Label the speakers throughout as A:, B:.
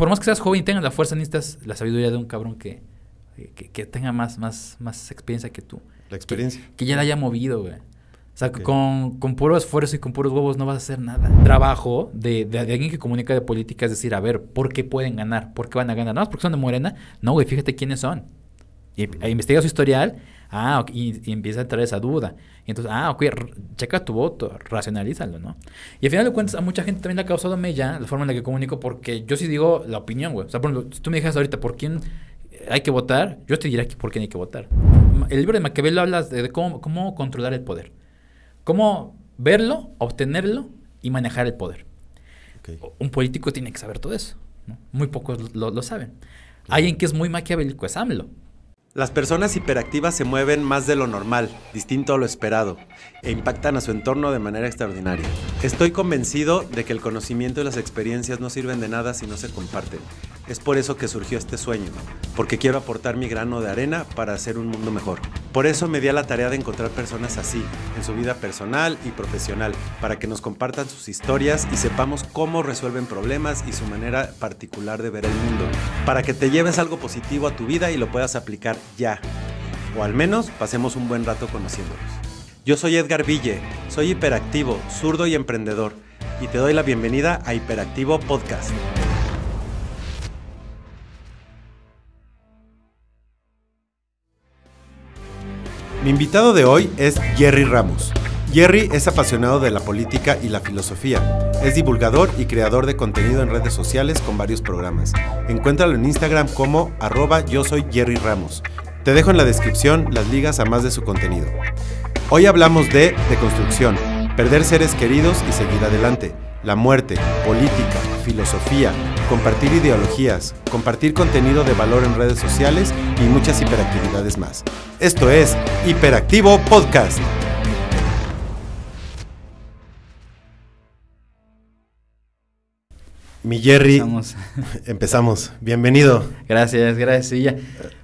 A: por más que seas joven y tengas la fuerza, necesitas la sabiduría de un cabrón que, eh, tenga más, más, más experiencia que tú. La experiencia. Que, ya la haya movido, güey. O sea, con, con, puro esfuerzo y con puros huevos no vas a hacer nada. Trabajo de, alguien que comunica de política es decir, a ver, ¿por qué pueden ganar? ¿Por qué van a ganar? No, porque son de Morena. No, güey, fíjate quiénes son. Y, e Investiga su historial. Ah, y, y, empieza a traer esa duda entonces, ah, ok, checa tu voto, racionalízalo, ¿no? Y al final de cuentas, a mucha gente también le ha causado mella la forma en la que comunico, porque yo sí digo la opinión, güey. O sea, por ejemplo, si tú me dijeras ahorita por quién hay que votar, yo te diré por quién hay que votar. El libro de Maquiavelo habla de, cómo, cómo controlar el poder, cómo verlo, obtenerlo y manejar el poder. Un político tiene que saber todo eso.
B: ¿no? Muy pocos lo, saben. Hay Alguien que es muy maquiavélico es AMLO. Las personas hiperactivas se mueven más de lo normal, distinto a lo esperado, e impactan a su entorno de manera extraordinaria. Estoy convencido de que el conocimiento y las experiencias no sirven de nada si no se comparten. Es por eso que surgió este sueño, porque quiero aportar mi grano de arena para hacer un mundo mejor. Por eso me di a la tarea de encontrar personas así, en su vida personal y profesional, para que nos compartan sus historias y sepamos cómo resuelven problemas y su manera particular de ver el mundo, para que te lleves algo positivo a tu vida y lo puedas aplicar ya. O al menos pasemos un buen rato conociéndolos. Yo soy Edgar Ville, soy hiperactivo, zurdo y emprendedor, y te doy la bienvenida a Hiperactivo Podcast. Mi invitado de hoy es Jerry Ramos. Jerry es apasionado de la política y la filosofía. Es divulgador y creador de contenido en redes sociales con varios programas. Encuéntralo en Instagram como arroba yo soy Jerry Ramos. Te dejo en la descripción las ligas a más de su contenido. Hoy hablamos de deconstrucción, perder seres queridos y seguir adelante, la muerte, política, filosofía, compartir ideologías, compartir contenido de valor en redes sociales y muchas hiperactividades más. Esto es Hiperactivo Podcast. Mi Jerry, empezamos. Bienvenido. Gracias, gracias. ya,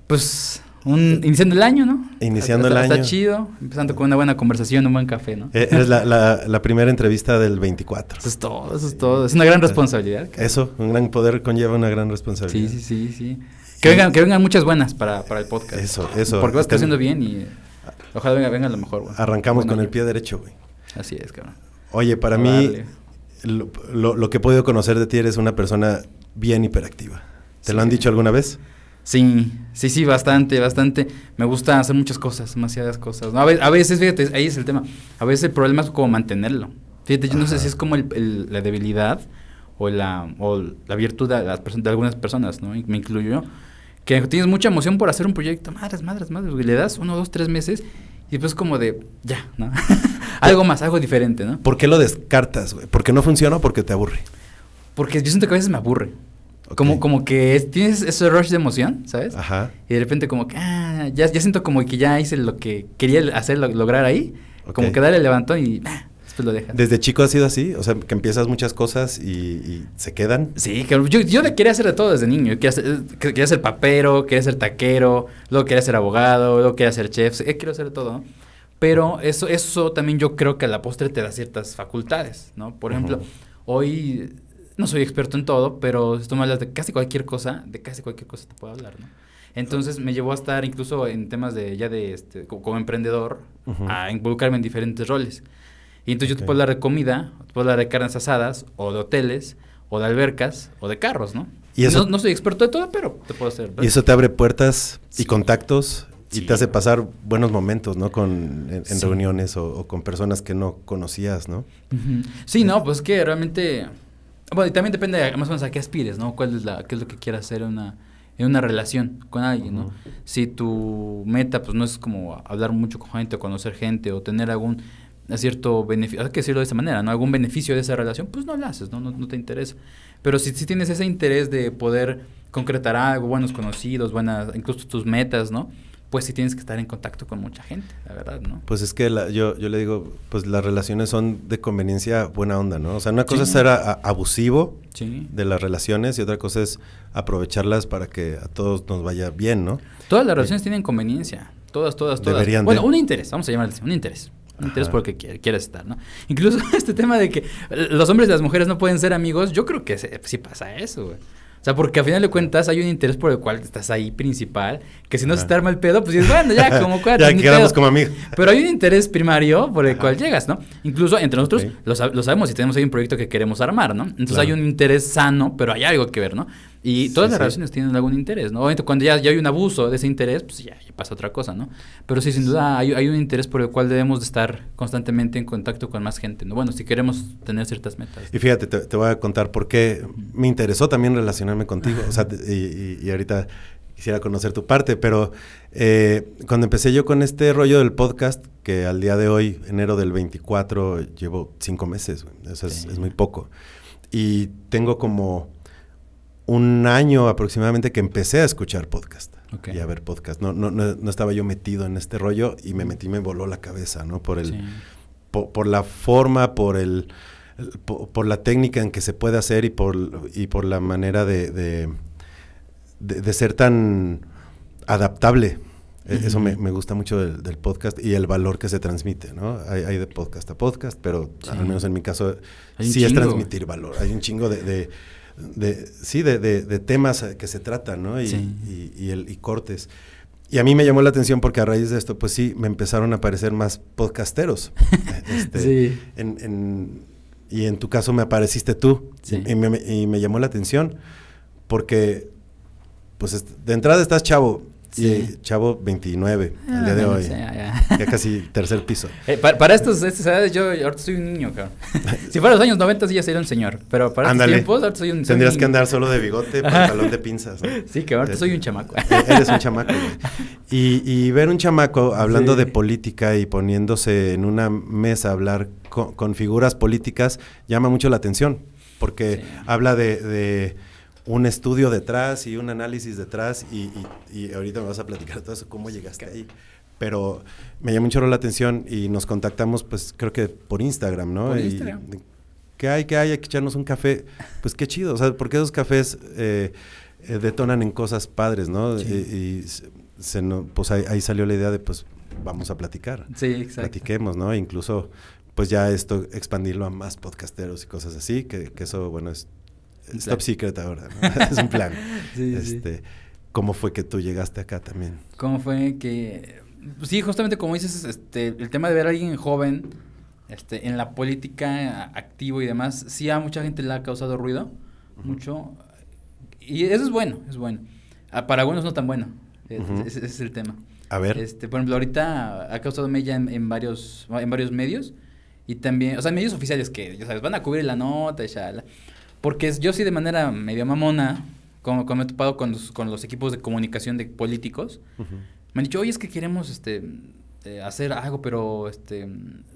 B: pues un, eh, iniciando el año, ¿no? Iniciando el año. Está
A: chido, empezando con una buena conversación, un buen café, ¿no? Eh, es
B: la, primera entrevista del 24. Eso es todo, eso
A: es todo. Es una gran responsabilidad.
B: Eso, un gran poder conlleva una gran responsabilidad. Sí, sí, sí, sí.
A: Que vengan, que vengan muchas buenas para, el podcast. Eso, eso. Porque vas creciendo bien y ojalá venga, venga lo mejor, güey.
B: Arrancamos con el pie derecho, güey. Así es, cabrón. Oye, para mí, lo, que he podido conocer de ti eres una persona bien hiperactiva. ¿Te lo han dicho alguna vez? Sí, sí, sí, bastante, bastante.
A: Me gusta hacer muchas cosas, demasiadas cosas. A, veces, fíjate, ahí es el tema. A veces el problema es como mantenerlo. Fíjate, yo no sé si es como la debilidad o la, virtud de, las de algunas personas, ¿no? me incluyo yo. Que tienes mucha emoción por hacer un proyecto, madres, madres, madres, y le das uno, dos, tres meses y después como de, ya, ¿no? algo más, algo diferente, ¿no? ¿Por qué
B: lo descartas, güey? ¿Por qué no funciona? o Porque te aburre.
A: Porque yo siento que a veces me aburre. Como, que tienes ese rush de emoción, ¿sabes? Ajá. Y de repente como que, ah, ya, ya siento como que ya hice lo que quería hacer, lograr ahí. Como que dale levantó y ah, después lo dejas.
B: ¿Desde chico ha sido así? O sea, que empiezas muchas cosas y, se quedan. Sí,
A: yo, le quería hacer de todo desde niño. Eh, quería, ser, papero, quería ser taquero, luego quería ser abogado, luego quería ser chef. Eh, quiero hacer de todo, Pero eso, eso también yo creo que a la postre te da ciertas facultades, ¿no? Por ejemplo, hoy no soy experto en todo, pero si tú me hablas de casi cualquier cosa, de casi cualquier cosa te puedo hablar, ¿no? Entonces me llevó a estar incluso en temas de ya de este, como, emprendedor a involucrarme en diferentes roles. Y entonces yo te puedo hablar de comida, te puedo hablar de carnes asadas o de hoteles o de albercas o de carros, ¿no? ¿Y no, soy experto de todo, pero te puedo hacer. Y eso te
B: abre puertas y contactos y te hace pasar buenos momentos, ¿no? Con, en, reuniones o, con personas que no conocías, ¿no?
A: Sí, no, pues que realmente bueno, y también depende más o menos a qué aspires, ¿no? ¿Cuál es la, qué es lo que quieras hacer en una, en una relación con alguien, ¿no? Si tu meta, pues, no es como hablar mucho con gente o conocer gente o tener algún cierto beneficio, hay que decirlo de esa manera, ¿no? Algún beneficio de esa relación, pues no lo haces, ¿no? No, te interesa. Pero si, si tienes ese interés de poder concretar algo, buenos conocidos, buenas, incluso tus metas, ¿no? pues sí tienes que estar en contacto con mucha gente, la verdad, ¿no?
B: Pues es que yo, le digo, pues las relaciones son de conveniencia buena onda, ¿no? O sea, una cosa es ser abusivo de las relaciones y otra cosa es aprovecharlas para que a todos nos vaya bien, ¿no?
A: Todas las eh, relaciones tienen conveniencia, todas, todas, todas. Deberían bueno, un interés, vamos a llamarle un interés. Un interés porque quieres estar, ¿no? Incluso este tema de que los hombres y las mujeres no pueden ser amigos, yo creo que sí pasa eso, güey. O sea, porque a final de cuentas hay un interés por el cual estás ahí principal, que si no se te arma el pedo, pues dices, bueno, ya como cuatro. ya quedamos como amigos. Pero hay un interés primario por el cual llegas, ¿no? Incluso entre nosotros lo, sabemos y tenemos ahí un proyecto que queremos armar, ¿no? Entonces hay un interés sano, pero hay algo que ver, ¿no? Y todas las relaciones tienen algún interés, ¿no? cuando ya, ya, hay un abuso de ese interés, pues ya, pasa otra cosa, ¿no? Pero sí, sin duda, hay, un interés por el cual debemos de estar constantemente en contacto con más gente, ¿no? Bueno, si queremos tener ciertas metas.
B: Y fíjate, te, voy a contar por qué me interesó también relacionarme contigo, o sea, y, ahorita quisiera conocer tu parte, pero eh, cuando empecé yo con este rollo del podcast, que al día de hoy, enero del 24, llevo cinco meses, eso es muy poco. Y tengo como un año aproximadamente que empecé a escuchar podcast y a ver podcast. No, no, no, estaba yo metido en este rollo y me mm. metí, me voló la cabeza, ¿no? Por el, por, la forma, por el, por, la técnica en que se puede hacer y por, y por la manera de, de, ser tan adaptable. E, eso me, gusta mucho del, podcast y el valor que se transmite, ¿no? Hay, de podcast a podcast, pero al menos en mi caso sí es transmitir valor. Hay un chingo de sí, de, temas eh, que se tratan, ¿no? Y, y, el, cortes. Y a mí me llamó la atención porque a raíz de esto, pues sí, me empezaron a aparecer más podcasteros. Este, y en tu caso me apareciste tú. Y, me, y, me, llamó la atención porque, pues de entrada estás chavo Sí. Eh, chavo 29, el ah, día de hoy. ya, casi tercer piso. Eh, para,
A: estos, estas edades yo ahorita soy un niño, cabrón. si fuera los años 90 sí ya sería un señor, pero para estos tiempos ahorita soy un Tendrías que andar
B: solo de bigote, pantalón de pinzas. Sí, que ahorita soy un chamaco. Eh, eres un chamaco, y, y, ver un chamaco hablando de política y poniéndose en una mesa a hablar con, figuras políticas llama mucho la atención porque habla de, un estudio detrás y un análisis detrás y, ahorita me vas a platicar todo eso, cómo llegaste ahí. Pero me llamó mucho la atención y nos contactamos, pues creo que por Instagram, ¿no? Por Instagram. ¿Qué hay? ¿Qué hay? Hay que echarnos un café. Pues qué chido, o sea, porque esos cafés eh, eh, detonan en cosas padres, ¿no? Y, pues ahí, salió la idea de, pues vamos a platicar. Sí, exacto. Platiquemos, ¿no? Incluso, pues ya esto, expandirlo a más podcasteros y cosas así, que eso, bueno, es Stop Secret ahora, ¿no? es un plan. este, ¿Cómo fue que tú llegaste acá también?
A: ¿Cómo fue que...? Pues sí, justamente como dices, este, el tema de ver a alguien joven este, en la política activo y demás, sí a mucha gente le ha causado ruido, mucho. Y eso es bueno, es bueno. Ah, para algunos no tan bueno, ese, es el tema. A ver. Este, por ejemplo, ahorita ha causado mella en, en varios, en varios medios y también, o sea, medios oficiales que, ya sabes, van a cubrir la nota y porque yo sí de manera medio mamona, como, me he topado con los, con los equipos de comunicación de políticos, me han dicho, oye, es que queremos este eh, hacer algo, pero este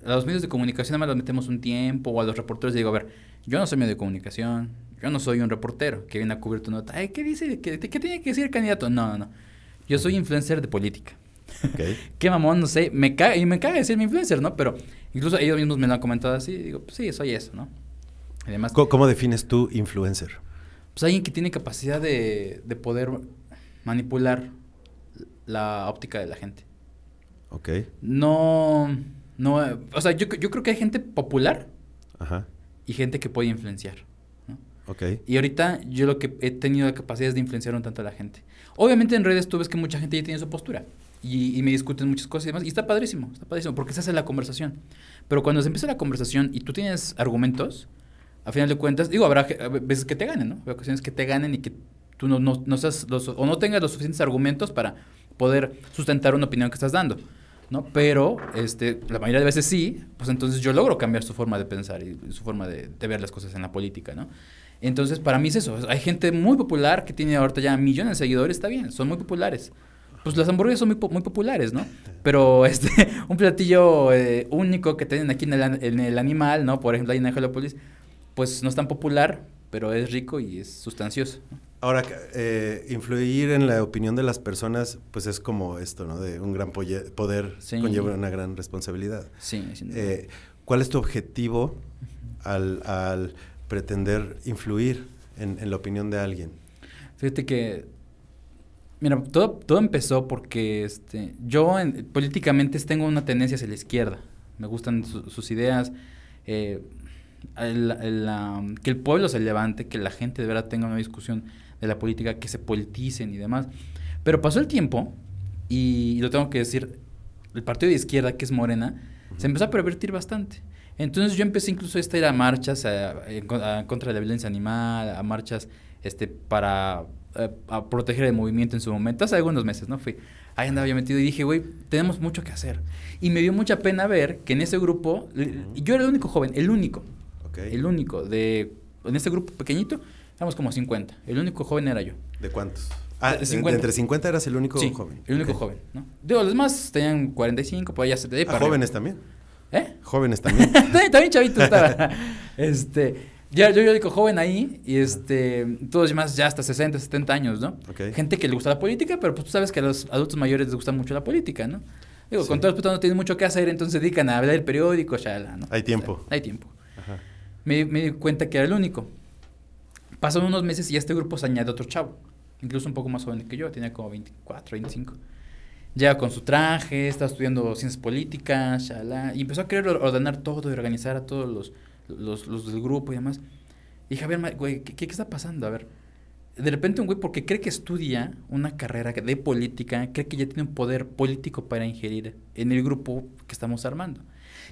A: a los medios de comunicación más los metemos un tiempo, o a los reporteros digo, a ver, yo no soy medio de comunicación, yo no soy un reportero que viene a cubrir tu nota. ¿Qué dice? ¿Qué, tiene que decir el candidato? No, no, no. Yo soy influencer de política. Qué mamón, no sé. Me caga, y me caga decir mi influencer, ¿no? Pero incluso ellos mismos me lo han comentado así. Digo, pues sí, soy eso, ¿no?
B: ¿Cómo, defines tú influencer?
A: Pues alguien que tiene capacidad de, poder manipular la óptica de la gente. Ok. No, no, o sea, yo, creo que hay gente popular y gente que puede influenciar. Okay. Ok. Y ahorita yo lo que he tenido la capacidad es de influenciar un tanto a la gente. Obviamente en redes tú ves que mucha gente ya tiene su postura y, y me discuten muchas cosas y demás. Y está padrísimo, está padrísimo, porque se hace la conversación. Pero cuando se empieza la conversación y tú tienes argumentos, a final de cuentas, digo, habrá veces que te ganen, ¿no? Hay ocasiones que te ganen y que tú no, no, seas los, o no tengas los suficientes argumentos para poder sustentar una opinión que estás dando. ¿no? Pero este, la mayoría de veces sí, pues entonces yo logro cambiar su forma de pensar y su forma de, ver las cosas en la política, ¿no? Entonces, para mí es eso. Hay gente muy popular que tiene ahorita ya millones de seguidores, está bien, son muy populares. Pues las hamburguesas son muy, muy populares, ¿no? Pero este, un platillo eh, único que tienen aquí en el, en el animal,
B: ¿no? Por ejemplo, ahí en Angelopolis pues no es tan popular, pero es rico y es sustancioso. Ahora, eh, influir en la opinión de las personas, pues es como esto, ¿no? De un gran poder conlleva una gran responsabilidad. Sí, eh, ¿Cuál es tu objetivo al, pretender influir en, la opinión de alguien? Fíjate que, mira, todo, todo empezó porque este,
A: yo políticamente tengo una tendencia hacia la izquierda. Me gustan sus ideas. Eh, que el pueblo se levante, que la gente de verdad tenga una discusión de la política, que se politicen y demás. Pero pasó el tiempo, y, lo tengo que decir, el partido de izquierda, que es Morena, se empezó a pervertir bastante. Entonces yo empecé incluso a ir a marchas a, contra la violencia animal, a marchas este, para eh, proteger el movimiento en su momento. Hace algunos meses, ¿no? Fui. Ahí andaba yo metido y dije, güey, tenemos mucho que hacer. Y me dio mucha pena ver que en ese grupo, yo era el único joven, el único. El único. De, en este grupo pequeñito, éramos como 50. El único joven era yo. ¿De cuántos? Ah, de, entre 50 eras el único joven. El único joven, ¿no? Digo, los demás tenían 45, pues ya se te... Ah, jóvenes también. ¿Eh? Jóvenes también. también, también chavito estaba. este... Ya, yo, yo digo joven ahí, y este, todos demás ya hasta 60, 70 años, ¿no? Okay. Gente que le gusta la política, pero pues tú sabes que a los adultos mayores les gusta mucho la política, ¿no? Digo, con todo respeto no tienen mucho que hacer, entonces se dedican a hablar el periódico, ya, ¿no? Hay tiempo. hay tiempo me, di cuenta que era el único. pasan unos meses y este grupo se añade otro chavo, incluso un poco más joven que yo, tenía como 24, 25. Llega con su traje, está estudiando ciencias políticas, y empezó a querer ordenar todo y organizar a todos los, los, del grupo y demás. Y Javier, güey, ¿qué, está pasando? A ver, de repente un güey, porque cree que estudia una carrera de política, cree que ya tiene un poder político para ingerir en el grupo que estamos armando.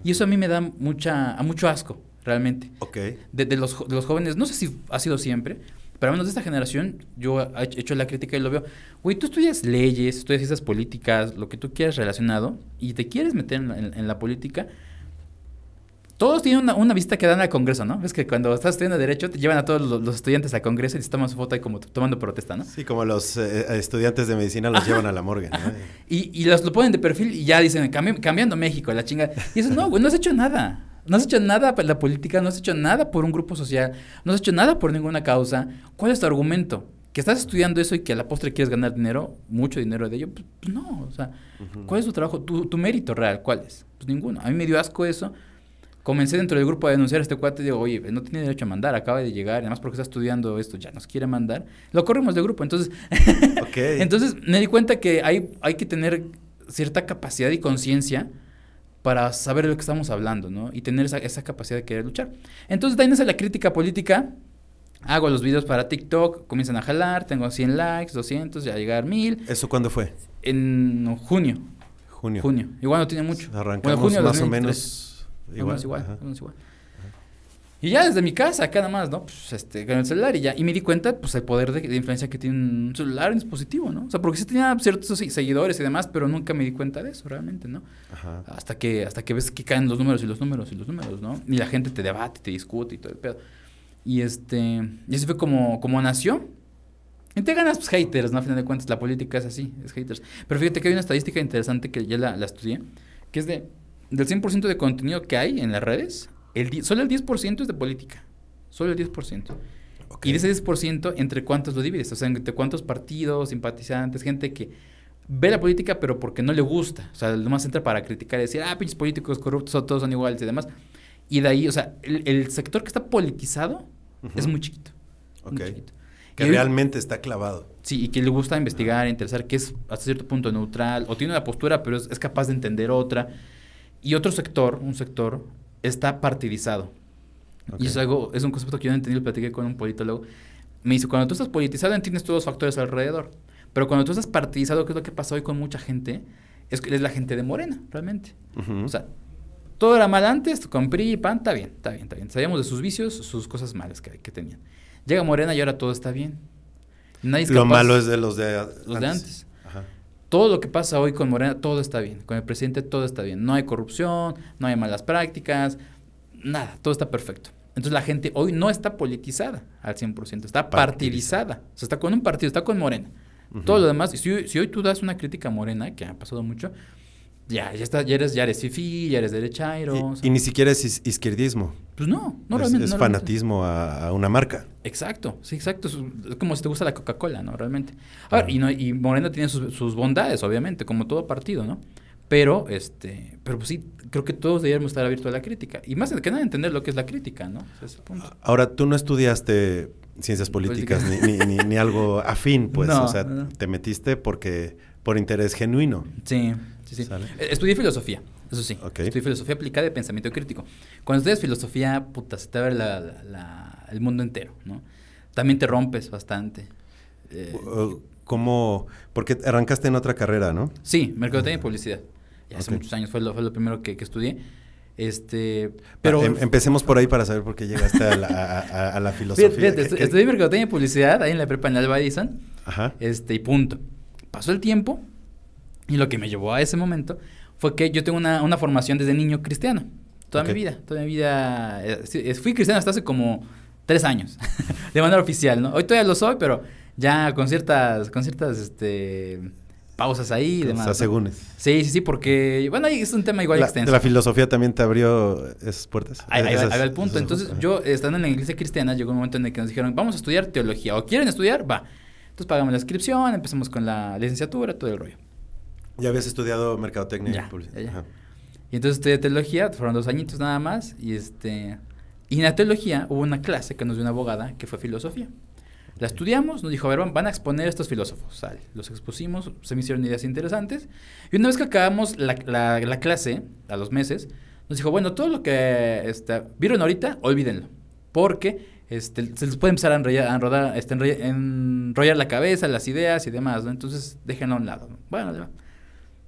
A: Y eso a mí me da mucha, a mucho asco realmente. Ok. De, los, jóvenes, no sé si ha sido siempre, pero al menos de esta generación, yo he hecho la crítica y lo veo. Güey, tú estudias leyes, estudias esas políticas, lo que tú quieras relacionado, y te quieres meter en la, política. Todos tienen una, una, visita que dan al Congreso, ¿no? Es que cuando estás estudiando Derecho, te llevan a todos los, estudiantes al Congreso y te toman su foto ahí como tomando protesta, ¿no? Sí, como los eh, eh, estudiantes de medicina los llevan a la morgue, y, y los lo ponen de perfil y ya dicen, cambiando México, la chinga. Y eso, no, güey, no has hecho nada. No has hecho nada por la política, no has hecho nada por un grupo social, no has hecho nada por ninguna causa. ¿Cuál es tu argumento? ¿Que estás estudiando eso y que a la postre quieres ganar dinero, mucho dinero de ello? Pues, pues no, o sea, ¿cuál es tu trabajo, tu, mérito real? ¿Cuál es? Pues ninguno. A mí me dio asco eso. Comencé dentro del grupo a denunciar a este cuate y digo, oye, no tiene derecho a mandar, acaba de llegar, además porque está estudiando esto, ya nos quiere mandar. Lo corremos del grupo, entonces... entonces me di cuenta que hay, hay que tener cierta capacidad y conciencia para saber de lo que estamos hablando, ¿no? Y tener esa, capacidad de querer luchar. Entonces, también la crítica política. Hago los videos para TikTok, comienzan a jalar, tengo 100 likes, 200, ya llegar 1000. ¿Eso cuándo fue? En junio. Junio. Junio. Igual no tiene mucho. Arrancamos junio más o menos. Igual. igual. Y ya desde mi casa, acá nada más, ¿no? Pues este, gané el celular y ya. Y me di cuenta, pues, el poder de, influencia que tiene un celular, en dispositivo, ¿no? O sea, porque sí tenía ciertos seguidores y demás, pero nunca me di cuenta de eso realmente, ¿no? Ajá. Hasta que, hasta que ves que caen los números y los números y los números, ¿no? Y la gente te debate, te discute y todo el pedo. Y este, y así fue como, como nació. Y te ganas pues, haters, ¿no? A final de cuentas, la política es así, es haters. Pero fíjate que hay una estadística interesante que ya la, la estudié, que es de, del 100% de contenido que hay en las redes, el solo el 10% es de política. Solo el 10%. Okay. Y de ese 10%, ¿entre cuántos lo divides? O sea, ¿entre cuántos partidos, simpatizantes, gente que ve la política pero porque no le gusta? O sea, nomás entra para criticar y decir, ah, pinches políticos corruptos, todos son iguales y demás. Y de ahí, o sea, el, sector que está politizado es muy chiquito. Ok. Que realmente está clavado. Sí, y que le gusta investigar, interesar, que es hasta cierto punto neutral, o tiene una postura, pero es capaz de entender otra. Y otro sector, un sector está partidizado. Y es algo, es un concepto que yo no entendí, platiqué con un politólogo. Me dice, cuando tú estás politizado entiendes todos los factores alrededor, pero cuando tú estás partidizado, que es lo que pasa hoy con mucha gente, es, la gente de Morena, realmente. O sea, todo era mal antes, con PRI y PAN, está bien, está bien, está bien. Sabíamos de sus vicios, sus cosas malas que, que tenían. Llega Morena y ahora todo está bien. Nadie lo malo es de los de antes todo lo que pasa hoy con Morena, todo está bien. Con el presidente todo está bien. No hay corrupción, no hay malas prácticas, nada, todo está perfecto. Entonces la gente hoy no está politizada al 100%, está partidizada. O sea, está con un partido, está con Morena. Todo lo demás, si, si hoy tú das una crítica a Morena, que ha pasado mucho, ya, ya, ya eres, ya eres ya eres derechairo.
B: Y, ni siquiera es izquierdismo. Pues no, no es, realmente. Es fanatismo a una marca.
A: Exacto, sí, exacto. Es como si te gusta la Coca-Cola, ¿no? Realmente. y, no, y Morena tiene sus, bondades, obviamente, como todo partido, ¿no? Pero, este, pero pues sí, creo que todos deberíamos estar abiertos a la crítica. Y más que nada entender lo que es la crítica, ¿no?
B: Ahora, tú no estudiaste ciencias políticas ni, ni, algo afín, pues. o sea, te metiste porque, por interés genuino. Sí,
A: sí, sí. Estudié filosofía. Eso sí. Estudié filosofía aplicada de pensamiento crítico. Cuando estudias filosofía, puta, se te abre el mundo entero, ¿no? También te rompes bastante. Eh.
B: ¿Cómo? Porque arrancaste en otra carrera, ¿no?
A: Sí, mercadotecnia y publicidad. hace muchos años fue lo, fue lo primero que, que estudié. Este, pero... Ah, em, empecemos
B: por ahí para saber por qué llegaste a la, filosofía. Fíjate, estudié
A: mercadotecnia y publicidad ahí en la prepa en la Alba Edison. Ajá. Este, y punto. Pasó el tiempo y lo que me llevó a ese momento fue que yo tengo una, formación desde niño cristiano. Toda mi vida, toda mi vida. Eh, eh, fui cristiano hasta hace como tres años, de manera oficial, ¿no? Hoy todavía lo soy, pero ya con ciertas, con ciertas, este, pausas ahí y demás. O Sí, sí, sí, porque, bueno, ahí es un tema igual la, extenso. La
B: filosofía también te abrió esas puertas. Ahí, el
A: punto. Entonces, yo, estando en la iglesia cristiana, llegó un momento en el que nos dijeron, vamos a estudiar teología, o quieren estudiar, va. Entonces, pagamos la inscripción, empezamos con la licenciatura, todo el rollo. Ya habías estudiado mercadotecnia y publicidad. Y entonces estudié teología, fueron dos añitos nada más, y este... Y en la teología hubo una clase que nos dio una abogada que fue filosofía. La estudiamos, nos dijo, a ver, van, a exponer estos filósofos. Los expusimos, se me hicieron ideas interesantes. Y una vez que acabamos la, clase, a los meses, nos dijo, bueno, todo lo que este, vieron ahorita, olvídenlo. Porque este, se les puede empezar a, enrollar, a este, enrollar, la cabeza, las ideas y demás. Entonces, déjenlo a un lado. Bueno, ya.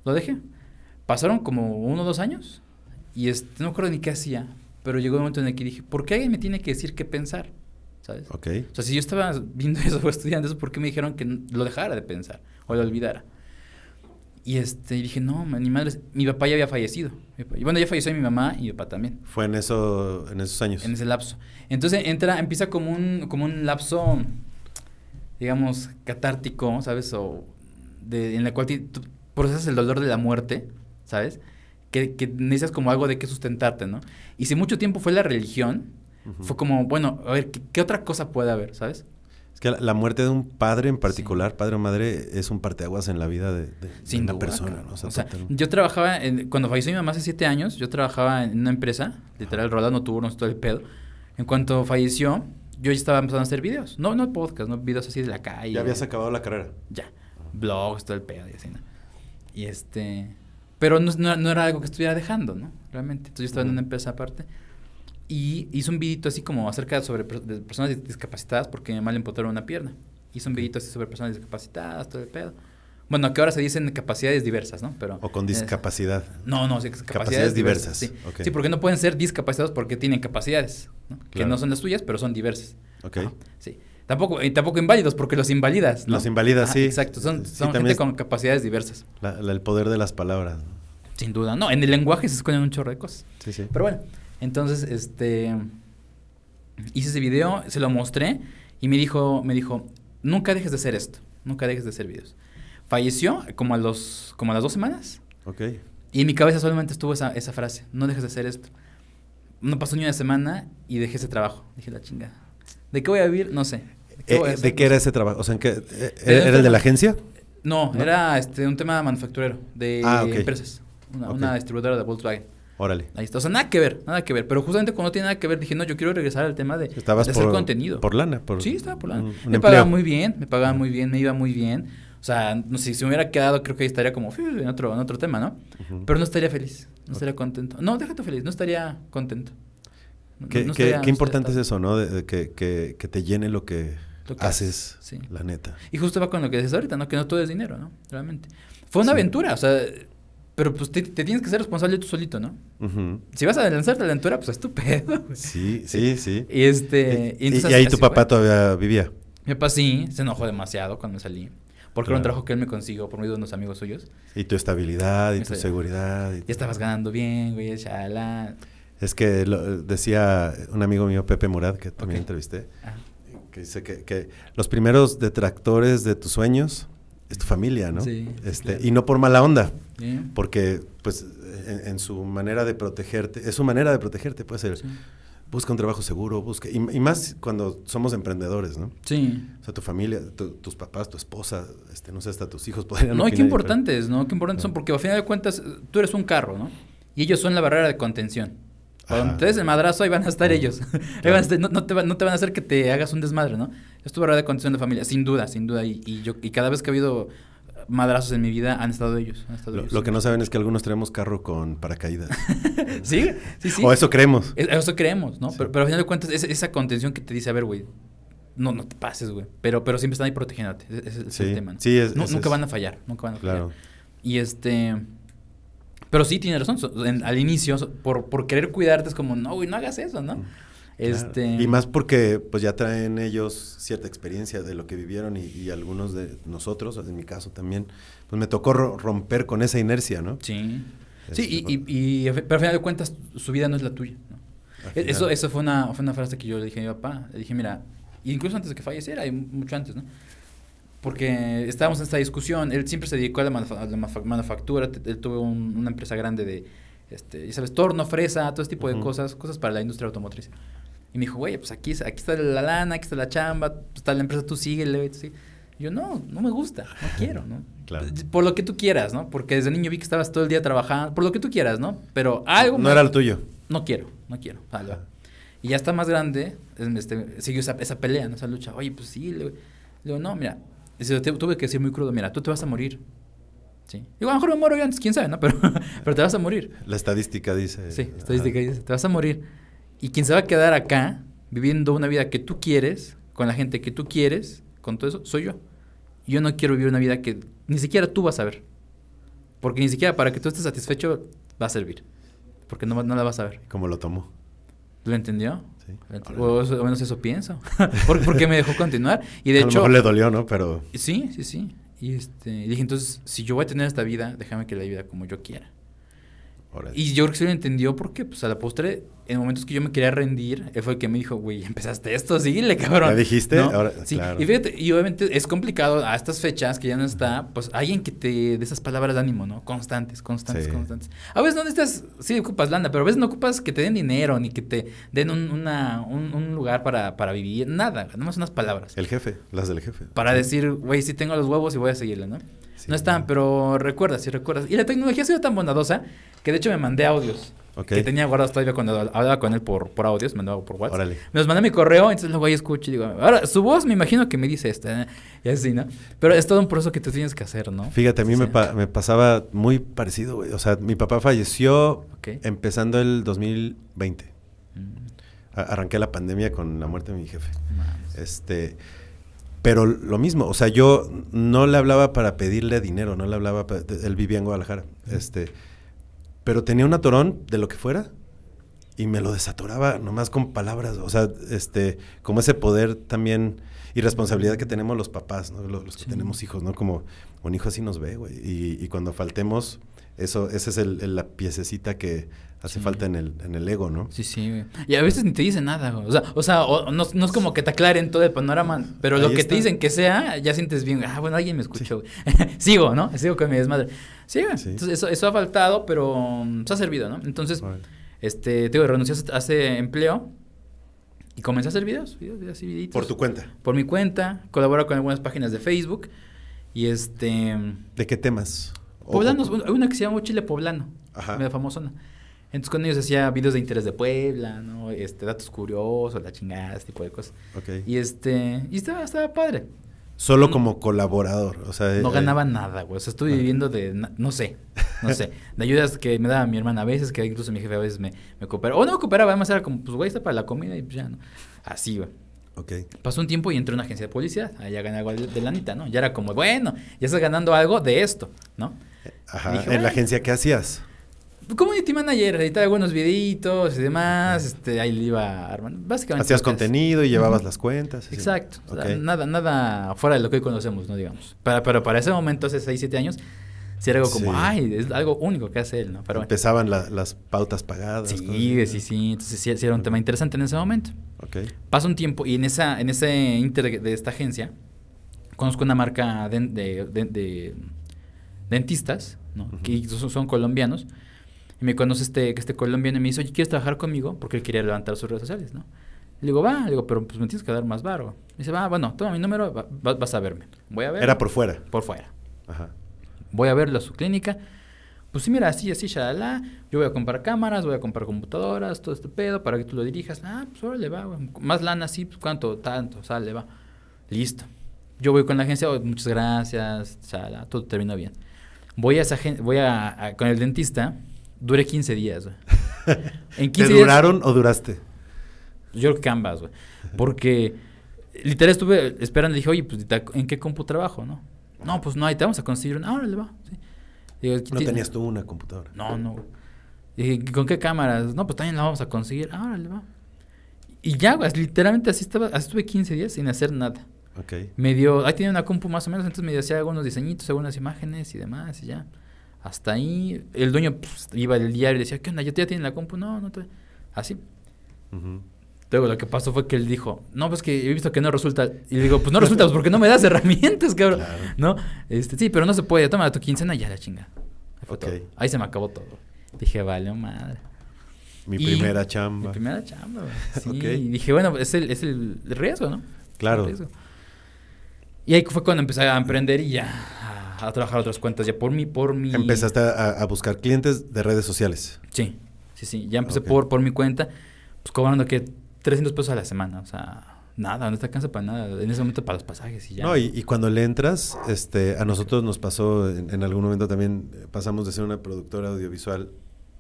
A: Lo dejé. Pasaron como uno o dos años y este, no creo ni qué hacía, pero llegó un momento en el que dije, ¿por qué alguien me tiene que decir qué pensar? ¿Sabes? Ok. O sea, si yo estaba viendo eso o estudiando eso, ¿por qué me dijeron que lo dejara de pensar o lo olvidara? Y este, dije, no, mi madre, mi papá ya había fallecido. Y bueno, ya falleció mi mamá y mi papá también. Fue en, eso, en esos años. En ese lapso. Entonces entra, empieza como un, como un lapso, digamos, catártico, ¿sabes? O en la cual procesas el dolor de la muerte, ¿sabes? Que, necesitas como algo de que sustentarte, ¿no? Y si mucho tiempo fue la religión, fue como, bueno, a ver, ¿qué, otra cosa puede haber, ¿sabes?
B: Es que la, muerte de un padre en particular, padre o madre, es un parteaguas en la vida de, una persona, ¿no? O sea,
A: yo trabajaba, en, cuando falleció mi mamá hace siete años, yo trabajaba en una empresa, literal, rodando tuvieron todo el pedo. En cuanto falleció, yo ya estaba empezando a hacer videos. No, no podcast, no videos así de la calle. Ya habías acabado la carrera. Ya. Blogs, todo el pedo y así, ¿no? Y este, pero no, no, era algo que estuviera dejando, ¿no? Realmente. Entonces yo estaba en una empresa aparte y hice un videito así como acerca sobre de personas discapacitadas porque me mal una pierna. Hice un videito así sobre personas discapacitadas, todo el pedo. Bueno, que ahora se dicen capacidades diversas, ¿no? Pero, o con discapacidad. no, no, sí, capacidades, diversas. sí. porque no pueden ser discapacitados porque tienen capacidades, que no son las tuyas, pero son diversas. Ok. sí. Tampoco, y tampoco inválidos, porque los inválidas, Los inválidas, ah, sí. Exacto, son, gente con
B: capacidades diversas. el poder de las palabras.
A: Sin duda, no, en el lenguaje se esconden un chorro Sí, sí. Pero bueno, entonces, este, hice ese video, se lo mostré y me dijo, me dijo, nunca dejes de hacer esto, nunca dejes de hacer videos. Falleció como a, los, como a las dos semanas. Ok. Y en mi cabeza solamente estuvo esa, esa frase, no dejes de hacer esto. No pasó ni una semana y dejé ese trabajo. Dije, la chingada. ¿De qué voy a vivir? No sé.
B: Eh, eh, ¿De qué era ese trabajo? O sea, eh, ¿era, el de la agencia?
A: No, era este, un tema manufacturero de ah, empresas. Una, distribuidora de Volkswagen. Órale. Ahí está. O sea, nada que ver, nada que ver. Pero justamente cuando no tiene nada que ver, dije, no, yo quiero regresar al tema de, hacer contenido. Por lana, por Sí, estaba por lana. me pagaban pagaba muy bien, me pagaba muy bien, me iba muy bien. O sea, no sé, si me hubiera quedado, creo que estaría como en otro, en otro tema, ¿no? Pero no estaría feliz, no estaría contento. No, déjate feliz, no estaría contento. qué, importante es
B: eso, ¿no? De, de, que, que, que te llene lo que haces, la neta.
A: Y justo va con lo que dices ahorita, ¿no? Que no todo es dinero, ¿no? Realmente. Fue una aventura, o sea, pero pues te, tienes que ser responsable tú solito, ¿no? Si vas a lanzarte a la aventura, pues pedo Sí, sí, sí. Y, este, y, ahí tu papá
B: todavía vivía.
A: Mi papá sí, se enojó demasiado cuando salí. Porque era un trabajo que él me consiguió por medio de unos amigos suyos.
B: Y tu estabilidad, y tu seguridad. Y ya estabas
A: ganando bien, güey, Es
B: que decía un amigo mío, Pepe Murad, que también entrevisté que dice que, los primeros detractores de tus sueños es tu familia, ¿no? Sí, este, Y no por mala onda, porque pues en, su manera de protegerte, es su manera de protegerte, puede ser. Busca un trabajo seguro, busca. Y, más cuando somos emprendedores, ¿no? Sí. O sea, tu familia, tus papás, tu esposa, este, no sé, hasta tus hijos podrían. No, y qué importantes,
A: ¿no? Qué importantes son, ah. porque al final de cuentas eh, tú eres un carro, ¿no? Y ellos son la barrera de contención. Entonces, el madrazo, ahí van a estar ellos. no, te van a hacer que te hagas un desmadre, ¿no? Es tu verdadera contención de familia, sin duda, sin duda. Y, yo, y cada vez que ha habido madrazos en mi vida han estado ellos. lo,
B: que no saben es que algunos tenemos carro con paracaídas.
A: sí, sí, sí. O eso creemos. eso creemos, ¿no? Pero, al final de cuentas esa contención que te dice, a ver, güey, no, no te pases, güey. Pero, pero siempre están ahí protegiéndote. Ese, es el tema. Sí, es, nunca van a fallar, nunca van a claro. Y este... Pero sí, tiene razón. al inicio, por, por, querer cuidarte, es como, no, güey, no hagas eso, ¿no?
B: Este... Y más porque pues ya traen ellos cierta experiencia de lo que vivieron y, algunos de nosotros, en mi caso también, pues me tocó romper con esa inercia, ¿no? Sí. Este, sí,
A: y, pero al final de cuentas su vida no es la tuya. E-, eso, eso fue, una, fue una frase que yo le dije a mi papá. Le dije, mira, incluso antes de que falleciera, mucho antes, ¿no? porque estábamos en esta discusión, él siempre se dedicó a la, manufactura, él tuvo una empresa grande de, este, sabes, torno, fresa, todo ese tipo de cosas, cosas para la industria automotriz. Y me dijo, güey, pues aquí, aquí está la lana, aquí está la chamba, está pues, la empresa, tú síguele, le Yo, no, no me gusta, no quiero, ¿no? Claro. Por lo que tú quieras, ¿no? Porque desde niño vi que estabas todo el día trabajando, por lo que tú quieras, ¿no? Pero algo... No era el tuyo. No quiero, no quiero, Y ya está más grande, este, siguió esa, pelea, ¿no? Esa lucha. Oye, pues sí, le digo, no, mira, tuve que decir muy crudo, mira, tú te vas a morir. Sí. Digo, a lo mejor me muero yo antes, quién sabe, ¿no? Pero, te vas a morir. La estadística dice. Sí, estadística dice, te vas a morir. Y quien se va a quedar acá, viviendo una vida que tú quieres, con la gente que tú quieres, con todo eso, soy yo. Yo no quiero vivir una vida que ni siquiera tú vas a ver. Porque ni siquiera para que tú estés satisfecho va a servir. Porque no, no la vas a ver.
B: ¿Cómo lo tomó?
A: ¿Lo entendió? O, menos eso pienso. porque, me dejó continuar. Y de hecho. Lo le dolió, ¿no? Pero. Sí, sí, sí. Y este, dije, entonces, si yo voy a tener esta vida, déjame que la vida como yo quiera. Y yo creo que se lo entendió porque, pues, a la postre, en momentos que yo me quería rendir, eh, fue el que me dijo, güey, empezaste esto, le cabrón. ¿Ya dijiste? Ahora, sí. Y fíjate, y obviamente es complicado a estas fechas que ya no está, pues, alguien que te dé esas palabras de ánimo, ¿no? Constantes, constantes, constantes. A veces no necesitas, sí ocupas lana, pero a veces no ocupas que te den dinero ni que te den un, lugar para, vivir, nada, nomás unas palabras.
B: El jefe, las del jefe. Para decir,
A: güey, sí tengo los huevos y voy a seguirle, ¿no? no están, pero recuerdas sí recuerdas. Y la tecnología ha sido tan bondadosa que de hecho me mandé audios. Que tenía guardados todavía cuando hablaba con él por, por audios, mandaba por WhatsApp. Me los mandé mi correo, entonces luego ahí escucho y digo, ahora su voz me imagino que me dice esta, ¿eh? y así, ¿no? Pero es todo un proceso que tú tienes que hacer, ¿no?
B: Fíjate, a mí me, pasaba muy parecido, güey. O sea, mi papá falleció empezando el 2020. Mm. Arranqué la pandemia con la muerte de mi jefe. Este. Pero lo mismo, o sea, yo no le hablaba para pedirle dinero, no le hablaba, él vivía en Guadalajara, este, pero tenía un atorón de lo que fuera y me lo desatoraba nomás con palabras, o sea, este, como ese poder también y responsabilidad que tenemos los papás, ¿no? los, que tenemos hijos, ¿no? Como un hijo así nos ve, güey, y, y cuando faltemos eso, esa es el, la piececita que hace falta en el, en el ego, ¿no? Sí, sí.
A: Y a veces ni te dicen nada, O sea, o sea no, es como que te aclaren todo el panorama, pero lo que te dicen que sea, ya sientes bien, ah, bueno, alguien me escuchó. Sigo, ¿no? Sigo con mi desmadre. Sigo. Entonces, eso, ha faltado, pero mm, se ha servido, ¿no? Entonces, este, te digo, renunciaste a ese empleo. Y comencé a hacer videos, Por tu cuenta. Por mi cuenta. Colaboro con algunas páginas de Facebook. Y este. ¿De qué temas? Poblanos, hay una que se llama Chile Poblano, ajá. famosona. Entonces con ellos hacía videos de interés de Puebla, ¿no? Este, datos curiosos, la chingada, ese tipo de cosas. Okay. Y este, y estaba, estaba padre.
B: Solo mm. como colaborador, o sea... No eh, ganaba
A: nada, güey. O sea, estuve viviendo de... No sé, no sé. De ayudas que me daba mi hermana a veces, que incluso mi jefe a veces me, me cooperaba. O no me cooperaba, además era como, pues, güey, está para la comida y pues ya, ¿no? Así, güey. Pasó un tiempo y entré a una agencia de policía Ahí ya gané algo de lanita, ¿no? Ya era como, bueno, ya estás ganando algo de esto, ¿no? Ajá. ¿En la
B: agencia qué hacías?
A: Community manager, editaba buenos videitos y demás. Este, ahí le iba armando. Básicamente.
B: Hacías contenido y llevabas las cuentas. Exacto. nada,
A: nada fuera de lo que hoy conocemos, ¿no? Digamos. Para, pero para ese momento, hace 6, 7 años, si era algo como, ay, es algo único que hace él, ¿no? Pero Empezaban
B: bueno. las pautas pagadas.
A: Sí, sí, sí. Entonces sí, era un tema interesante en ese momento. Ok. Pasa un tiempo y en esa, en ese inter de esta agencia, conozco una marca de, de, dentistas, ¿no? Que son, colombianos. Y me conoce este, este colombiano y me dice, oye, ¿quieres trabajar conmigo? Porque él quería levantar sus redes sociales, ¿no? Le digo, va, le digo, pero pues me tienes que dar más barro. Me dice, va, bueno, toma mi número, vas a verme. Voy a ver. Era por fuera. Por fuera. Ajá voy a verlo a su clínica. Pues sí, mira, así, así, la Yo voy a comprar cámaras, voy a comprar computadoras, todo este pedo para que tú lo dirijas. Ah, pues ahora le va, güey. Más lana, sí, pues cuánto, tanto, sale, va. Listo. Yo voy con la agencia, muchas gracias, chala, todo terminó bien. Voy a esa voy a, con el dentista, duré 15 días, güey. En 15 ¿Te duraron o duraste? Yo creo que ambas, güey. Porque literal estuve esperando, y dije, oye, pues, ¿en qué compu trabajo, no? No, pues no ahí te vamos a conseguir una. Ahora le va. no tenías tú una computadora. No, no. Dije, ¿con qué cámaras? No, pues también la vamos a conseguir. Ahora le va. Y ya, literalmente así estaba, estuve 15 días sin hacer nada. Ok. Me dio, ahí tenía una compu más o menos, entonces me hacía algunos diseñitos, algunas imágenes y demás, y ya. Hasta ahí, el dueño pues, iba del diario y decía, ¿qué onda? ¿Ya, ya la compu? No, no, te... así. Luego lo que pasó fue que él dijo, no, pues que he visto que no resulta. Y le digo, pues no resulta, pues porque no me das herramientas, cabrón. ¿No? Este, sí, pero no se puede. Toma tu quincena y ya la chinga. Ahí se me acabó todo. Dije, vale, madre. Mi primera chamba. Mi primera chamba, sí. Dije, bueno, es el, riesgo, ¿no? Claro. Y ahí fue cuando empecé a emprender y ya a trabajar otras cuentas, ya por mi... por mi... Empezaste
B: a, buscar clientes de redes sociales. Sí, sí, sí. Ya empecé por,
A: por mi cuenta,
B: pues cobrando que
A: 300 pesos a la semana, o sea, nada, no te alcanza para nada, en ese momento para los pasajes y ya. No, y,
B: cuando le entras, este, a nosotros nos pasó, en, algún momento también pasamos de ser una productora audiovisual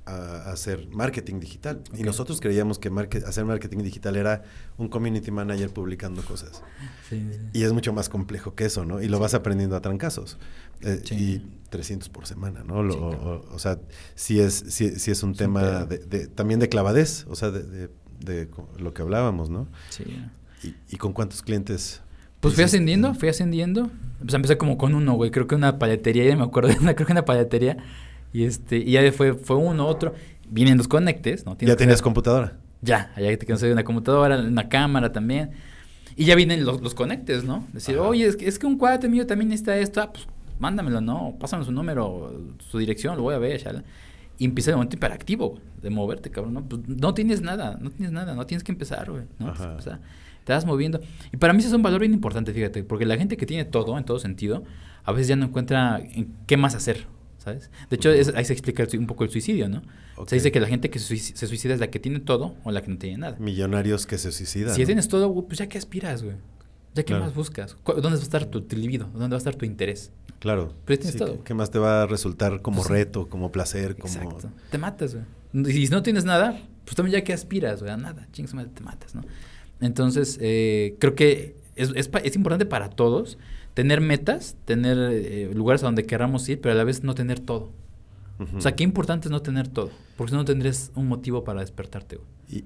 B: a, hacer marketing digital. Y nosotros creíamos que hacer marketing digital era un community manager publicando cosas. Sí, Y es mucho más complejo que eso, ¿no? Y lo vas aprendiendo a trancazos. Eh, y 300 por semana, ¿no? o, sea, si es, si, es un tema, de, también de clavadez, o sea, de de lo que hablábamos, ¿no? Sí. ¿Y, con cuántos clientes? Pues fui
A: ascendiendo, fui ascendiendo. Pues empecé como con uno, güey. Creo que una paletería, ya me acuerdo, una, creo que una paletería. Y este, y ya fue, fue uno, otro. Vienen los conectes, ¿no? ¿Ya tenías computadora? Ya, allá que te una computadora, una cámara también. Y ya vienen los, los conectes, ¿no? Decir, oye, es que, es que un cuate mío también necesita esto. Ah, pues mándamelo, ¿no? Pásame su número, su dirección, lo voy a ver, ya. Y empieza de momento hiperactivo, de moverte, cabrón. No, pues no tienes nada, no tienes nada, no tienes que empezar, güey. No sea, Te vas moviendo. Y para mí eso es un valor bien importante, fíjate, porque la gente que tiene todo, en todo sentido, a veces ya no encuentra en qué más hacer, ¿sabes? De hecho, ahí se explica un poco el suicidio, ¿no? Se dice que la gente que se suicida, es la que tiene todo o la que no tiene nada. Millonarios
B: que se suicidan. Si tienes
A: todo, pues ya que aspiras, güey. ¿Ya qué más buscas? ¿Dónde va a estar tu, libido? ¿Dónde va a estar tu interés?
B: Claro. ¿Qué más te va a resultar como reto, como placer, como. Exacto.
A: Te matas, güey. Y si no tienes nada, pues también ya que aspiras, güey, a nada. chingos, te matas, ¿no? Entonces, eh, creo que es, importante para todos tener metas, tener eh, lugares a donde queramos ir, pero a la vez no tener todo. O sea, qué importante es no tener todo, porque si no tendrías un motivo para despertarte.
B: Güey.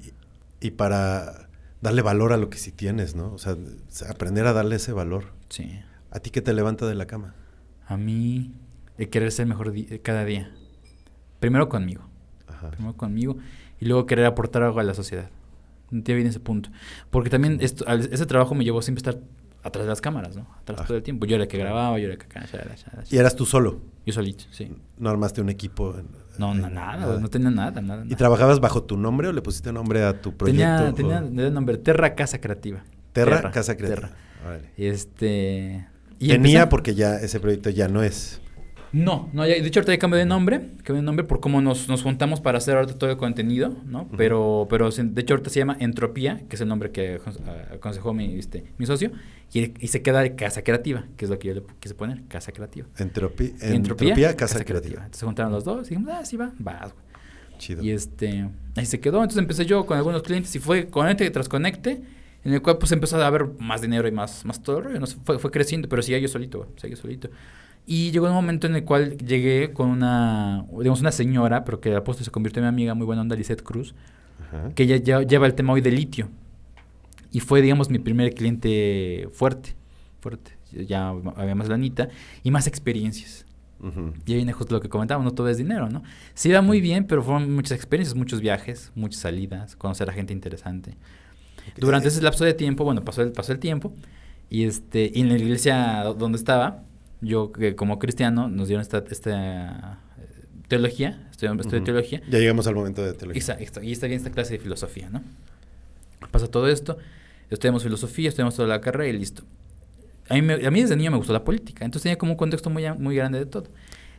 B: y para darle valor a lo que sí tienes, ¿no? O sea, aprender a darle ese valor. Sí. ¿A ti qué te levanta de la cama? A mí, el querer ser mejor cada día.
A: Primero conmigo. Ajá. Primero conmigo. Y luego querer aportar algo a la sociedad. Tiene bien ese punto. Porque también esto, ese trabajo me llevó siempre a estar atrás de las cámaras, ¿no? Atrás ah. todo el tiempo. Yo era el que grababa, yo era el que... ¿Y eras tú solo?
B: Yo solito, sí. ¿No armaste un equipo? En... No, eh, no nada, no tenía nada, nada, ¿Y trabajabas bajo tu nombre o le pusiste nombre a tu proyecto? Tenía, tenía, nombre, Terra Casa Creativa. Terra, Casa Creativa. Terra. Este, y tenía porque ya ese proyecto ya no es.
A: No, no, de hecho ahorita ya cambio de nombre, cambié de nombre por cómo nos, juntamos para hacer ahorita todo el contenido, ¿no? Pero, pero de hecho ahorita se llama Entropía, que es el nombre que aconsejó mi, este, mi socio, y, se queda de Casa Creativa, que es lo que yo le quise poner, Casa Creativa. entropía, entropía, Casa, creativa. Entonces se juntaron los dos y dijimos, ah, sí va, va, Chido. Y este, ahí se quedó, entonces empecé yo con algunos clientes y fue conecte tras conecte, en el cual pues empezó a haber más dinero y más, más todo no, fue, fue creciendo, pero seguía yo solito, seguía solito. Y llegó un momento en el cual llegué con una, digamos, una señora, pero que después se convirtió en mi amiga muy buena onda, Cruz, que ya, lleva el tema hoy de litio. Y fue, digamos, mi primer cliente fuerte, fuerte. Ya había más lanita y más experiencias. Uh viene justo lo que comentaba, no todo es dinero, ¿no? Sí iba muy bien, pero fueron muchas experiencias, muchos viajes, muchas salidas, conocer a gente interesante. Durante ese lapso de tiempo, bueno, pasó el, pasó el tiempo, y este, y en la iglesia donde estaba, yo como cristiano nos dieron esta, esta eh, teología, estoy, teología. Ya llegamos al momento de teología. y está bien esta clase de filosofía, ¿no? Pasa todo esto, estudiamos filosofía, estudiamos toda la carrera y listo. A mí, a mí desde niño me gustó la política, entonces tenía como un contexto muy, muy grande de todo.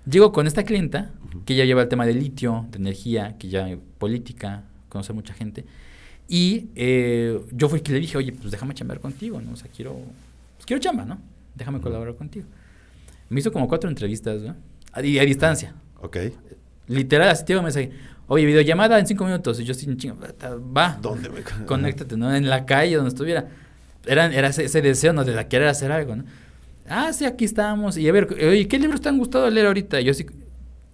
A: Llego con esta clienta, que ya lleva el tema de litio, de energía, que ya política, conoce mucha gente. Y eh, yo fui que le dije, oye, pues déjame chambear contigo, ¿no? O sea, quiero, pues, quiero chamba, ¿no? Déjame colaborar contigo. Me hizo como cuatro entrevistas, ¿no? A, a distancia. Ok. Literal, así te digo un mensaje. Oye, videollamada en cinco minutos. Y yo sin chingo, va. ¿Dónde, güey? Conéctate, ¿no? En la calle, donde estuviera. Era, era ese, deseo, ¿no? De la querer hacer algo, ¿no? Ah, sí, aquí estamos. Y a ver, oye, ¿qué libros te han gustado leer ahorita? yo sí,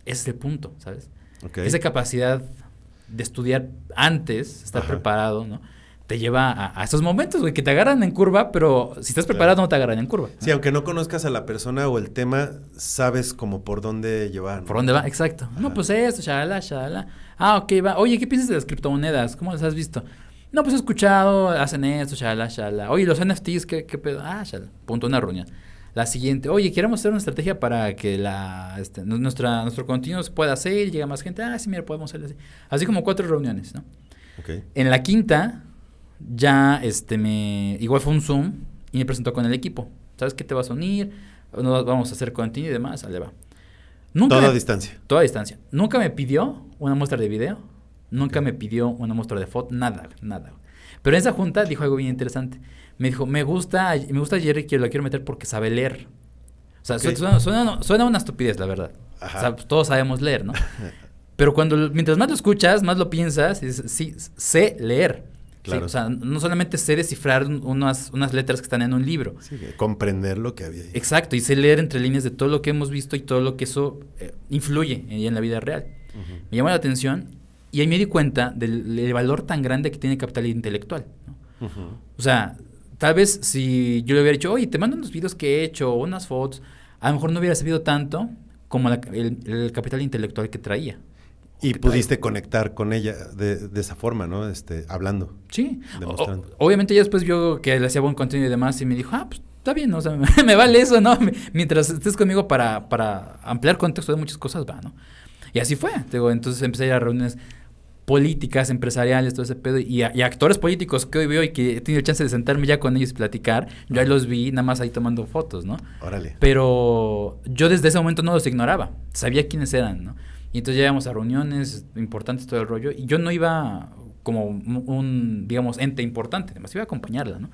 A: ese es el punto, ¿sabes? Esa capacidad de estudiar antes, estar preparado, ¿no?
B: te lleva a, esos momentos, güey, que te agarran en curva, pero si estás preparado no te agarran en curva. Sí, aunque no conozcas a la persona o el tema, sabes como por dónde llevar. Por dónde va, exacto. No, pues esto, shalala, shalala.
A: Ah, ok, va. Oye, ¿qué piensas de las criptomonedas? ¿Cómo las has visto? No, pues he escuchado, hacen esto, chala, shalala. Oye, los NFTs, ¿qué, pedo? Ah, shalala. Punto, una reunión. La siguiente, oye, queremos hacer una estrategia para que la, este, nuestra, nuestro continuo se pueda hacer, llega más gente. Ah, sí, mira, podemos hacerlo así. Así como cuatro reuniones, ¿no? Okay. En la quinta, ya este me igual fue un Zoom y me presentó con el equipo. ¿Sabes qué te vas a unir? vamos a hacer contenido y demás, va. Nunca a distancia. Toda distancia. Nunca me pidió una muestra de video, nunca me pidió una muestra de foto, nada, nada. Pero en esa junta dijo algo bien interesante. Me dijo, me gusta, me gusta Jerry, que lo quiero meter porque sabe leer. O sea, suena, una estupidez, la verdad. Pues, todos sabemos leer, ¿no? Pero cuando, mientras más lo escuchas, más lo piensas, y sí, sé leer no solamente sé descifrar unas, unas letras que están en un libro.
B: comprender lo que había. Ahí.
A: Exacto, y sé leer entre líneas de todo lo que hemos visto y todo lo que eso eh, influye en, la vida real. Me llamó la atención y ahí me di cuenta del, valor tan grande que tiene capital intelectual. O sea, tal vez si yo le hubiera dicho, oye, te mando unos videos que he hecho, unas fotos, a lo mejor no hubiera sabido tanto como el, capital intelectual que traía.
B: Y pudiste conectar con ella de, esa forma, ¿no? Este, hablando. Sí. obviamente ella después vio que le hacía buen contenido y demás y me dijo, ah, pues
A: está bien, ¿no? o sea, me, vale eso, ¿no? Mientras estés conmigo para, para ampliar contexto de muchas cosas, va, ¿no? Y así fue. Digo, entonces empecé a ir a reuniones políticas, empresariales, todo ese pedo, y, y, actores políticos que hoy veo y que he tenido chance de sentarme ya con ellos y platicar, yo ahí los vi nada más ahí tomando fotos, ¿no? Órale. Pero yo desde ese momento no los ignoraba, sabía quiénes eran, ¿no? Y entonces ya íbamos a reuniones importantes, todo el rollo. Y yo no iba como un, digamos, ente importante, además iba a acompañarla, ¿no?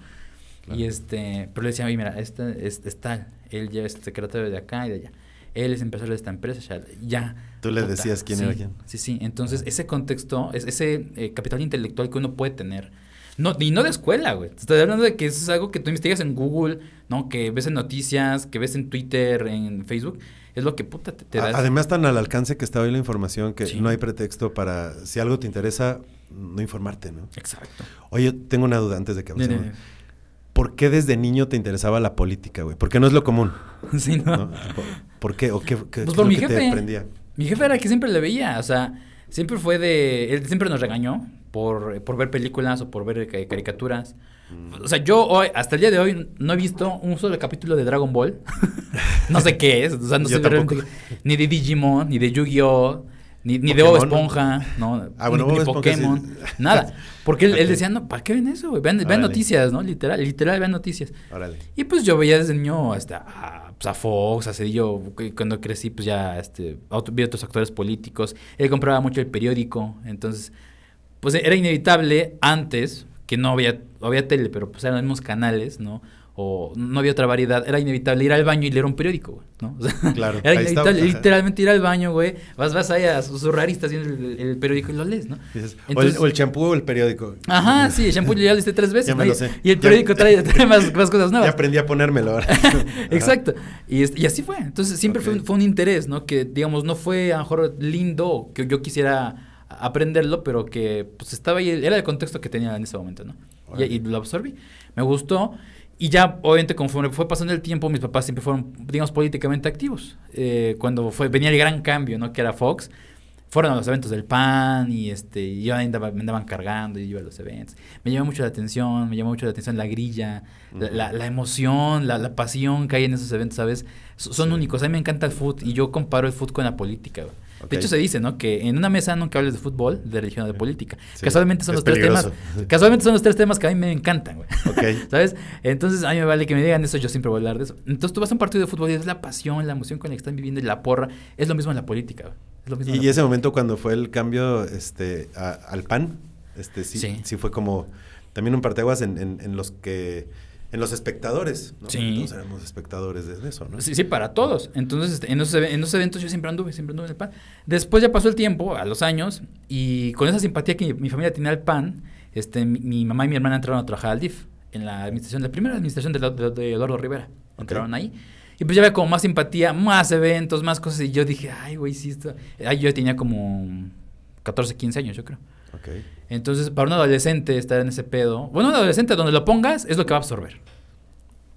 A: Y este, pero le decía, mira, este, es tal, él ya es secretario de acá y de allá. Él es empresario de esta empresa, ya. Tú le decías quién era quién. Sí, sí. Entonces, ah. ese contexto, es, ese eh, capital intelectual que uno puede tener, no, y no de escuela, güey. Estoy hablando de que eso es algo que tú investigas en Google, ¿no? Que ves en noticias, que ves en Twitter, en Facebook es lo que puta te, da. Además,
B: tan al alcance que está hoy la información que no hay pretexto para, si algo te interesa, no informarte, ¿no? Exacto. Oye, tengo una duda antes de que avancemos. ¿Por qué desde niño te interesaba la política, güey? Porque no es lo común. Sí, ¿no? ¿Por, qué? ¿O qué, qué, pues mi jefe.
A: mi jefe era que siempre le veía, o sea, siempre fue de... Él siempre nos regañó por, por ver películas o por ver caricaturas. O sea, yo hoy, hasta el día de hoy, no he visto un solo capítulo de Dragon Ball. no sé qué es. Ni de Digimon, ni de Yu-Gi-Oh! Ni, de Bob Esponja, ah, ni, de Pokémon, nada. Porque él, decía, no, ¿para qué ven eso? Vean, noticias, ¿no? Literal, literal, vean noticias. Y pues yo veía desde niño hasta pues, a, pues Fox, a Cedillo, cuando crecí, pues ya este, vi otros actores políticos. Él compraba mucho el periódico, entonces, pues era inevitable antes que no había había tele, pero pues eran los mismos canales, ¿no? O no había otra variedad, era inevitable ir al baño y leer un
B: periódico, ¿no? O claro, era inevitable literalmente
A: ir al baño, güey, vas, vas allá a susurrar y el, periódico y lo lees, ¿no?
B: o el champú o el periódico. Ajá, sí, el champú ya lo hice tres veces, Y el periódico trae, más, cosas nuevas. Ya aprendí a ponérmelo ahora. Exacto,
A: y, así fue. Entonces siempre fue, fue un interés, ¿no? Que, digamos, no fue a lo mejor lindo que yo quisiera aprenderlo, pero que pues estaba ahí, era el contexto que tenía en ese momento, ¿no? y, lo absorbí. Me gustó. Y ya, obviamente, conforme fue pasando el tiempo, mis papás siempre fueron, digamos, políticamente activos. Eh, cuando fue, venía el gran cambio, ¿no? Que era Fox. Fueron a los eventos del PAN y este, yo andaba, me andaban cargando y yo iba a los eventos. Me llamó mucho la atención, me llamó mucho la atención la grilla, la, emoción, la, pasión que hay en esos eventos, ¿sabes? son únicos. A mí me encanta el fútbol y yo comparo el fútbol con la política. De hecho, se dice, ¿no? Que en una mesa nunca hables de fútbol, de religión o de política. casualmente son los tres temas. Casualmente son los tres temas que a mí me encantan, güey. ¿Sabes? Entonces, a mí me vale que me digan eso, yo siempre voy a hablar de eso. Entonces, tú vas a un partido de fútbol y es la pasión, la emoción con la que están viviendo y la porra. Es lo mismo en la política, y, ese
B: momento cuando fue el cambio este, al PAN, este, sí, sí. fue como también un parteaguas en, en los que en los espectadores, ¿no? Sí. Todos éramos espectadores de eso, ¿no? Sí, sí,
A: para todos. Entonces, este, en esos, eventos yo siempre anduve, siempre anduve en el PAN. Después ya pasó el tiempo, a los años, y con esa simpatía que mi, familia tenía al PAN, este, mi, mamá y mi hermana entraron a trabajar al DIF, en la administración, la primera administración de, Eduardo Rivera. Entraron ahí. Y pues ya había como más simpatía, más eventos, más cosas. Y yo dije, ay, güey, sí, esto... yo tenía como 14, 15 años, yo creo. Entonces, para un adolescente estar en ese pedo, bueno, un adolescente donde lo pongas es lo que va a absorber.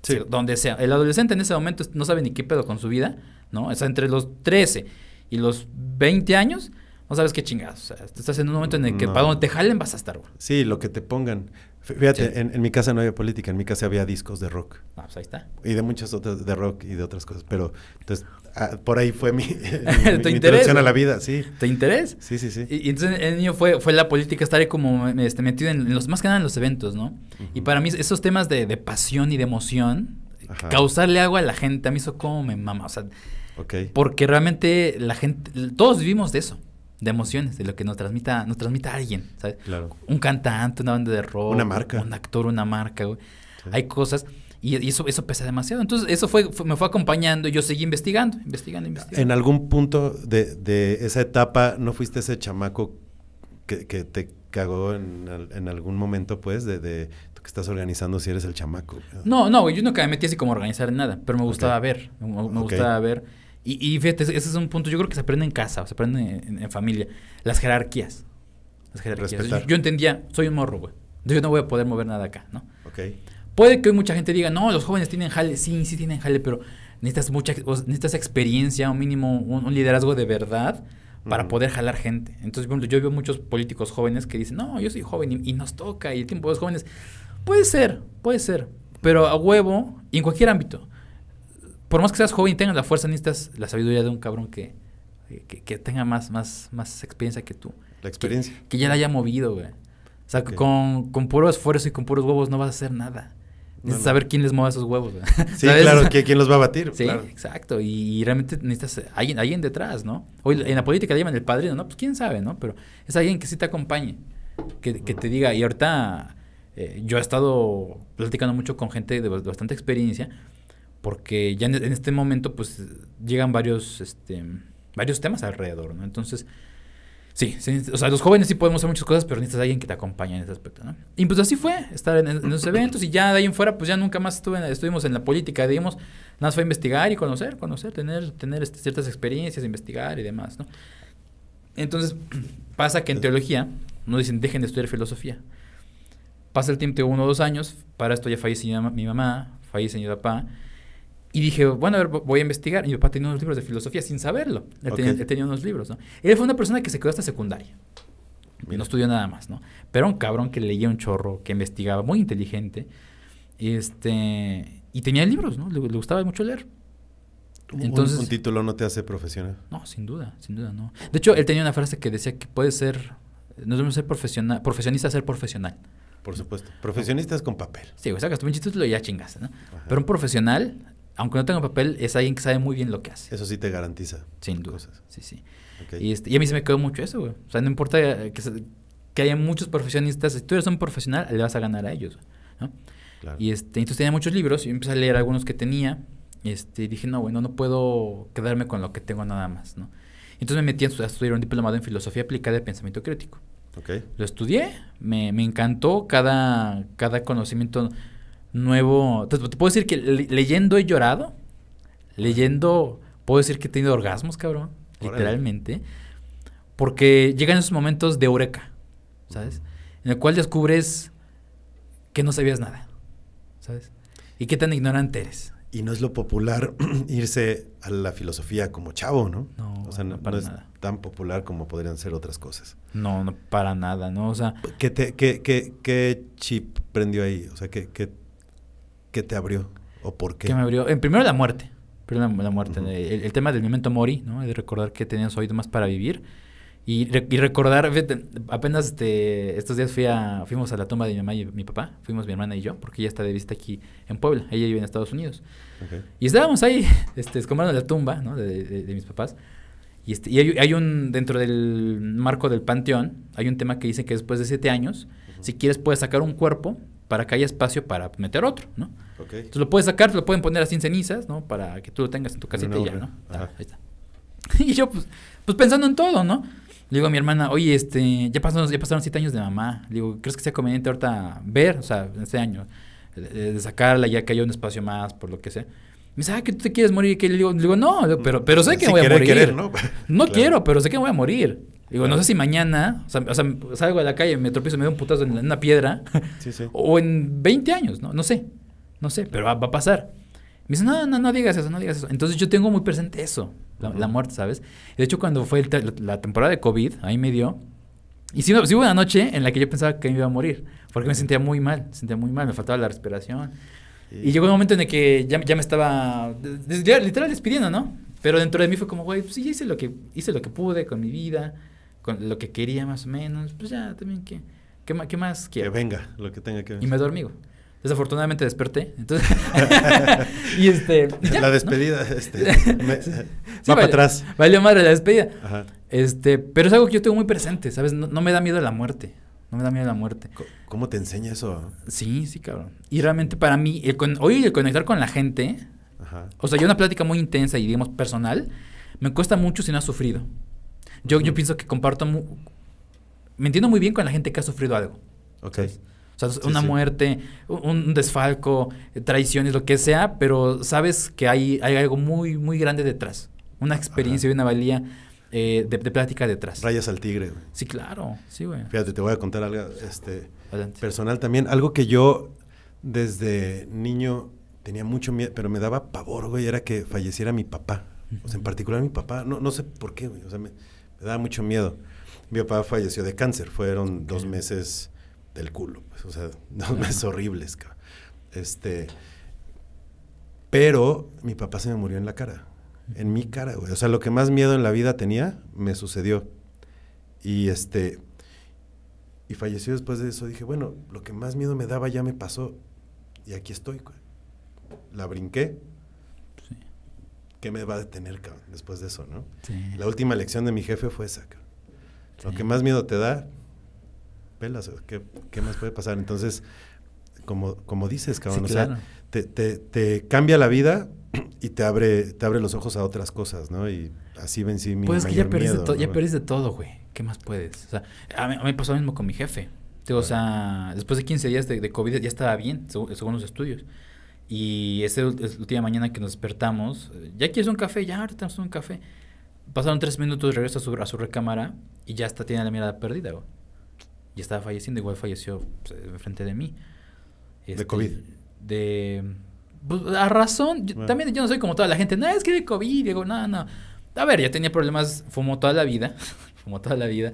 A: Sí. Donde sea. El adolescente en ese momento no sabe ni qué pedo con su vida, ¿no? O sea, entre los 13 y los 20 años, no sabes qué chingados. O sea, estás en un momento en el que para donde te
B: jalen vas a estar, güey. Sí, lo que te pongan. Fíjate, en, en, mi casa no había política, en mi casa había discos de rock. Ah, pues ahí está. Y de muchas otras, de rock y de otras cosas. Pero entonces Ah, por ahí fue mi, mi, a la vida, sí. ¿Te interés?
A: Sí, sí, sí. Y, entonces el niño fue, fue la política, estar como este, metido en los, más que nada en los eventos, ¿no? Y para mí esos temas de, pasión y de emoción, causarle algo a la gente, a mí eso como me mama, o sea, porque realmente la gente, todos vivimos de eso, de emociones, de lo que nos transmita, nos transmita alguien, ¿sabes? Claro. Un cantante, una banda de rock. Una marca. Un actor, una marca, güey. Hay cosas y, eso, eso pesa demasiado. Entonces, eso fue, me fue acompañando y yo seguí investigando, investigando, investigando. ¿En
B: algún punto de, de esa etapa no fuiste ese chamaco que, te cagó en, algún momento, pues, de, de que estás organizando si eres el chamaco. No,
A: no, yo nunca me metí así como organizar en nada, pero me gustaba ver, me, gustaba ver. Y, y, fíjate, ese es un punto, yo creo que se aprende en casa, se aprende en, familia, las jerarquías. Las jerarquías. Yo, entendía, soy un morro, güey. Yo no voy a poder mover nada acá, ¿no? Ok. Puede que hoy mucha gente diga, no, los jóvenes tienen jale. Sí, sí tienen jale, pero necesitas, mucha, necesitas experiencia, O mínimo, un, liderazgo de verdad para poder jalar gente. Entonces, yo veo muchos políticos jóvenes que dicen, no, yo soy joven y, nos toca, y el tiempo de los jóvenes. Puede ser, puede ser, pero a huevo y en cualquier ámbito. Por más que seas joven y tengas la fuerza, necesitas la sabiduría de un cabrón que, que, tenga más, más, más experiencia que tú. La experiencia. Que, ya la haya movido, güey. O sea, con, con puro esfuerzo y con puros huevos no vas a hacer nada. Necesitas saber quién les mueve esos huevos. Sí, claro,
B: quién los va a batir.
A: Sí, exacto. Y, realmente necesitas eh, alguien, alguien detrás, ¿no? Hoy en la política le llaman el padrino, ¿no? Pues quién sabe, ¿no? Pero es alguien que sí te acompañe, que, te diga, y ahorita eh, yo he estado platicando mucho con gente de, bastante experiencia, porque ya en, este momento pues llegan varios, este, varios temas alrededor, ¿no? Entonces Sí, o sea, los jóvenes sí podemos hacer muchas cosas, pero necesitas alguien que te acompañe en ese aspecto, ¿no? Y pues así fue, estar en, los esos eventos y ya de ahí en fuera, pues ya nunca más estuve estuvimos en la política, digamos, nada más fue investigar y conocer, conocer, tener, tener este, ciertas experiencias, investigar y demás, ¿no? Entonces, pasa que en teología nos dicen, dejen de estudiar filosofía. Pasa el tiempo de uno o dos años, para esto ya falleció mi mamá, falleció mi papá, y dije, bueno, a ver, voy a investigar. Y mi papá tenía unos libros de filosofía sin saberlo. Él, tenía, unos libros, ¿no? Él fue una persona que se quedó hasta secundaria. No estudió nada más, ¿no? Pero un cabrón que leía un chorro, que investigaba, muy inteligente. Este, y tenía libros, ¿no? Le, gustaba mucho leer.
B: Entonces, un, título no te hace profesional. No,
A: sin duda, sin duda, no. De hecho, él tenía una frase que decía que puede ser, no debemos ser profesional, profesionista ser profesional. Por supuesto. Profesionistas con papel. Sí, o sacas tu pinche título y ya chingaste, ¿no? Pero un profesional aunque no tenga papel, es alguien que sabe muy bien lo que hace. Eso sí te garantiza. Sin duda. Sí, sí. Este, y, a mí se me quedó mucho eso, güey. O sea, no importa que, haya muchos profesionistas, si tú eres un profesional, le vas a ganar a ellos, ¿no? Claro. Y este, entonces tenía muchos libros y empecé a leer algunos que tenía. Este, y dije, no, bueno, no puedo quedarme con lo que tengo nada más, ¿no? Entonces me metí a estudiar un diplomado en filosofía aplicada de pensamiento crítico. Okay. Lo estudié, me, me encantó cada, cada conocimiento nuevo. Te, te puedo decir que leyendo he llorado. Leyendo, puedo decir que he tenido orgasmos, cabrón. Literalmente. Porque llegan esos momentos de eureka, ¿sabes? En el cual descubres que no sabías nada, ¿sabes?
B: Y qué tan ignorante eres. Y no es lo popular irse a la filosofía como chavo, ¿no? No, o sea, no, es tan popular como podrían ser otras cosas. No, no para nada, ¿no? O sea... ¿Qué, qué, qué, qué chip prendió ahí? O sea, ¿qué, qué ¿Qué te abrió? ¿O por qué? ¿Qué me
A: abrió? En primero la muerte. Primero la, muerte. el, tema del momento mori, ¿no? De recordar que tenías oído más para vivir. Y, y recordar, fíjate, apenas este, estos días fui a, fuimos a la tumba de mi mamá y mi papá, fuimos mi hermana y yo, porque ella está de vista aquí en Puebla, ella vive en Estados Unidos. Y estábamos ahí, este, escombrando la tumba, ¿no? de, de, mis papás. Y, este, y hay, un, dentro del marco del panteón, hay un tema que dice que después de siete años, si quieres puedes sacar un cuerpo para que haya espacio para meter otro, ¿no? Okay. Entonces lo puedes sacar, te lo pueden poner así en cenizas, ¿no? Para que tú lo tengas en tu casita y ya, ¿no? Ah, ahí está. y yo, pues, pues, pensando en todo, ¿no? Le digo a mi hermana, oye, este, ya pasaron, ya pasaron siete años de mamá. Le digo, ¿crees que sea conveniente ahorita ver, o sea, este año, de, sacarla ya que haya un espacio más, por lo que sea? Me dice, ah, que tú te quieres morir. Que le digo, no, pero, pero sé que voy a morir. ¿no? quiero, pero sé que voy a morir. Digo, no sé si mañana, o sea, salgo a la calle, me tropiezo, me doy un putazo en, una piedra, sí, sí. o en 20 años, no, no sé, no sé, pero va, a pasar. Me dice, no, no, no digas eso, no digas eso. Entonces yo tengo muy presente eso, la, muerte, ¿sabes? De hecho, cuando fue la, temporada de COVID, ahí me dio, y sí, hubo una noche en la que yo pensaba que me iba a morir, porque me sentía muy mal, me sentía muy mal, me faltaba la respiración. Y llegó un momento en el que ya, me estaba, literal despidiendo, ¿no? Pero dentro de mí fue como, güey, pues sí, hice lo que, hice lo que pude con mi vida con lo que quería más o menos, pues ya también que... ¿Qué, ¿Qué más quiero? Que venga, lo que tenga que ver Y me dormí, Desafortunadamente desperté. Entonces, y este. Pues la despedida, este. Eh, va para atrás. Valió madre la despedida. Este, pero es algo que yo tengo muy presente, ¿sabes? No, me da miedo a la muerte. No me da miedo la muerte. ¿Cómo te enseña eso? Sí, sí, cabrón. Y realmente para mí, el con, hoy el conectar con la gente, o sea, yo una plática muy intensa y digamos personal, me cuesta mucho si no has sufrido. Yo, yo pienso que comparto... me entiendo muy bien con la gente que ha sufrido algo. Ok. O sea, una muerte, un, desfalco, traiciones, lo que sea, pero sabes que hay, hay algo muy, muy grande detrás. Una experiencia y una valía eh, de, plática detrás. Rayas al
B: tigre, güey. Sí, claro. Sí, güey. Fíjate, te voy a contar algo este, personal también. Algo que yo desde niño tenía mucho miedo, pero me daba pavor, güey, era que falleciera mi papá. O sea, en particular mi papá. No, no sé por qué, güey. O sea, me, me daba mucho miedo. Mi papá falleció de cáncer. Fueron dos meses del culo. Pues, o sea, dos meses horribles. Este, pero mi papá se me murió en la cara. En mi cara, güey. O sea, lo que más miedo en la vida tenía, me sucedió. Y este. Y falleció después de eso. Dije, bueno, lo que más miedo me daba ya me pasó. Y aquí estoy, güey. La brinqué ¿qué me va a detener, cabrón? Después de eso, ¿no? La última lección de mi jefe fue esa, Lo que más miedo te da, pelas, ¿qué, más puede pasar? Entonces, como, como dices, cabrón, o sea, te, cambia la vida y te abre, te abre los ojos a otras cosas, ¿no? Y así vencí mi Pues es que ya perdiste, de
A: ya todo, güey. ¿Qué más puedes? O sea, a mí, me pasó lo mismo con mi jefe. O sea, después de 15 días de, COVID ya estaba bien, según los estudios. Y esa última mañana que nos despertamos, eh, ya quieres un café, ya ahorita un café. Pasaron tres minutos, regreso a su, a su recámara y ya está, tiene la mirada perdida, Y estaba falleciendo, igual falleció frente pues, eh, enfrente de mí. ¿De este, COVID? De. Pues, a razón, también yo no soy como toda la gente, no, es que de COVID, digo, no, no. A ver, ya tenía problemas, fumó toda la vida, fumó toda la vida,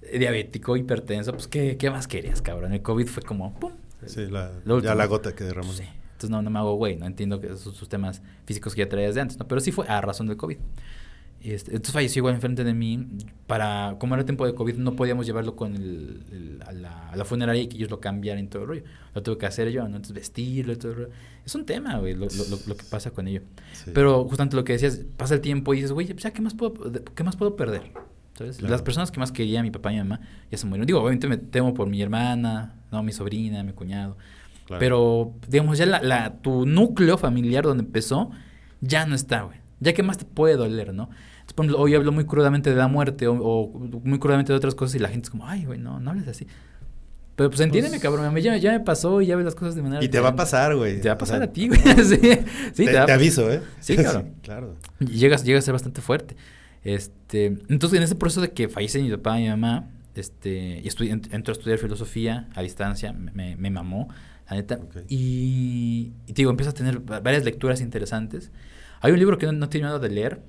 A: eh, diabético, hipertenso, pues ¿qué, qué más querías, cabrón? El COVID fue como, ¡pum! Sí, la, ya la gota que derramó no, no me hago güey, no entiendo que esos sus temas físicos que ya traías de antes, ¿no? Pero sí fue a razón del COVID. Este, entonces falleció igual enfrente de mí. Para, como era el tiempo de COVID, no podíamos llevarlo con el, a, la, a, la, funeraria y que ellos lo cambiaran y todo el rollo. Lo tuve que hacer yo, antes vestirlo y todo el rollo. Es un tema, güey, lo, lo, lo, que pasa con ello. Pero justamente lo que decías, pasa el tiempo y dices, güey, ya, ¿qué más puedo, qué más puedo perder? Entonces, las personas que más quería, mi papá y mi mamá, ya se murieron. Digo, obviamente me temo por mi hermana, no, mi sobrina, mi cuñado. Pero, digamos, ya la, tu núcleo familiar donde empezó, ya no está, güey. Ya que más te puede doler, ¿no? por ejemplo, hoy hablo muy crudamente de la muerte o, muy crudamente de otras cosas y la gente es como, ay, güey, no, no hables así. Pero pues entiéndeme, pues cabrón, ya, me pasó y ya ves las cosas de manera... Y te va a pasar, güey. Te va a pasar a ti, güey. sí, sí, te, aviso, ¿eh? Sí, claro. claro. llegas, llegas a ser bastante fuerte. Este, entonces, en ese proceso de que fallecen mi papá y mi mamá, este, y entró a estudiar filosofía a distancia, me, me mamó. La neta. Y, te digo, empiezas a tener varias lecturas interesantes. Hay un libro que no, no tengo nada de leer,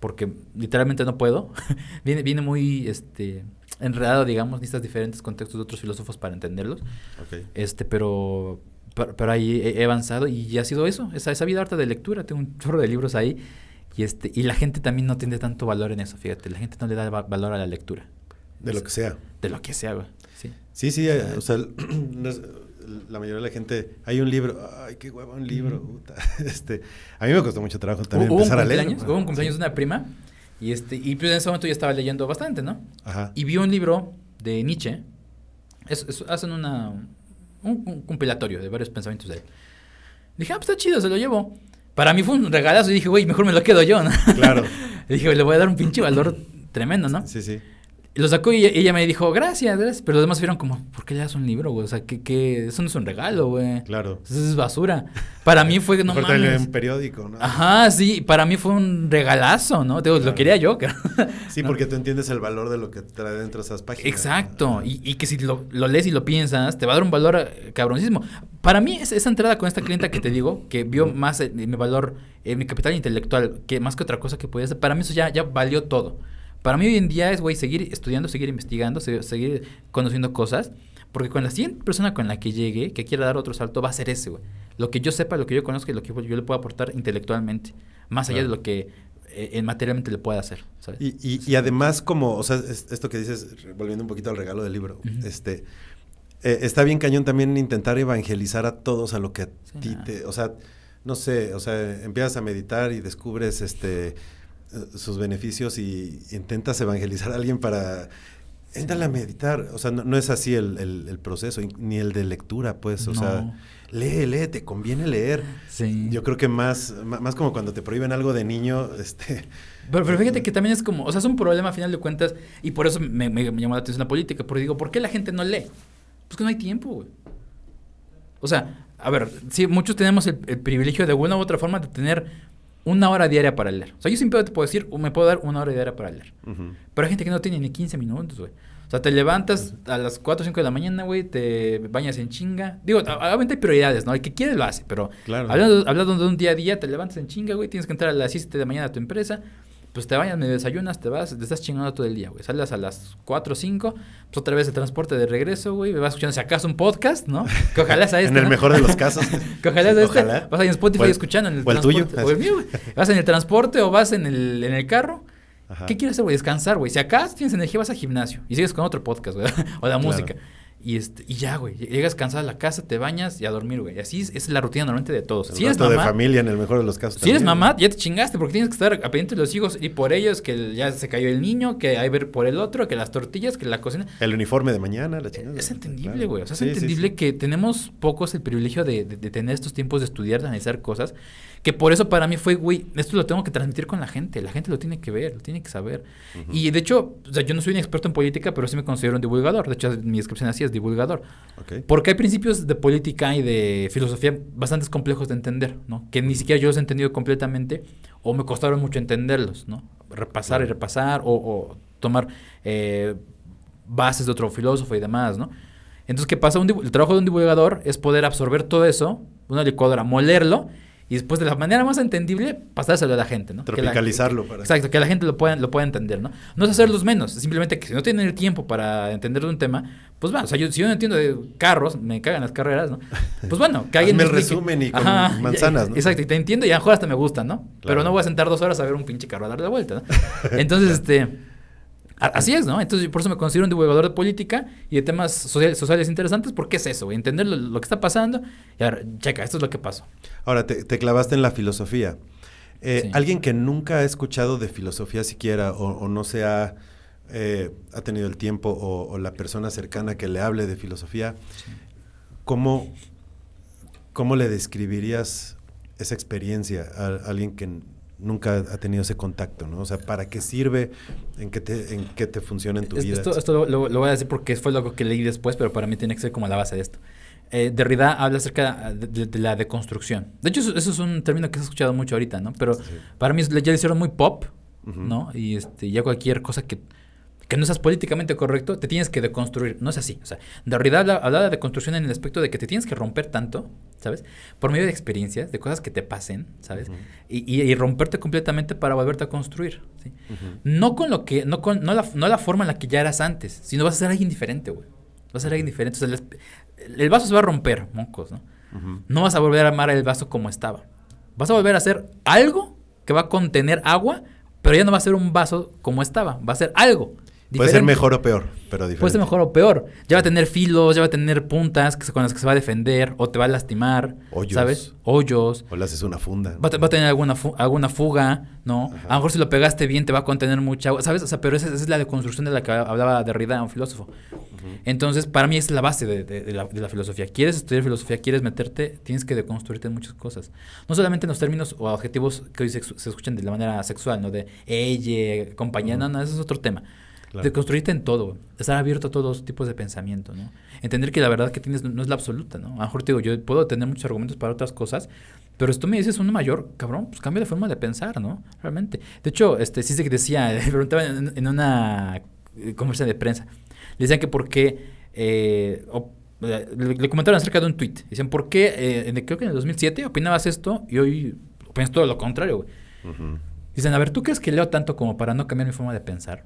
A: porque literalmente no puedo. viene, viene muy este, enredado, digamos, estos diferentes contextos de otros filósofos para entenderlos. Este, pero, pero, ahí he avanzado y ya ha sido eso, esa, esa vida harta de lectura. Tengo un chorro de libros ahí. Y, este, y la gente también no tiene tanto valor en eso, fíjate. La gente no le da valor a la lectura.
B: De lo que sea. De lo que sea, güey. Sí, sí, sí eh, o sea, la mayoría de la gente, hay un libro, ay, qué huevo un libro. Puta. Este, a mí me costó mucho trabajo también empezar a leer. Hubo un cumpleaños de una prima y, este, y pues en ese momento yo estaba leyendo bastante, ¿no? Ajá.
A: Y vi un libro de Nietzsche, es, hacen una, un, compilatorio de varios pensamientos de él. Dije, ah, pues está chido, se lo llevo. Para mí fue un regalazo y dije, güey, mejor me lo quedo yo, ¿no? Claro. dije, le voy a dar un pinche valor tremendo, ¿no? Sí, sí. Lo sacó y ella me dijo, gracias, Pero los demás vieron como, ¿por qué le das un libro, güey? O sea, ¿qué, qué? eso no es un regalo, güey. Claro. Eso es basura. Para mí fue, no Mejor un periódico, ¿no? Ajá, sí. Para mí fue un regalazo, ¿no? Digo, Lo quería yo. Claro. Sí, porque tú entiendes el valor de lo que trae dentro esas páginas. Exacto. Y, y, que si lo, lees y lo piensas, te va a dar un valor eh, cabronísimo Para mí, esa entrada con esta clienta que te digo, que vio más eh, mi valor, mi capital intelectual, que más que otra cosa que hacer. para mí eso ya, ya valió todo. Para mí hoy en día es, güey, seguir estudiando, seguir investigando, seguir conociendo cosas. Porque con la siguiente persona con la que llegue, que quiera dar otro salto, va a ser ese, güey. Lo que yo sepa, lo que yo conozca y lo que yo le pueda aportar intelectualmente. Más allá de lo que eh, materialmente le pueda hacer. Y,
B: además, como, o sea, esto que dices, volviendo un poquito al regalo del libro, este. Eh, está bien cañón también intentar evangelizar a todos a lo que a ti te. O sea, no sé, o sea, empiezas a meditar y descubres este sus beneficios y intentas evangelizar a alguien para Éntale a meditar. O sea, no, es así el, proceso, ni el de lectura, pues. O sea, lee, lee, te conviene leer. Sí. Yo creo que más, más como cuando te prohíben algo de niño, este. Pero, fíjate eh, que también es como, o sea, es un problema a final de cuentas, y por eso
A: me, llamó la atención la política, porque digo, ¿por qué la gente no lee? Pues que no hay tiempo, güey. O sea, a ver, sí, muchos tenemos el, privilegio de una u otra forma de tener una hora diaria para leer. O sea, yo siempre te puedo decir, me puedo dar una hora diaria para leer. Pero hay gente que no tiene ni 15 minutos, güey. O sea, te levantas a las 4 o 5 de la mañana, güey, te bañas en chinga. Digo, obviamente hay prioridades, ¿no? El que quiere lo hace, pero claro. hablando, hablando, de un día a día, te levantas en chinga, güey, tienes que entrar a las 7 de la mañana a tu empresa, pues te vayas me desayunas, te vas, te estás chingando todo el día, güey. Sales a las 4 o 5, pues otra vez el transporte de regreso, güey. Me vas escuchando si acaso un podcast, ¿no? Que ojalá sea este. en el mejor de los casos. que ojalá sea este. Ojalá. Vas en Spotify escuchando en el transporte. tuyo. O el mío, güey. Vas en el transporte o vas en el, en el carro. Ajá. ¿Qué quieres hacer, güey? Descansar, güey. Si acá tienes energía, vas al gimnasio y sigues con otro podcast, güey. o la música. Y, este, y ya, güey. Llegas cansado a la casa, te bañas y a dormir, güey. Así es, la rutina normalmente de todos. El si de familia
B: en el mejor de los casos. Si mamá,
A: ya te chingaste porque tienes que estar a pendiente de los hijos y por ellos que ya se cayó el niño, que hay que ver por el otro, que las tortillas, que la cocina.
B: El uniforme de mañana, la chingada. Es entendible, güey. O sea, es entendible
A: que tenemos pocos el privilegio de, de tener estos tiempos de estudiar, de analizar cosas. Que por eso para mí fue, güey, esto lo tengo que transmitir con la gente. La gente lo tiene que ver, lo tiene que saber. Y de hecho, sea, yo no soy un experto en política, pero sí me considero un divulgador. De hecho, mi descripción así es divulgador. Porque hay principios de política y de filosofía bastante complejos de entender, ¿no? Que ni siquiera yo los he entendido completamente o me costaron mucho entenderlos, ¿no? Repasar y repasar o, tomar eh, bases de otro filósofo y demás, ¿no? Entonces, ¿qué pasa? el trabajo de un divulgador es poder absorber todo eso, una licuadora, molerlo y después de la manera más entendible pasárselo a la gente, ¿no? Tropicalizarlo. Que para... Exacto, que la gente lo pueda, lo pueda entender, ¿no? No es hacerlos menos, simplemente que si no tienen el tiempo para entender un tema, pues bueno, o sea, yo, si yo no entiendo de carros, me cagan las carreras, ¿no? Pues bueno, que alguien... me resumen y con manzanas, ¿no? Exacto, y te entiendo y a lo mejor hasta me gusta, ¿no? Pero no voy a sentar dos horas a ver un pinche carro a darle la vuelta, ¿no? Entonces, este Así es, ¿no? Entonces, por eso me considero un divulgador de política y de temas sociales, interesantes, porque es eso, entender lo, que está pasando
B: y ahora, checa, esto es lo que pasó. Ahora, te, clavaste en la filosofía. Eh, alguien que nunca ha escuchado de filosofía siquiera o, no se eh, ha, tenido el tiempo o, la persona cercana que le hable de filosofía, ¿cómo, le describirías esa experiencia a alguien que nunca ha tenido ese contacto, ¿no? O sea, ¿para qué sirve? ¿En qué te, en te funciona en tu vida? Esto,
A: esto lo, voy a decir porque fue lo que leí después, pero para mí tiene que ser como la base de esto. Eh, Derrida habla acerca ah, de, la deconstrucción. De hecho, eso, es un término que se ha escuchado mucho ahorita, ¿no? Pero para mí ya lo hicieron muy pop, ¿no? Y este, ya cualquier cosa que que no seas políticamente correcto, te tienes que deconstruir. No es así. O sea, de realidad hablaba de construcción en el aspecto de que te tienes que romper tanto, ¿sabes? Por medio de experiencias, de cosas que te pasen, ¿sabes? y, romperte completamente para volverte a construir. No con lo que, no con, no la, forma en la que ya eras antes, sino vas a ser alguien diferente, güey. Vas a ser alguien diferente. O sea, el, vaso se va a romper, moncos, ¿no? No vas a volver a amar el vaso como estaba. Vas a volver a hacer algo que va a contener agua, pero ya no va a ser un vaso como estaba, va a ser algo Puede ser mejor o peor, pero diferente. Puede ser mejor o peor. Ya va a tener filos, ya va a tener puntas con las que se va a defender o te va a lastimar. ¿Sabes?
B: Hoyos. O le
A: haces una funda. Va, a tener alguna, alguna fuga, ¿no? A lo mejor si lo pegaste bien te va a contener mucha ¿sabes? O sea, pero esa, es la deconstrucción de la que hablaba Derrida, un filósofo. Entonces, para mí es la base de, la, filosofía. Quieres estudiar filosofía, quieres meterte, tienes que deconstruirte muchas cosas. No solamente en los términos o objetivos que hoy se, escuchan de la manera sexual, ¿no? De ella, compañera no, no, eso es otro tema. De construiste en todo, estar abierto a todos tipos de pensamiento, ¿no? Entender que la verdad que tienes no es la absoluta, ¿no? A lo mejor te digo, yo puedo tener muchos argumentos para otras cosas, pero si tú me dices uno mayor, cabrón, pues cambia la forma de pensar, ¿no? Realmente. De hecho, este, sí se decía, le preguntaban en, una eh, conversación de prensa, le decían que por qué, eh, le, comentaron acerca de un tweet, dicen ¿por qué, eh, en creo que en el 2007 opinabas esto y hoy opinas todo lo contrario, güey? Dicen, a ver, ¿tú crees que leo tanto como para no cambiar mi forma de pensar?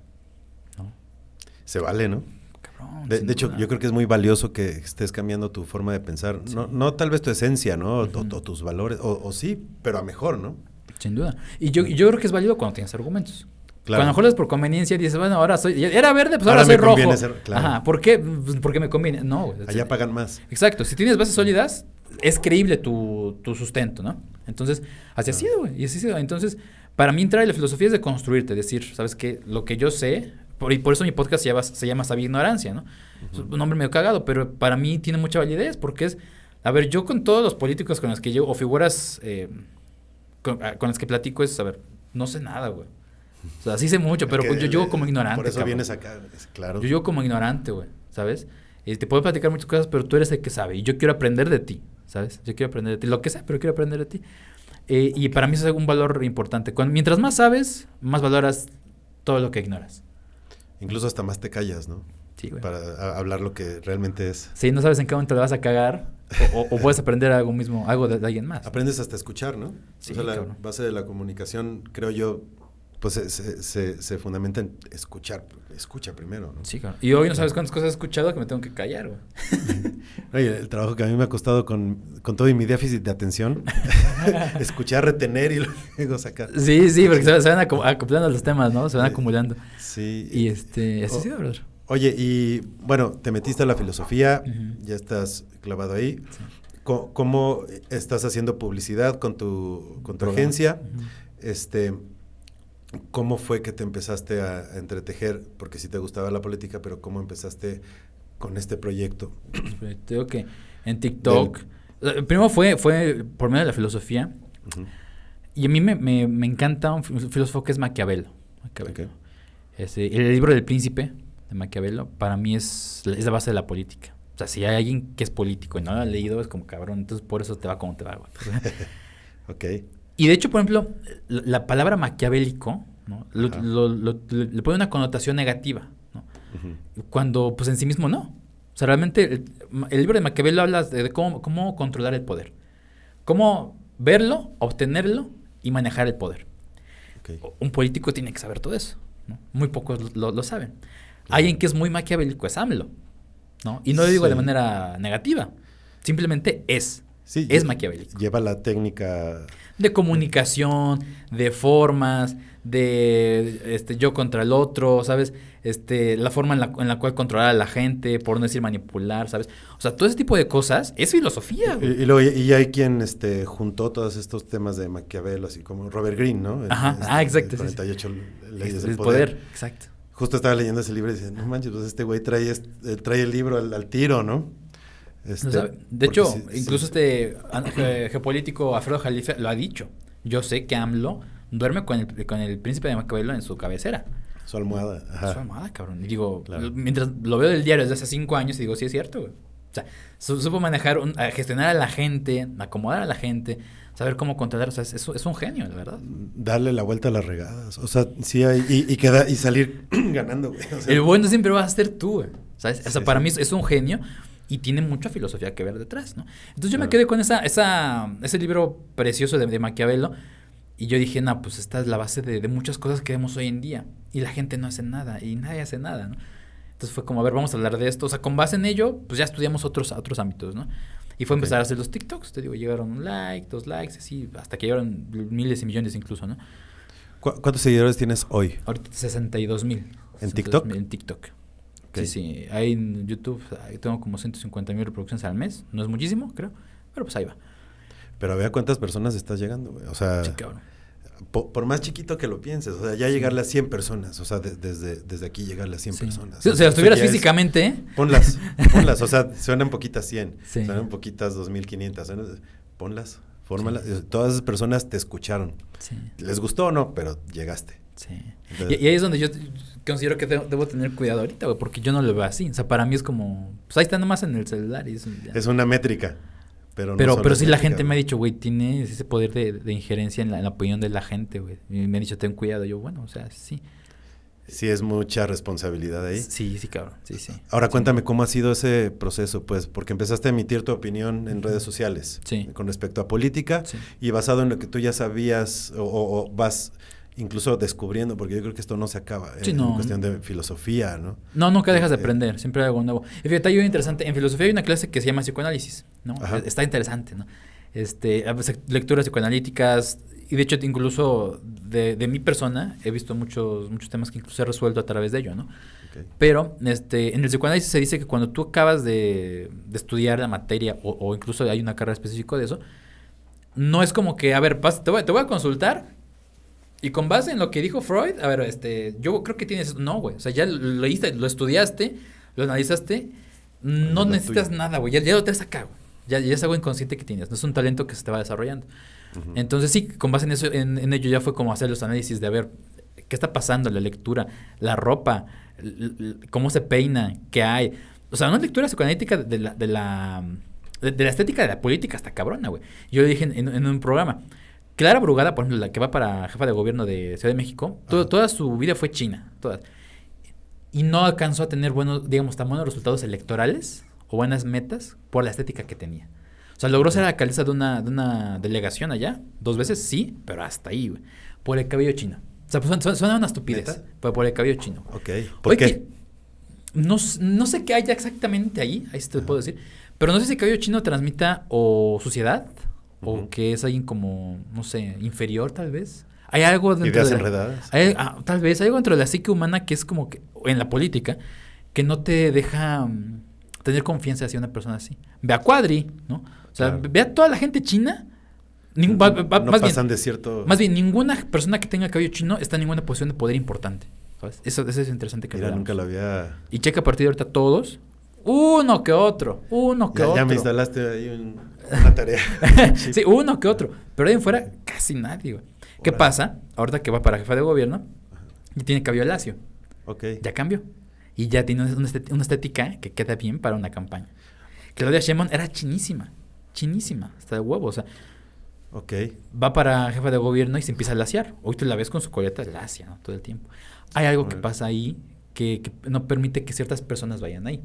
B: se vale, ¿no? Cabrón, de, hecho, yo creo que es muy valioso que estés cambiando tu forma de pensar. No, tal vez tu esencia, ¿no? o, tus valores, o, sí, pero a mejor, ¿no? Sin duda. Y yo, yo creo que es válido cuando tienes argumentos. Claro.
A: Cuando es por conveniencia dices, bueno, ahora soy, era verde, pues ahora, soy me rojo. Ser, claro. Ajá, ¿por qué? Pues, porque me conviene. No, Allá pagan más. Exacto, si tienes bases sólidas, es creíble tu, sustento, ¿no? Entonces, así ha sido, güey, y así ha sido. Entonces, para mí entrar en la filosofía es de construirte, decir, ¿sabes qué? Lo que yo sé, y por eso mi podcast se llama, se llama Ignorancia, ¿no? Es un nombre medio cagado, pero para mí tiene mucha validez porque es, a ver, yo con todos los políticos con los que yo, o figuras eh, ah, con, las que platico es, a ver, no sé nada, güey. O sea, sí sé mucho, pero yo llego como ignorante. Por eso vienes acá, claro. Yo llego como ignorante, güey, ¿sabes? te puedo platicar muchas cosas, pero tú eres el que sabe y yo quiero aprender de ti, ¿sabes? Yo quiero aprender de ti, lo que sé pero quiero aprender de ti. Eh, y para mí eso es un valor importante. mientras más sabes, más valoras todo lo que ignoras incluso hasta más te
B: callas, ¿no? Sí, güey. Para hablar lo que realmente es. Sí, no sabes en qué momento te vas a cagar o, puedes aprender algo mismo, algo de, alguien más. Aprendes hasta escuchar, ¿no? Sí, o sea, la base de la comunicación, creo yo, pues se, fundamenta en escuchar, escucha primero, ¿no? Sí, claro. Y hoy no sabes cuántas cosas he escuchado que me tengo que callar, güey. Oye, el trabajo que a mí me ha costado con, todo y mi déficit de atención, escuchar, retener y luego sacar. Sí, sí, porque
A: se, van acoplando los temas, ¿no? Se van acumulando. Sí. Y este,
B: Oye, y bueno, te metiste a la filosofía, ya estás clavado ahí. ¿Cómo, estás haciendo publicidad con tu, con tu agencia? Este, ¿Cómo fue que te empezaste a, entretejer? Porque si te gustaba la política, pero ¿cómo empezaste con este proyecto? Tengo este que
A: en TikTok. Eh, primero fue, fue por medio de la filosofía. Y a mí me, encanta un filósofo que es Maquiavelo. Maquiavelo el libro del príncipe de Maquiavelo, para mí es, es la base de la política. O sea, si hay alguien que es político y no lo ha leído, es como cabrón, entonces por eso te va como te va, ok. Y de hecho, por ejemplo, la, palabra maquiavélico, le pone una connotación negativa, Cuando, pues en sí mismo no. O sea, realmente el, libro de Maquiavelo habla de, cómo, controlar el poder. Cómo verlo, obtenerlo y manejar el poder. Un político tiene que saber todo eso. Muy pocos lo, saben. Alguien que es muy maquiavélico es
B: ¿no? Y no lo digo de
A: manera negativa, simplemente es. es maquiavélico.
B: Lleva la técnica...
A: De comunicación, de formas, de este, yo contra el otro, ¿sabes? este, la forma en la, en la, cual controlar a la gente, por no decir manipular, ¿sabes? O sea, todo ese tipo de cosas es filosofía. Y,
B: hay quien este, juntó todos estos temas de Maquiavelo, así como Robert Greene, ¿no? Este, Ajá, este, ah, exacto. Este, el poder. Exacto. Justo estaba leyendo ese libro y decía, no manches, pues este güey trae, eh, trae el libro al, tiro, ¿no? Este, de hecho,
A: incluso este geopolítico Alfredo Jalife lo ha dicho. Yo sé que AMLO duerme con el, con el príncipe de Maquiavelo en su cabecera. Su almohada. Ajá. Su almohada, cabrón. Y digo, mientras lo veo del diario desde hace cinco años y digo, sí es cierto, güey. O sea, supo manejar, gestionar a la gente, acomodar a la gente, saber cómo contratar, O sea, es, un genio, la verdad.
B: Darle la vuelta a las regadas. O sea, sí hay. Y, y, queda, y salir ganando, güey. el bueno siempre va
A: a ser tú, güey. ¿Sabes? O sea, para mí es, un genio y tiene mucha filosofía que ver detrás, ¿no? Entonces yo me quedé con esa, esa, ese libro precioso de, de Maquiavelo. Y yo dije, no, pues esta es la base de, muchas cosas que vemos hoy en día. Y la gente no hace nada y nadie hace nada, ¿no? Entonces fue como, a ver, vamos a hablar de esto. O sea, con base en ello, pues ya estudiamos otros, otros ámbitos, ¿no? Y fue empezar a hacer los TikToks. Te digo, llegaron un like, dos likes, así, hasta que llegaron miles y millones incluso, ¿no?
B: ¿Cuántos seguidores tienes hoy? Ahorita 62 mil. ¿En TikTok? en TikTok.
A: Sí, sí. Ahí en YouTube tengo como 150 mil reproducciones al mes. No es muchísimo, creo,
B: pero pues ahí va. Pero vea cuántas personas estás llegando, güey. O sea, por, más chiquito que lo pienses, o sea, ya llegarle a 100 personas, o sea, desde, desde aquí llegarle a 100 personas. Si o sea, estuvieras físicamente. ¿eh? ponlas, ponlas, o sea, suenan poquitas 100, suenan poquitas 2500, ponlas, fórmalas. Todas esas personas te escucharon. Les gustó o no, pero llegaste. Sí. y, ahí
A: es donde yo considero que debo, tener cuidado ahorita, güey, porque yo no lo veo así. O sea, para mí es como, pues ahí está nomás en el celular. Y es,
B: es una métrica. Pero, pero, sí la gente me
A: ha dicho, güey, tienes ese poder de, injerencia en la, opinión de la gente, güey.
B: Y me ha dicho, ten cuidado. Yo, bueno, o sea, sí. Sí, es mucha responsabilidad ahí. Sí, sí, cabrón. Ahora cuéntame cómo ha sido ese proceso, pues, porque empezaste a emitir tu opinión en redes sociales con respecto a política y basado en lo que tú ya sabías o vas incluso descubriendo, porque yo creo que esto no se acaba. Sí, eh, una cuestión de filosofía, ¿no?
A: No, nunca dejas de eh, eh. aprender, siempre hay algo nuevo. en hay interesante, en filosofía hay una clase que se llama psicoanálisis, ¿no? Está interesante, ¿no? Este, lecturas psicoanalíticas, y de hecho incluso de, de, mi persona he visto muchos, muchos temas que incluso he resuelto a través de ello, ¿no? Pero este, en el psicoanálisis se dice que cuando tú acabas de, estudiar la materia o, incluso hay una carrera específica de eso, no es como que, a ver, te, voy, te voy a consultar y con base en lo que dijo Freud, a ver, este, yo creo que tienes, no, güey, o sea, ya lo leíste, lo estudiaste, lo analizaste, no necesitas nada, güey, ya, lo te acá, güey. Ya, ya, es algo inconsciente que tienes, no es un talento que se te va desarrollando. Entonces sí, con base en eso, en, ello ya fue como hacer los análisis de a ver qué está pasando, la lectura, la ropa, cómo se peina, qué hay. O sea, es lectura psicoanalítica de la, de la, de, la estética de la política está cabrona, güey. Yo dije en, en un programa, Clara Brugada, por ejemplo, la que va para jefa de gobierno de Ciudad de México, toda su vida fue China, todas Y no alcanzó a tener buenos, digamos, tan buenos resultados electorales o buenas metas por la estética que tenía. O sea, logró ser alcaldesa de una, de una delegación allá, dos veces, sí, pero hasta ahí, güey. Por el cabello chino. O sea, pues, suena, una estupidez, por el cabello chino. Ok. ¿Por qué? No, sé qué haya exactamente ahí, ahí te lo puedo decir, pero no sé si el cabello chino transmita o suciedad o que es alguien como, no sé, inferior tal vez. Hay algo dentro de la, ah, tal vez algo dentro de la psique humana que es como que en la política que no te deja mm, tener confianza hacia una persona así. Ve a Cuadri, ¿no? O sea, ve a toda la gente china. no pasan de
B: cierto... Más bien,
A: ninguna persona que tenga cabello chino está en ninguna posición de poder importante. ¿sabes? Eso, es interesante que Mira, nunca lo había... Y checa a partir de ahorita todos. Uno que otro, uno que otro. Ya me instalaste ahí un una tarea. sí, uno que otro. Pero ahí en fuera, casi nadie, ¿Qué pasa? Ahorita que va para jefa de gobierno, y tiene cabello lacio. Ok. Ya cambió. Y ya tiene una estética que queda bien para una campaña. Claudia Sheinbaum era chinísima. Chinísima. está de huevo. O sea, Ok. Va para jefa de gobierno y se empieza a laciar. Hoy tú la ves con su coleta lacia, ¿no? Todo el tiempo. Hay algo que pasa ahí que, no permite que ciertas personas vayan ahí.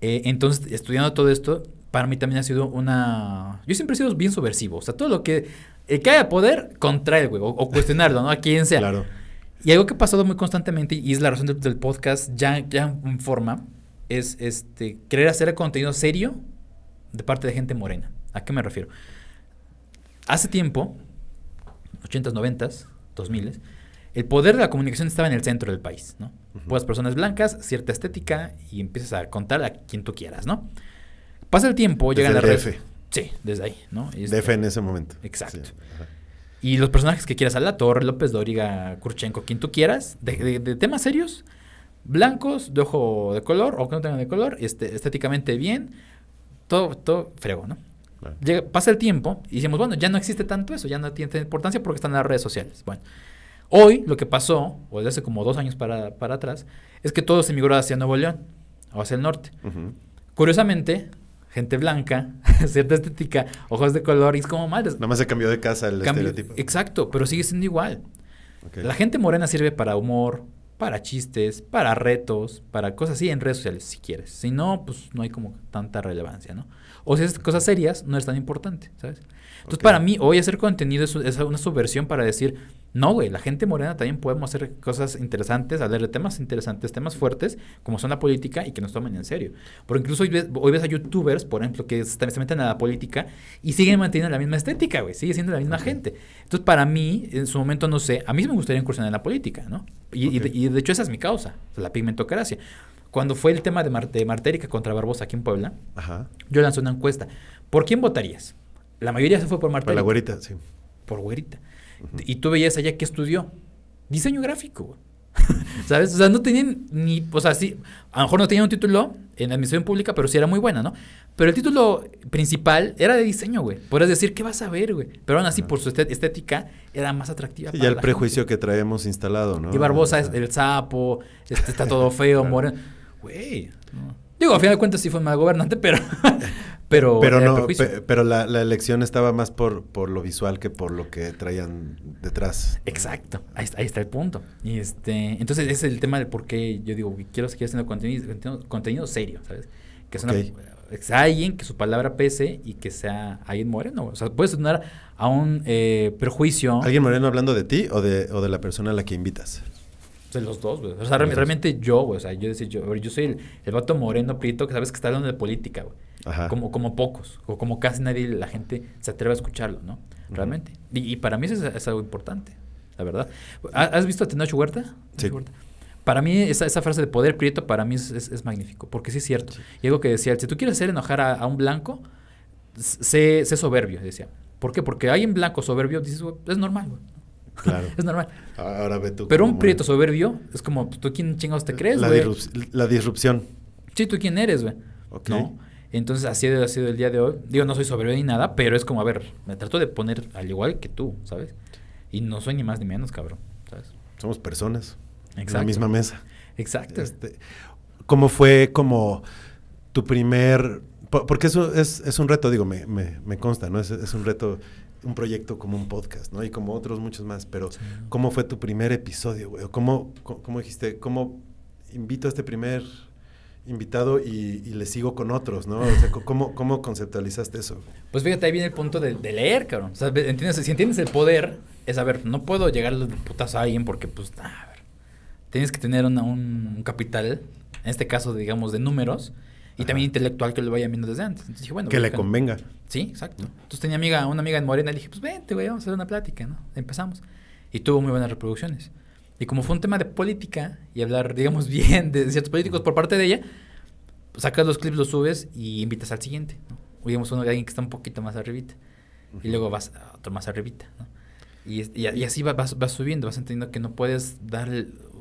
A: Eh, entonces, estudiando todo esto, para mí también ha sido una... Yo siempre he sido bien subversivo. O sea, todo lo que El que haya poder, contrae, güey. O, o, cuestionarlo, ¿no? A quien sea. Claro. Y algo que ha pasado muy constantemente, y es la razón del, podcast ya, ya en forma, es este, querer hacer contenido serio de parte de gente morena. ¿A qué me refiero? Hace tiempo, 80s, 90s, 2000 el poder de la comunicación estaba en el centro del país, ¿no? Uh personas blancas, cierta estética y empiezas a contar a quien tú quieras, ¿no? Pasa el tiempo, desde llegan a la Sí, desde ahí, ¿no? Este, en ese momento. Exacto. y los personajes que quieras, a la torre... López Doriga, Kurchenko, quien tú quieras, de, temas serios, blancos, de ojo de color o que no tengan de color, este, estéticamente bien, todo, todo frego, ¿no? pasa el tiempo y decimos, bueno, ya no existe tanto eso, ya no tiene importancia porque están en las redes sociales. Bueno, hoy lo que pasó, o desde hace como dos años para, atrás, es que todo se migró hacia Nuevo León o hacia el norte. Curiosamente, gente blanca, cierta estética, ojos de color, y es como mal. Nada más se cambió de casa el estereotipo. Exacto, pero sigue siendo igual. La gente morena sirve para humor, para chistes, para retos, para cosas así en redes sociales, si quieres. Si no, pues no hay como tanta relevancia, ¿no? O si es cosas serias, no es tan importante, ¿sabes? Entonces, para mí, hoy hacer contenido es, una subversión para decir, no, güey, la gente morena también podemos hacer cosas interesantes, hablar de temas interesantes, temas fuertes, como son la política y que nos tomen en serio. Porque incluso hoy ves, a youtubers, por ejemplo, que se meten a la política y siguen manteniendo la misma estética, güey, sigue siendo la misma gente. Entonces, para mí, en su momento, no sé, a mí me gustaría incursionar en la política, ¿no? Y, de, hecho, esa es mi causa, la pigmentocracia cuando fue el tema de, Martérica contra Barbosa aquí en Puebla, yo lancé una encuesta. ¿Por quién votarías? La mayoría se fue por Martérica. Por la güerita, sí. Por güerita. Y tú veías allá que estudió. Diseño gráfico. ¿Sabes? O sea, no tenían ni, o sea, sí, a lo mejor no tenían un título en administración pública, pero sí era muy buena, ¿no? Pero el título principal
B: era de diseño, güey. Podrías
A: decir, ¿qué vas a ver, güey? Pero aún así, por su estética, era más atractiva. y el prejuicio
B: que traemos instalado, ¿no? Y Barbosa
A: es el sapo, este, está todo feo, moreno. Güey. Digo, a final de cuentas sí fue mal gobernante, pero, Pero, pero,
B: la, elección estaba más por, por lo visual que por lo que traían detrás. Exacto,
A: ahí está, el punto. Y este, entonces ese es el tema de por qué yo digo, quiero seguir haciendo contenido, serio, ¿sabes? Que sea alguien que su palabra pese y que sea alguien moreno. O sea, puede sonar a un eh, perjuicio. ¿Alguien moreno hablando de ti
B: o de, o de la persona a la que invitas?
A: De los dos, güey. O sea, realmente yo, güey. O sea, yo decir, yo, soy el, el vato moreno, prieto, que sabes que está hablando de política, güey. Como, como pocos, o como casi nadie, la gente se atreve a escucharlo, ¿no? Realmente. y, para mí eso es, algo importante, la verdad. ¿Has visto a Tenoch Huerta? Sí. Para mí, esa, esa, frase de poder prieto, para mí es, magnífico, porque sí es cierto. Y algo que decía, si tú quieres hacer enojar a, un blanco, sé, sé, soberbio, decía. ¿Por qué? Porque hay alguien blanco soberbio, dices, es normal, Claro.
B: es normal. Ahora ve tú. Pero un prieto
A: soberbio es como, ¿tú quién chingados te crees, la,
B: la disrupción.
A: Sí, ¿tú quién eres, güey? Okay. No. Entonces, así ha sido el día de hoy. Digo, no soy soberbio ni nada, pero es como, a ver, me trato de poner al igual que tú, ¿sabes? Y no soy ni más ni menos, cabrón, ¿sabes?
B: Somos personas. Exacto. En la misma mesa. Exacto. Este, ¿Cómo fue como tu primer...? Porque eso es, un reto, digo, me, me, consta, ¿no? Es, un reto, un proyecto como un podcast, ¿no? Y como otros muchos más, pero ¿cómo fue tu primer episodio, güey? cómo dijiste, cómo invito a este primer invitado y, y, le sigo con otros, ¿no? O sea, ¿cómo, conceptualizaste eso?
A: Pues fíjate, ahí viene el punto de, leer, cabrón. O sea, si entiendes el poder, es a ver, no puedo llegar los putas a alguien porque, pues, a ver, tienes que tener un, capital, en este caso, digamos, de números. Y también intelectual que lo vaya viendo desde antes. Entonces dije, bueno. Que le convenga. Sí, exacto. Entonces tenía amiga, una amiga en Morena, le dije, pues vente, güey, vamos a hacer una plática, ¿no? Empezamos. Y tuvo muy buenas reproducciones. Y como fue un tema de política y hablar, digamos, bien de ciertos políticos por parte de ella, pues, sacas los clips, los subes y invitas al siguiente. ¿no? O digamos, uno de alguien que está un poquito más arribita. Y luego vas a otro más arribita. ¿no? Y, y, así vas, subiendo, vas entendiendo que no puedes dar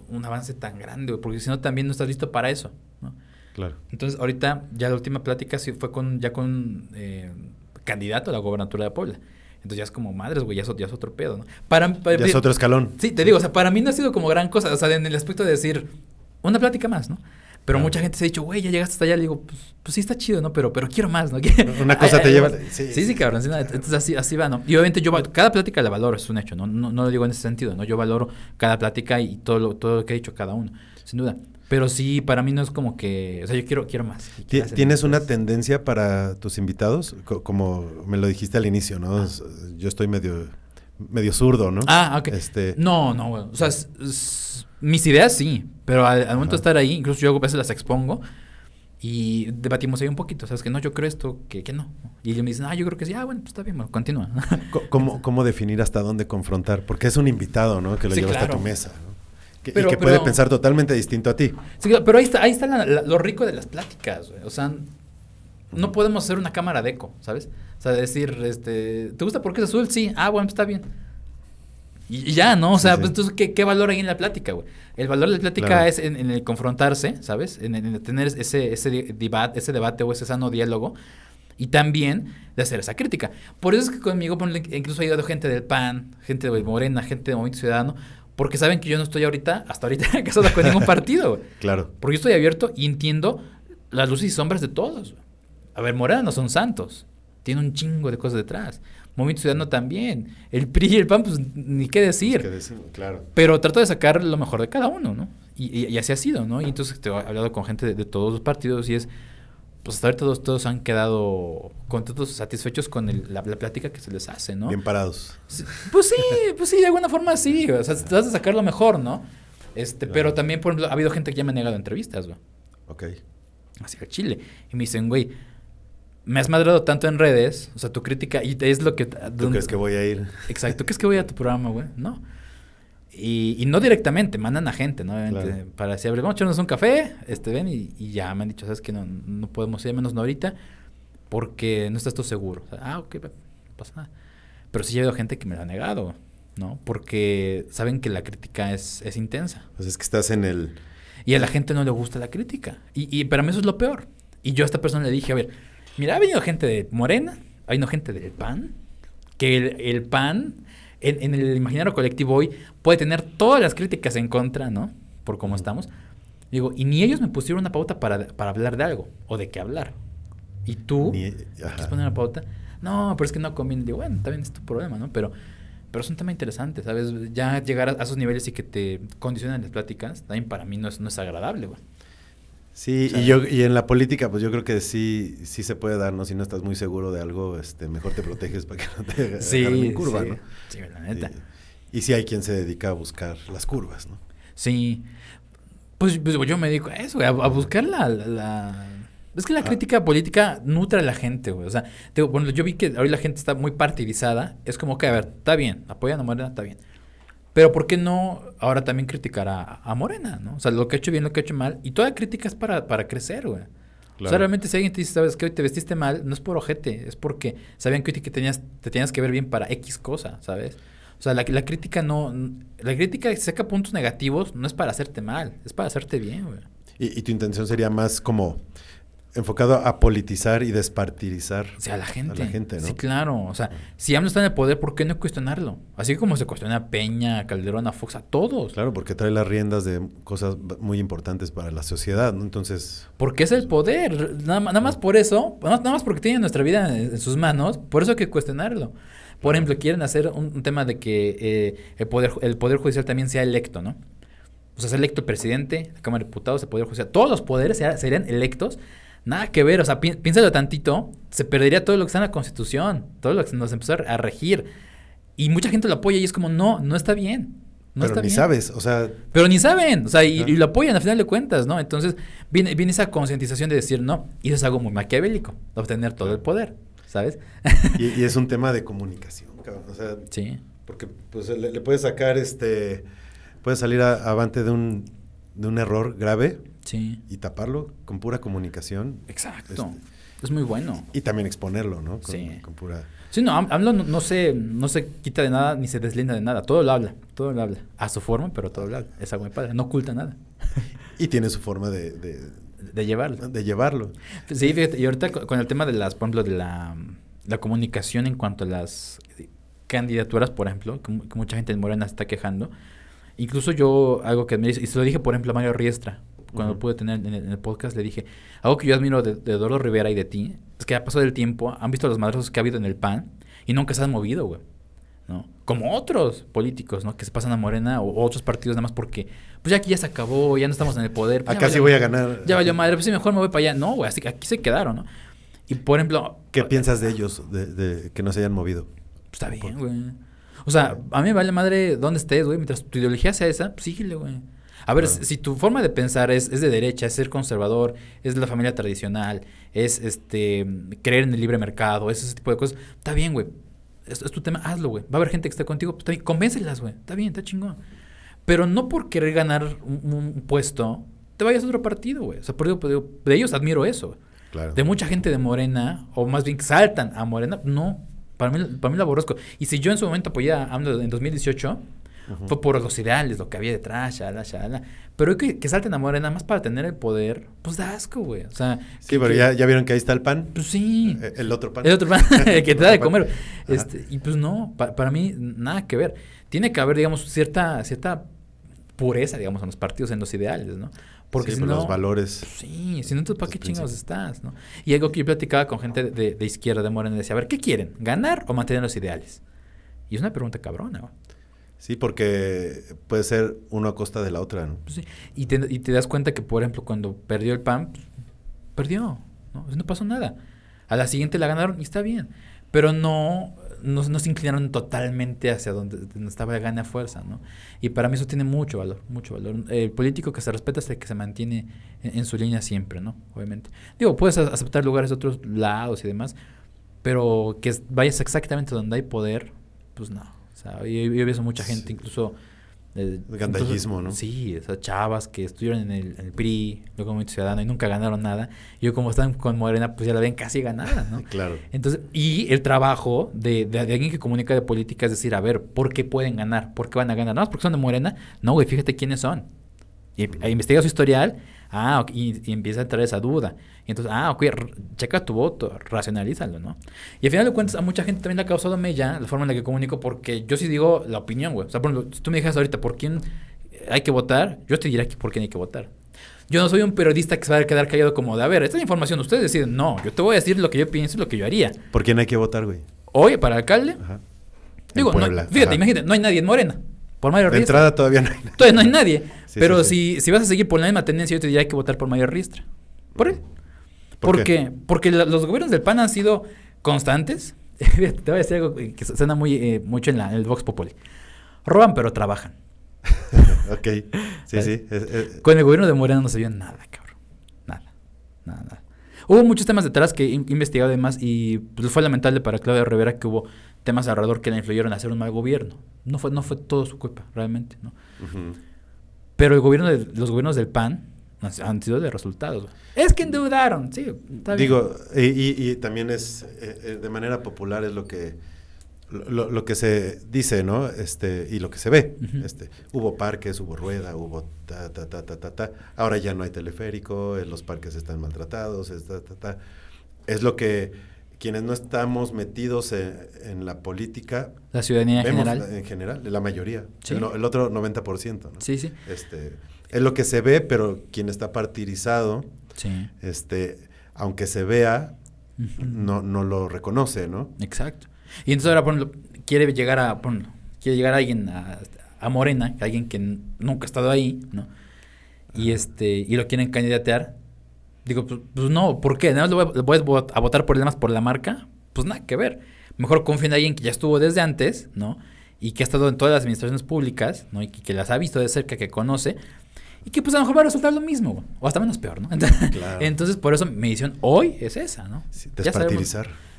A: un avance tan grande, porque si no también no estás listo para eso. Claro. Entonces, ahorita ya la última plática sí fue con ya con eh, candidato a la gobernatura de Puebla. Entonces ya es como madres, güey, ya, es otro pedo, ¿no? Para, ya es otro escalón. Sí, te digo, o sea, para mí no ha sido como gran cosa, o sea, en el aspecto de decir, una plática más, ¿no? Pero mucha gente se ha dicho, güey, ya llegaste hasta allá. Le digo, pues, pues sí está chido, ¿no? Pero, pero quiero más, ¿no? Una cosa te lleva. Sí, sí, cabrón. entonces así, así va, ¿no? Y obviamente yo cada plática la valoro, es un hecho, ¿no? No, no, lo digo en ese sentido, ¿no? Yo valoro cada plática y todo lo, todo lo que ha dicho cada uno, sin duda. Pero sí, para mí no es como que, o sea, yo quiero, quiero más. ¿Tienes una
B: tendencia para tus invitados? como me lo dijiste al inicio, ¿no? Ah. Yo estoy medio, medio zurdo, ¿no? Ah, ok. Este... No, no,
A: o sea, mis ideas sí, pero al, momento de estar ahí, incluso yo a veces las expongo y debatimos ahí un poquito, ¿sabes? Que no, yo creo esto, que, que no. Y ellos me dicen, ah, yo creo que sí, ah, bueno, pues está bien, bueno,
B: continúa. ¿Cómo, ¿Cómo, definir hasta dónde confrontar? Porque es un invitado, ¿no? Que lo lleva hasta tu mesa. ¿no? Que, y que puede pensar totalmente distinto a ti.
A: pero ahí está, ahí está lo rico de las pláticas, güey. O sea, no podemos hacer una cámara de eco, ¿sabes? O sea, decir, este, ¿te gusta porque es azul? Sí, ah, bueno, está bien. Y, ya, ¿no? O sea, pues, entonces, ¿qué, valor hay en la plática, güey? El valor de la plática es en, el confrontarse, ¿sabes? En, tener ese, ese, debate, ese debate o ese sano diálogo. Y también de hacer esa crítica. Por eso es que conmigo incluso ha ayudado gente del PAN, gente de Morena, gente de Movimiento Ciudadano, porque saben que yo no estoy ahorita, hasta ahorita casado con ningún partido. claro. Porque yo estoy abierto y entiendo las luces y sombras de todos. A ver, Morena no son santos. Tiene un chingo de cosas detrás. Movimiento Ciudadano también. El PRI y el PAN, pues ni qué decir. qué
B: decir claro.
A: Pero trato de sacar lo mejor de cada uno, ¿no? Y, así ha sido, ¿no? Y entonces te he hablado con gente de todos los partidos y es, pues hasta ahorita todos, todos han quedado contentos, satisfechos con la, plática que se les hace, ¿no? Bien parados. pues sí, pues sí, de alguna forma sí. O sea, te vas a sacar lo mejor, ¿no? Este, pero también, por ejemplo, ha habido gente que ya me ha negado entrevistas, güey. Ok. Así que Chile. Y me dicen, güey, me has madrado tanto en redes, o sea, tu crítica, y es lo que... ¿Tú crees que voy a ir? Exacto, ¿tú es que voy a tu programa, güey? No. Y, no directamente, mandan a gente, ¿no? Obviamente, para decir, vamos a echarnos un café, este, ven, y, ya me han dicho, sabes que no, no, podemos ir, menos no ahorita, porque no estás tú seguro. ah, ok, no pasa nada. Pero sí ha habido gente que me lo ha negado, ¿no? Porque saben que la crítica es, es intensa.
B: Pues es que estás en el...
A: Y a la gente no le gusta la crítica. Y, y para mí eso es lo peor. Y yo a esta persona le dije, a ver, mira, ha venido gente de Morena, ha venido gente del PAN, que el, el PAN en, el imaginario colectivo hoy puede tener todas las críticas en contra, ¿no? Por cómo estamos. Digo, y ni ellos me pusieron una pauta para, hablar de algo o de qué hablar. Y tú, ¿quieres eh, poner una pauta? No, pero es que no conviene. Digo, bueno, también es tu problema, ¿no? Pero, pero es un tema interesante, ¿sabes? Ya llegar a, esos niveles y que te condicionan las pláticas, también para mí no es, no es agradable, güey.
B: Sí, y yo y en la política, pues yo creo que sí, sí se puede dar, ¿no? Si no estás muy seguro de algo, este, mejor te proteges para que no te sí, en curva, ¿no? Sí, la neta. Y, sí hay quien se dedica a buscar las curvas, ¿no? Sí.
A: Pues, pues yo me dedico a eso, a, a buscar la, la, Es que la ah. crítica política nutre a la gente, güey. O sea, digo, bueno, yo vi que hoy la gente está muy partidizada. Es como que, a ver, está bien, apoya a Morena, está bien. Pero ¿por qué no ahora también criticará a, Morena, ¿no? O sea, lo que ha hecho bien, lo que ha hecho mal. Y toda crítica es para, para crecer, güey. O sea, realmente si alguien te dice, sabes que hoy te vestiste mal, no es por ojete, es porque sabían que hoy te tenías, que ver bien para X cosa, ¿sabes? O sea, la, la crítica no. La crítica que saca puntos negativos no es para hacerte mal, es para hacerte bien, güey.
B: y tu intención sería más como enfocado a politizar y despartirizar. a la gente. ¿no? Sí,
A: claro. O sea, si AMLO está en el poder, ¿por qué no cuestionarlo? Así como se cuestiona a Peña, a Calderón, a Fox, a
B: todos. Claro, porque trae las riendas de cosas muy importantes para la sociedad, ¿no? Entonces...
A: Porque es el pues, poder. Nada, nada más por eso, nada más porque tiene nuestra vida en, sus manos, por eso hay que cuestionarlo. Por ejemplo, quieren hacer un, tema de que eh, el, poder, el Poder Judicial también sea electo, ¿no? O sea, sea electo el presidente, la Cámara de Diputados, el Poder Judicial. Todos los poderes serían electos Nada que ver, o sea, piénsalo tantito, se perdería todo lo que está en la Constitución, todo lo que nos empezó a regir. Y mucha gente lo apoya y es como, no, no está bien. No pero ni sabes, o sea. Pero ni saben, o sea, y, lo apoyan al final de cuentas, ¿no? Entonces viene, viene esa concientización de decir no, y eso es algo muy maquiavélico, obtener todo el poder, ¿sabes?
B: y, es un tema de comunicación, cabrón, o sea. Sí. Porque pues le, puedes sacar este. Puedes salir avante de de un error grave y taparlo con pura comunicación. Exacto. Este, es, muy bueno. Y también exponerlo, ¿no? sí. Con pura...
A: Sí, no, AMLO no, se, quita de nada ni se deslinda de nada. Todo lo habla, todo lo habla. A su forma, pero todo lo habla. Es algo muy padre. No oculta nada.
B: y tiene su forma de,
A: de... llevarlo. De llevarlo. Sí, fíjate, y ahorita con el tema de las, por de la, comunicación en cuanto a las candidaturas, por ejemplo, que, mucha gente en Morena está quejando. Incluso yo, algo que me dice, y se lo dije, por ejemplo, a Mario Riestra, cuando pude tener en el, podcast, le dije, algo que yo admiro de, de Eduardo Rivera y de ti, es que ha pasado el tiempo han visto los madrazos que ha habido en el PAN y nunca se han movido, güey. ¿no? Como otros políticos, ¿no? Que se pasan a Morena o, otros partidos nada más porque, pues ya aquí ya se acabó, ya no estamos en el poder. Pues, Acá ah, sí voy a ganar. Ya valió madre, pues sí, mejor me voy para allá. No, güey, así que aquí se quedaron, ¿no? Y por ejemplo...
B: ¿Qué piensas de ellos, de, que no se hayan movido? Pues, está bien,
A: güey. O sea, ah. a mí me vale madre dónde estés, güey. Mientras tu ideología sea esa, pues güey. A ver, si, tu forma de pensar es, de derecha, es ser conservador, es la familia tradicional, es este creer en el libre mercado, es ese tipo de cosas, está bien, güey. Es, tu tema, hazlo, güey. Va a haber gente que esté contigo, pues, está convéncelas, güey. Está bien, está chingón. Pero no por querer ganar un, puesto, te vayas a otro partido, güey. O sea, de ellos admiro eso. Claro. De mucha gente de Morena, o más bien que saltan a Morena, no. Para mí, para mí Y si yo en su momento apoyé a AMLO en 2018, fue por los ideales, lo que había detrás, shala, shala. Pero que, que salten a Morena más para tener el poder, pues da asco, güey. Sí, pero ya,
B: vieron que ahí está el pan. Pues sí.
A: Eh, el, otro pan. El otro pan, que te da de comer. Este, y pues no, para mí nada que ver. Tiene que haber, digamos, cierta, cierta pureza, digamos, en los partidos, en los ideales, ¿no? Porque sí, si no, los valores. Pues sí, si no, entonces ¿para qué chingados estás? ¿no? Y algo que yo platicaba con gente de, izquierda, de Morena, decía, a ver, ¿qué quieren? ¿Ganar o mantener los ideales? Y es una pregunta cabrona. güey. Sí, porque puede ser uno a costa de la otra, ¿no? Sí. Y te, das cuenta que, por ejemplo, cuando perdió el PAN, pues, perdió, pues, ¿no? pasó nada. A la siguiente la ganaron y está bien. Pero no, no, no se inclinaron totalmente hacia donde, estaba la gana fuerza, ¿no? Y para mí eso tiene mucho valor, mucho valor. El político que se respeta es el que se mantiene en, su línea siempre, ¿no? Obviamente. Digo, puedes aceptar lugares de otros lados y demás, pero que vayas exactamente donde hay poder, pues no yo, he mucha gente, pues. incluso... Eh, el, gandallismo, ¿no? Sí, esas chavas que estuvieron en el, PRI, luego como Ciudadano, y nunca ganaron nada. Yo como están con Morena, pues ya la ven casi ganada, ¿no? claro. Entonces, y el trabajo de, alguien que comunica de política es decir, a ver, ¿por qué pueden ganar? ¿Por qué van a ganar? No, porque son de Morena. No, güey, fíjate quiénes son. Y, Investiga su historial Ah, y, empieza a entrar esa duda. Y entonces, ah, ok, checa tu voto, racionalízalo, ¿no? Y al final de cuentas, a mucha gente también le ha causado mella la forma en la que comunico, porque yo sí digo la opinión, güey. O sea, por ejemplo, si tú me dijeras ahorita por quién hay que votar, yo te diré por quién hay que votar. Yo no soy un periodista que se va a quedar callado como de, a ver, esta es la información, ustedes deciden, no, yo te voy a decir lo que yo pienso y lo que yo haría.
B: ¿Por quién hay que votar, güey?
A: Oye, para alcalde. Digo, fíjate, imagínate, no hay nadie en Morena. Por mayor de entrada todavía no hay nadie. Todavía no hay nadie. pero Si, vas a seguir por la misma tendencia, yo te diría hay que votar por mayor riestra. Por él. ¿Por, qué? Porque los gobiernos del PAN han sido constantes. te voy a decir algo que suena muy, eh, mucho en, el Vox Populi. Roban, pero trabajan. ok. Sí, sí. Con el gobierno de morena no se vio nada, cabrón. Nada. Nada, nada. Hubo muchos temas detrás que he investigado además y pues, fue lamentable para Claudia Rivera que hubo temas alrededor que le influyeron a hacer un mal gobierno. No fue, no fue todo su culpa, realmente, ¿no? Pero el gobierno de, los gobiernos del PAN han sido de resultados. Es que endeudaron, sí. Digo,
B: Y, y, también es, eh, eh, de manera popular es lo que... Lo, lo, que se dice, ¿no? Este, y lo que se ve. Este, hubo parques, hubo rueda, hubo ta, ta, ta, ta, ta, Ahora ya no hay teleférico, eh, los parques están maltratados, es, ta, ta. Es lo que quienes no estamos metidos e, en, la política. La ciudadanía en general. En general, la mayoría. El, otro 90%. ¿no? Sí, sí. Este, es lo que se ve, pero quien está partidizado, este, aunque se vea, no, no lo reconoce, ¿no?
A: Exacto. Y entonces ahora, quiere llegar a, quiere llegar a alguien a, a, Morena, alguien que nunca ha estado ahí, ¿no? Y, este, y lo quieren candidatear Digo, pues, pues, no, ¿por qué? no lo voy, a, votar por, por la marca? Pues nada que ver. Mejor confío en alguien que ya estuvo desde antes, ¿no? Y que ha estado en todas las administraciones públicas, ¿no? Y que, las ha visto de cerca, que conoce. Y que pues a lo mejor va a resultar lo mismo, o hasta menos peor, ¿no?
B: Entonces,
A: por eso mi decisión hoy es esa, ¿no? Sí,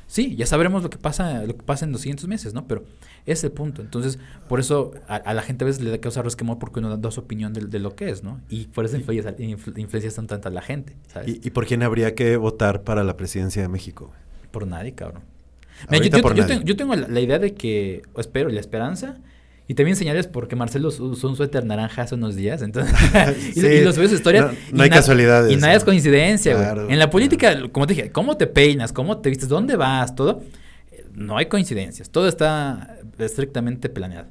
A: Sí, ya sabremos lo que pasa, lo que pasa en 200 meses, ¿no? Pero es el punto. Entonces, por eso a, la gente a veces le da causa resquemor porque uno da su opinión de, lo que es, ¿no? Y por eso influencia tanto tan tanta la gente,
B: ¿sabes? ¿Y, ¿Y, por quién habría que votar para la presidencia de México? Por nadie, cabrón.
A: yo, Tengo, la, idea de que, espero, la esperanza y también señales porque Marcelo usó un suéter naranja hace unos días, entonces. y, historias. No, hay casualidades. Y no. es coincidencia, güey. en la política, como te dije, cómo te peinas, cómo te vistes, dónde vas, todo. No hay coincidencias. Todo está estrictamente planeado.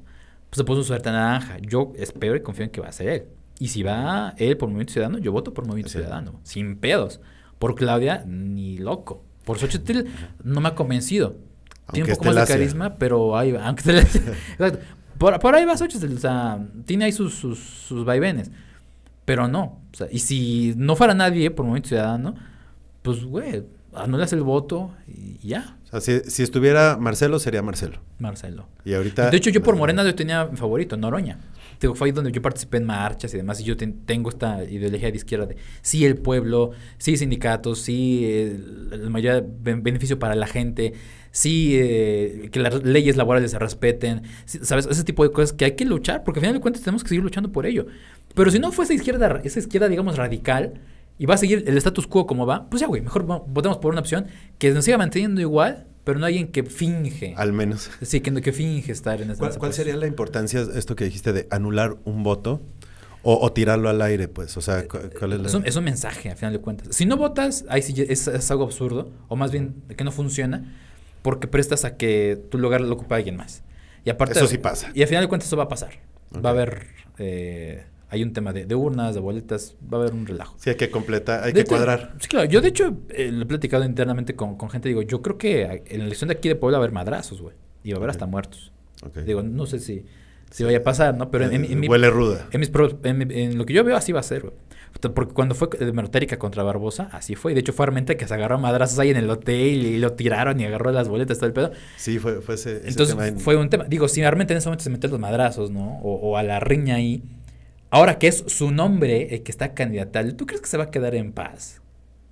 A: Pues, se puso un suéter naranja. Yo espero y confío en que va a ser él. Y si va él por Movimiento Ciudadano, yo voto por Movimiento Ciudadano. Sin pedos. Por Claudia, ni loco. Por Xochitl, no me ha convencido. Tiene un poco más de carisma, pero ahí aunque Exacto. Por, ahí va Xochitl, o sea, tiene ahí sus, sus, vaivenes. Pero no, o sea, y si no fuera nadie por momento, Ciudadano, pues, güey, anulas el voto y
B: ya. O sea, si, si, estuviera Marcelo, sería Marcelo. Marcelo. Y ahorita... De hecho,
A: yo por Morena yo tenía favorito, Noroña. Fue ahí donde yo participé en marchas y demás, y yo tengo esta ideología de izquierda de sí el pueblo, sí sindicatos, sí el, mayor beneficio para la gente, sí, eh, que las leyes laborales se respeten, ¿sabes? Ese tipo de cosas que hay que luchar, porque al final de cuentas tenemos que seguir luchando por ello. Pero si no fuese izquierda, esa izquierda, digamos, radical, y va a seguir el status quo como va, pues ya, güey, mejor votemos por una opción que nos siga manteniendo igual, pero no alguien que
B: finge. Al menos. Sí, que, finge estar en esa ¿Cuál, ¿Cuál sería la importancia, esto que dijiste, de anular un voto? O, tirarlo al aire, pues. O sea, ¿cuál es,
A: la... un, mensaje, al final de cuentas. Si no votas, ahí sí es, algo absurdo, o más bien que no funciona porque prestas a que tu lugar lo ocupe alguien más. Y aparte, eso sí pasa. Y al final de cuentas eso va a pasar. Va a haber... Eh, hay un tema de, urnas, de boletas, va a haber un relajo. Sí, hay que completar, hay que cuadrar. Sí, claro. Yo, de hecho, eh, lo he platicado internamente con, con, gente. Digo, yo creo que en la elección de aquí de Puebla va a haber madrazos, güey. Y va a haber hasta muertos. Digo, no sé si, si vaya a pasar, ¿no? Pero en, eh, mi, Huele ruda. en, lo que yo veo así va a ser, güey. Porque cuando fue eh, Merotérica contra Barbosa, así fue. de hecho fue Armenta que se agarró a madrazos ahí en el hotel y lo tiraron y agarró las boletas, todo el pedo.
B: Sí, fue, fue ese, Entonces fue
A: un tema. Digo, si Armenta en ese momento se metió los madrazos, ¿no? O, a la riña ahí. Ahora que es su nombre el que está candidatal, ¿tú crees que se va a quedar en paz?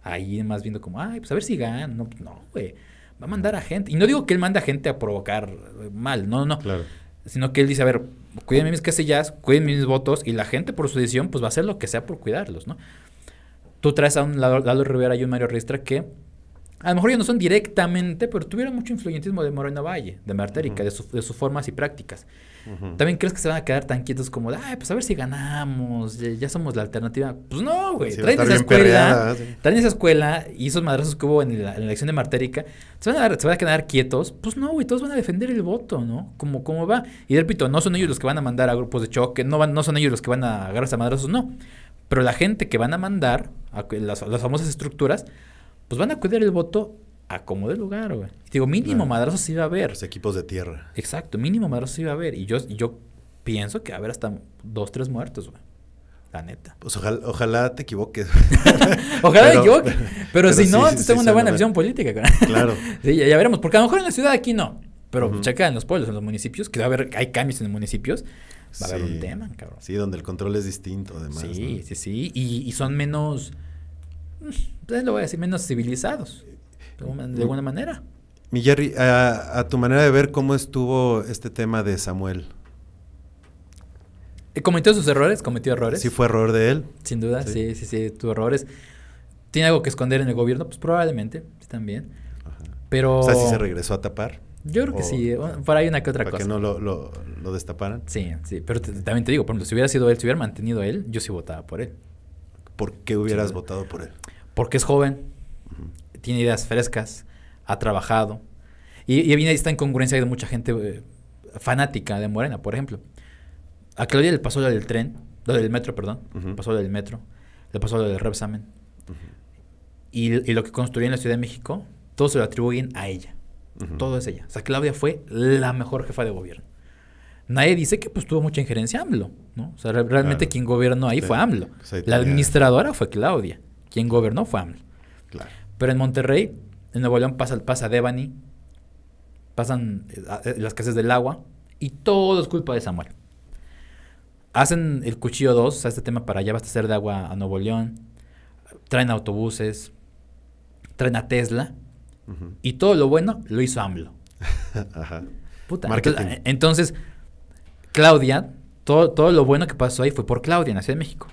A: Ahí más viendo como, ay, pues a ver si gana. No, no, güey. Va a mandar a gente. Y no digo que él manda a gente a provocar eh, mal, no, no. Claro sino que él dice, a ver, cuídenme mis casillas, cuídenme mis votos y la gente por su decisión pues va a hacer lo que sea por cuidarlos, ¿no? Tú traes a un lado Lalo Rivera y un Mario Ristra que a lo mejor ellos no son directamente, pero tuvieron mucho influyentismo de Moreno Valle, de Martérica, de, de, sus formas y prácticas. ¿También crees que se van a quedar tan quietos como, ay, pues a ver si ganamos, ya, somos la alternativa? Pues no, güey. traen esa escuela, esa escuela y esos madrazos que hubo en la, elección de Martérica, ¿se van, a quedar quietos? Pues no, güey, todos van a defender el voto, ¿no? Como, como va. Y repito, no son ellos los que van a mandar a grupos de choque, no, van, no son ellos los que van a agarrarse a madrazos, no. Pero la gente que van a mandar, a las, las famosas estructuras, pues van a cuidar el voto a como de lugar, güey. Digo, mínimo madrazos sí va a haber. Los equipos de tierra. Exacto, mínimo madrazos sí va a haber. Y yo, yo pienso que va a haber hasta dos, tres muertos, güey. La neta. Pues ojalá, te equivoques. ojalá te equivoques. Pero, si no, tengo una buena visión política, cara. Claro. sí, ya, veremos. Porque a lo mejor en la ciudad aquí no. Pero checa en los pueblos, en los municipios, que va a haber, hay cambios en los municipios. Va a haber un
B: tema, cabrón. Sí, donde el control es distinto, además. Sí, sí, sí. Y, y son menos
A: entonces lo voy a decir, menos civilizados, de alguna manera.
B: Mi Jerry, a, tu manera de ver, ¿cómo estuvo este tema de Samuel? Eh, ¿Cometió sus errores? ¿Cometió errores? Sí, fue error de él. Sin duda, sí, sí, sí, tuvo errores.
A: ¿Tiene algo que esconder en el gobierno? Pues probablemente, también. Pero... O sea, sí se regresó a tapar. Yo creo que sí, por ahí una que otra para cosa. que no lo, destaparan. Sí, sí, pero también te digo, por ejemplo, si hubiera sido él, si hubiera mantenido él, yo sí votaba por él. ¿Por qué hubieras votado por él? Porque es joven, tiene ideas frescas, ha trabajado. Y, y viene esta incongruencia de mucha gente eh, fanática de Morena, por ejemplo. A Claudia le pasó lo del tren, lo del metro, perdón. Le Pasó lo del metro, le pasó lo del Repsamen. y, lo que construyó en la Ciudad de México, todo se lo atribuyen a ella. Todo es ella. O sea, Claudia fue la mejor jefa de gobierno. Nadie dice que pues tuvo mucha injerencia AMLO, ¿no? O sea, realmente quien gobernó ahí fue AMLO. Pues la administradora fue Claudia. Quien gobernó fue AMLO. Claro. Pero en Monterrey, en Nuevo León pasa, pasa Devani, pasan eh, eh, las casas del agua y todo es culpa de Samuel. Hacen el cuchillo 2, a este tema para allá abastecer de agua a Nuevo León, traen autobuses, traen a Tesla y todo lo bueno lo hizo AMLO.
B: Puta.
A: Entonces, Claudia, todo, todo lo bueno que pasó ahí fue por Claudia en de México.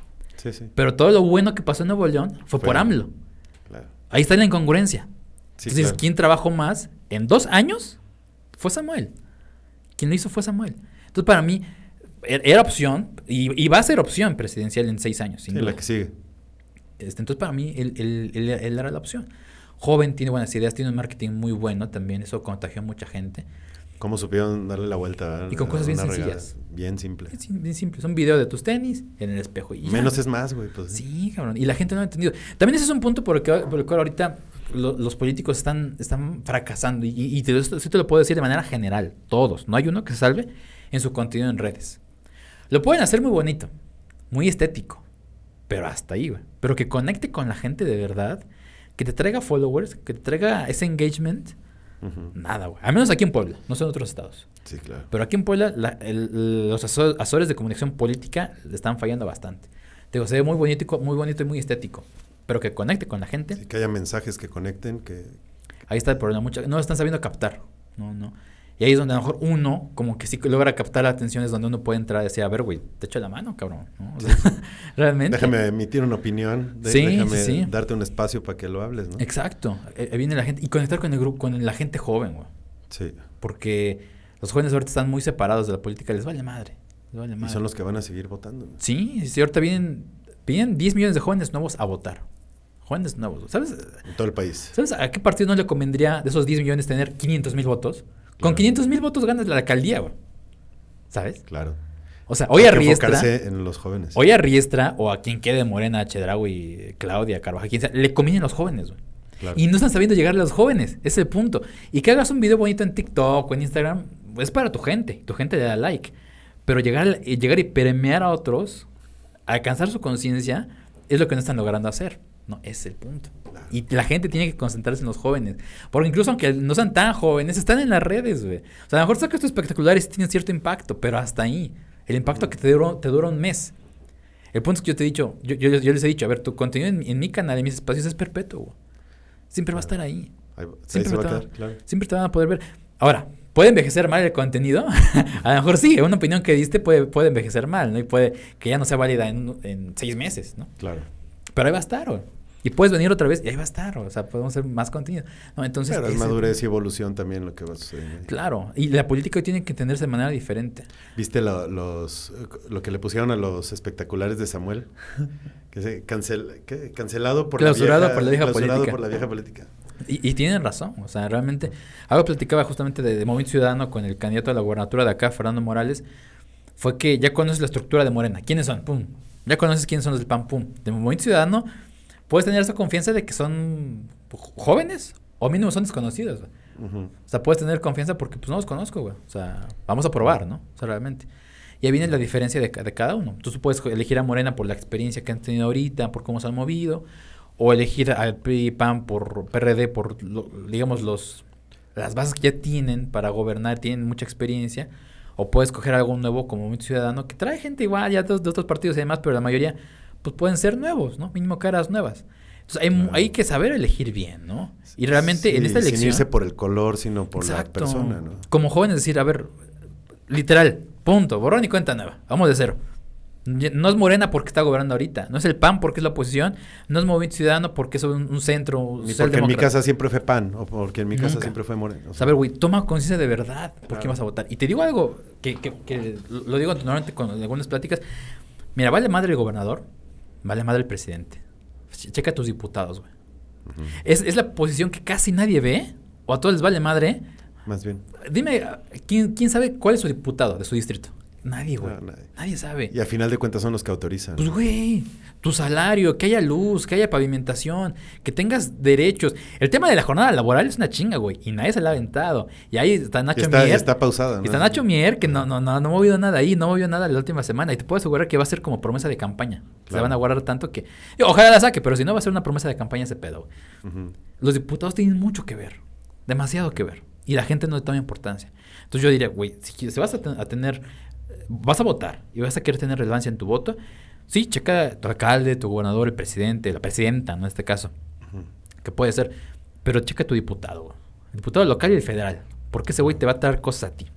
A: Pero todo lo bueno que pasó en Nuevo León fue, por AMLO. Ahí está la incongruencia. Entonces, ¿quién trabajó más? En dos años fue Samuel. Quien lo hizo fue Samuel. Entonces, para mí, er-, era opción y, va a ser opción presidencial en seis años. Sin la que sigue. Este, entonces, para mí, él, él, era la opción. Joven, tiene buenas ideas, tiene un marketing muy bueno también. Eso contagió a mucha
B: gente. ¿Cómo supieron darle la vuelta? Y con cosas bien sencillas. Bien simple.
A: Bien, simple. Es un video de tus tenis en el espejo. Y Menos es más, güey. Pues, ¿eh? sí. cabrón. Y la gente no ha entendido. También ese es un punto por el, cual ahorita los políticos están, están fracasando. Y, y te lo puedo decir de manera general. Todos. No hay uno que se salve en su contenido en redes. Lo pueden hacer muy bonito, muy estético. Pero hasta ahí, güey. Pero que conecte con la gente de verdad. Que te traiga followers, que te traiga ese engagement Nada, güey. Al menos aquí en Puebla, no son otros estados. Sí, claro. Pero aquí en Puebla los azores de comunicación política le están fallando bastante. Te digo, se ve muy bonito, muy bonito y muy estético, pero que conecte con la gente. que haya mensajes que conecten, que... Ahí está el problema. Mucha, no están sabiendo captar. No, no. Y ahí es donde a lo mejor uno, como que sí logra captar la atención, es donde uno puede entrar y decir, a ver, güey,
B: te echo la mano, cabrón. ¿no? O sea, realmente. Déjame emitir una opinión. sí, déjame darte un espacio para que lo hables, ¿no? Exacto.
A: Eh, eh, viene la gente. Y conectar con el grupo, con la gente joven, güey. Sí. Porque los jóvenes ahorita están muy separados de la política, les vale madre. Les vale madre. Y son los que van a seguir votando. Sí, sí, ahorita vienen, vienen 10 millones de jóvenes nuevos a votar jóvenes nuevos. ¿Sabes? En todo el país. ¿Sabes a qué partido no le convendría de esos 10 millones tener 500 mil votos? Con 500 mil votos ganas la alcaldía, güey.
B: ¿Sabes? Claro. O sea, hoy Hay Riestra. en los jóvenes.
A: Hoy a o a quien quede Morena, Chedraui, Claudia, Carvajal, quien sea, le convienen los jóvenes, güey. Y no están sabiendo llegar a los jóvenes, ese es el punto. Y que hagas un video bonito en TikTok o en Instagram, pues, es para tu gente, tu gente le da like. Pero llegar, eh, llegar y permear a otros, alcanzar su conciencia, es lo que no están logrando hacer. No, es el punto. Y la gente tiene que concentrarse en los jóvenes. Porque incluso aunque no sean tan jóvenes, están en las redes, güey. O sea, a lo mejor sacas tus espectacular y tienen cierto impacto, pero hasta ahí. El impacto que te, te dura un mes. El punto es que yo te he dicho, yo, yo, les he dicho, a ver, tu contenido en, mi canal, en mis espacios es perpetuo. Siempre va a estar ahí. siempre, te van a poder ver. Ahora, ¿Puede envejecer mal el contenido? a lo mejor sí, una opinión que diste puede, puede envejecer mal, ¿no? Y puede que ya no sea válida en, en seis meses, ¿no? Claro. Pero ahí va a estar, güey. Y puedes venir otra vez y ahí va a estar, o sea, podemos hacer más contenido.
B: entonces, Pero es madurez y evolución también lo que va a suceder. Claro, y la política tiene que entenderse de manera diferente. ¿Viste lo, los, lo que le pusieron a los espectaculares de Samuel? que se cancel, cancelado por la vieja, por la por la vieja política.
A: Y, y, tienen razón, o sea, realmente. Algo platicaba justamente de, Movimiento Ciudadano con el candidato a la gubernatura de acá, Fernando Morales, fue que ya conoces la estructura de Morena. ¿Quiénes son? Pum. Ya conoces quiénes son los del PAN, pum. De Movimiento Ciudadano puedes tener esa confianza de que son jóvenes o mínimo son desconocidos. O sea, puedes tener confianza porque pues no los conozco, güey. O sea, vamos a probar, ¿no? O sea, realmente. Y ahí viene la diferencia de, cada uno. Entonces, tú puedes elegir a Morena por la experiencia que han tenido ahorita, por cómo se han movido, o elegir al PRI, PAN por PRD, por, digamos, los las bases que ya tienen para gobernar, tienen mucha experiencia, o puedes coger algún nuevo como un ciudadano que trae gente igual ya de otros partidos y demás, pero la mayoría pues pueden ser nuevos, ¿no? Mínimo caras nuevas. Entonces hay, que saber elegir bien, ¿no?
B: Y realmente en esta elección... Sin irse por el color, sino por la persona, ¿no?
A: Como jóvenes decir, a ver, literal, punto, borrón y cuenta nueva, vamos de cero. No es Morena porque está gobernando ahorita. No es el PAN porque es la oposición. No es Movimiento Ciudadano porque es un, centro. porque en mi casa siempre fue PAN o porque en mi casa siempre fue Morena. a ver, güey, toma conciencia de verdad por qué vas a votar. Y te digo algo que, lo digo normalmente con algunas pláticas. Mira, vale madre el gobernador, vale madre el presidente. Checa tus diputados, güey. es, la posición que casi nadie ve, o a todos les vale madre. Más bien. Dime, ¿quién, quién sabe cuál es su diputado de su distrito? Nadie, güey. nadie. sabe. Y a final de cuentas son los que autorizan. Pues, güey, tu salario, que haya luz, que haya pavimentación, que tengas derechos. El tema de la jornada laboral es una chinga, güey, y nadie se la ha aventado. Y ahí está Nacho Mier. Está pausada, ¿no? Está Nacho Mier, que no, no, no, no ha movido nada ahí, no movió nada la última semana. Y te puedo asegurar que va a ser como promesa de campaña. Se van a guardar tanto que. Ojalá la saque, pero si no, va a ser una promesa de campaña ese pedo, güey. Los diputados tienen mucho que ver, demasiado que ver. Y la gente no le toma importancia. Entonces yo diría, güey, si, se vas a tener vas a votar y vas a querer tener relevancia en tu voto, sí, checa tu alcalde, tu gobernador, el presidente, la presidenta, ¿no? en este caso, que puede ser, pero checa tu diputado, el diputado local y el federal, porque ese güey te va a traer cosas a ti.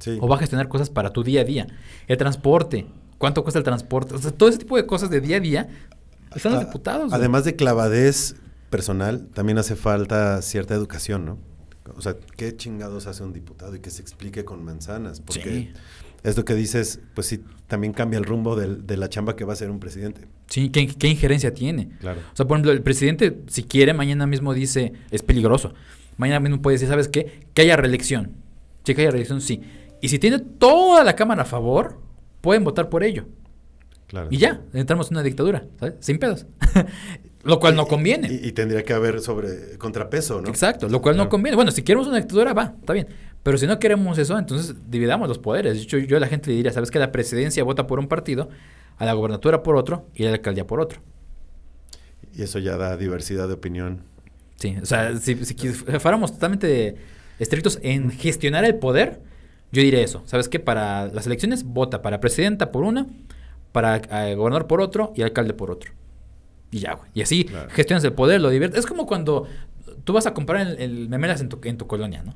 A: Sí. O va a gestionar cosas para tu día a día. El transporte, cuánto cuesta el transporte, o sea, todo ese tipo de cosas de día a día están los diputados. Además
B: de clavadez personal, también hace falta cierta educación, ¿no? O sea, ¿qué chingados hace un diputado? Y que se explique con manzanas. Porque es lo que dices, pues sí, también cambia el rumbo de la chamba que va a ser un presidente. Sí, ¿qué, ¿qué, injerencia tiene? Claro. O sea, por ejemplo, el presidente,
A: si quiere, mañana mismo dice, es peligroso. Mañana mismo puede decir, ¿sabes qué? Que haya reelección. Sí, que haya reelección, sí. Y si tiene toda la Cámara a favor, pueden votar por ello. Claro. Y ya, entramos en una dictadura, ¿sabes? Sin pedos. Lo cual no conviene. Y, tendría que haber sobre contrapeso, ¿no? Exacto, lo cual no, conviene. Bueno, si queremos una dictadura, va, está bien. Pero si no queremos eso, entonces dividamos los poderes. Yo, yo a la gente le diría, ¿sabes que La presidencia vota por un partido, a la gobernatura por otro y a la alcaldía por otro.
B: Y eso ya da diversidad
A: de opinión. Sí, o sea, si, eh, fuéramos totalmente estrictos en gestionar el poder, yo diría eso. ¿Sabes qué? Para las elecciones, vota para presidenta por una, para eh, gobernador por otro y alcalde por otro. Y ya, güey. Y así gestiones gestionas el poder, lo diviertes. Es como cuando tú vas a comprar el, memelas en tu, en tu colonia, ¿no?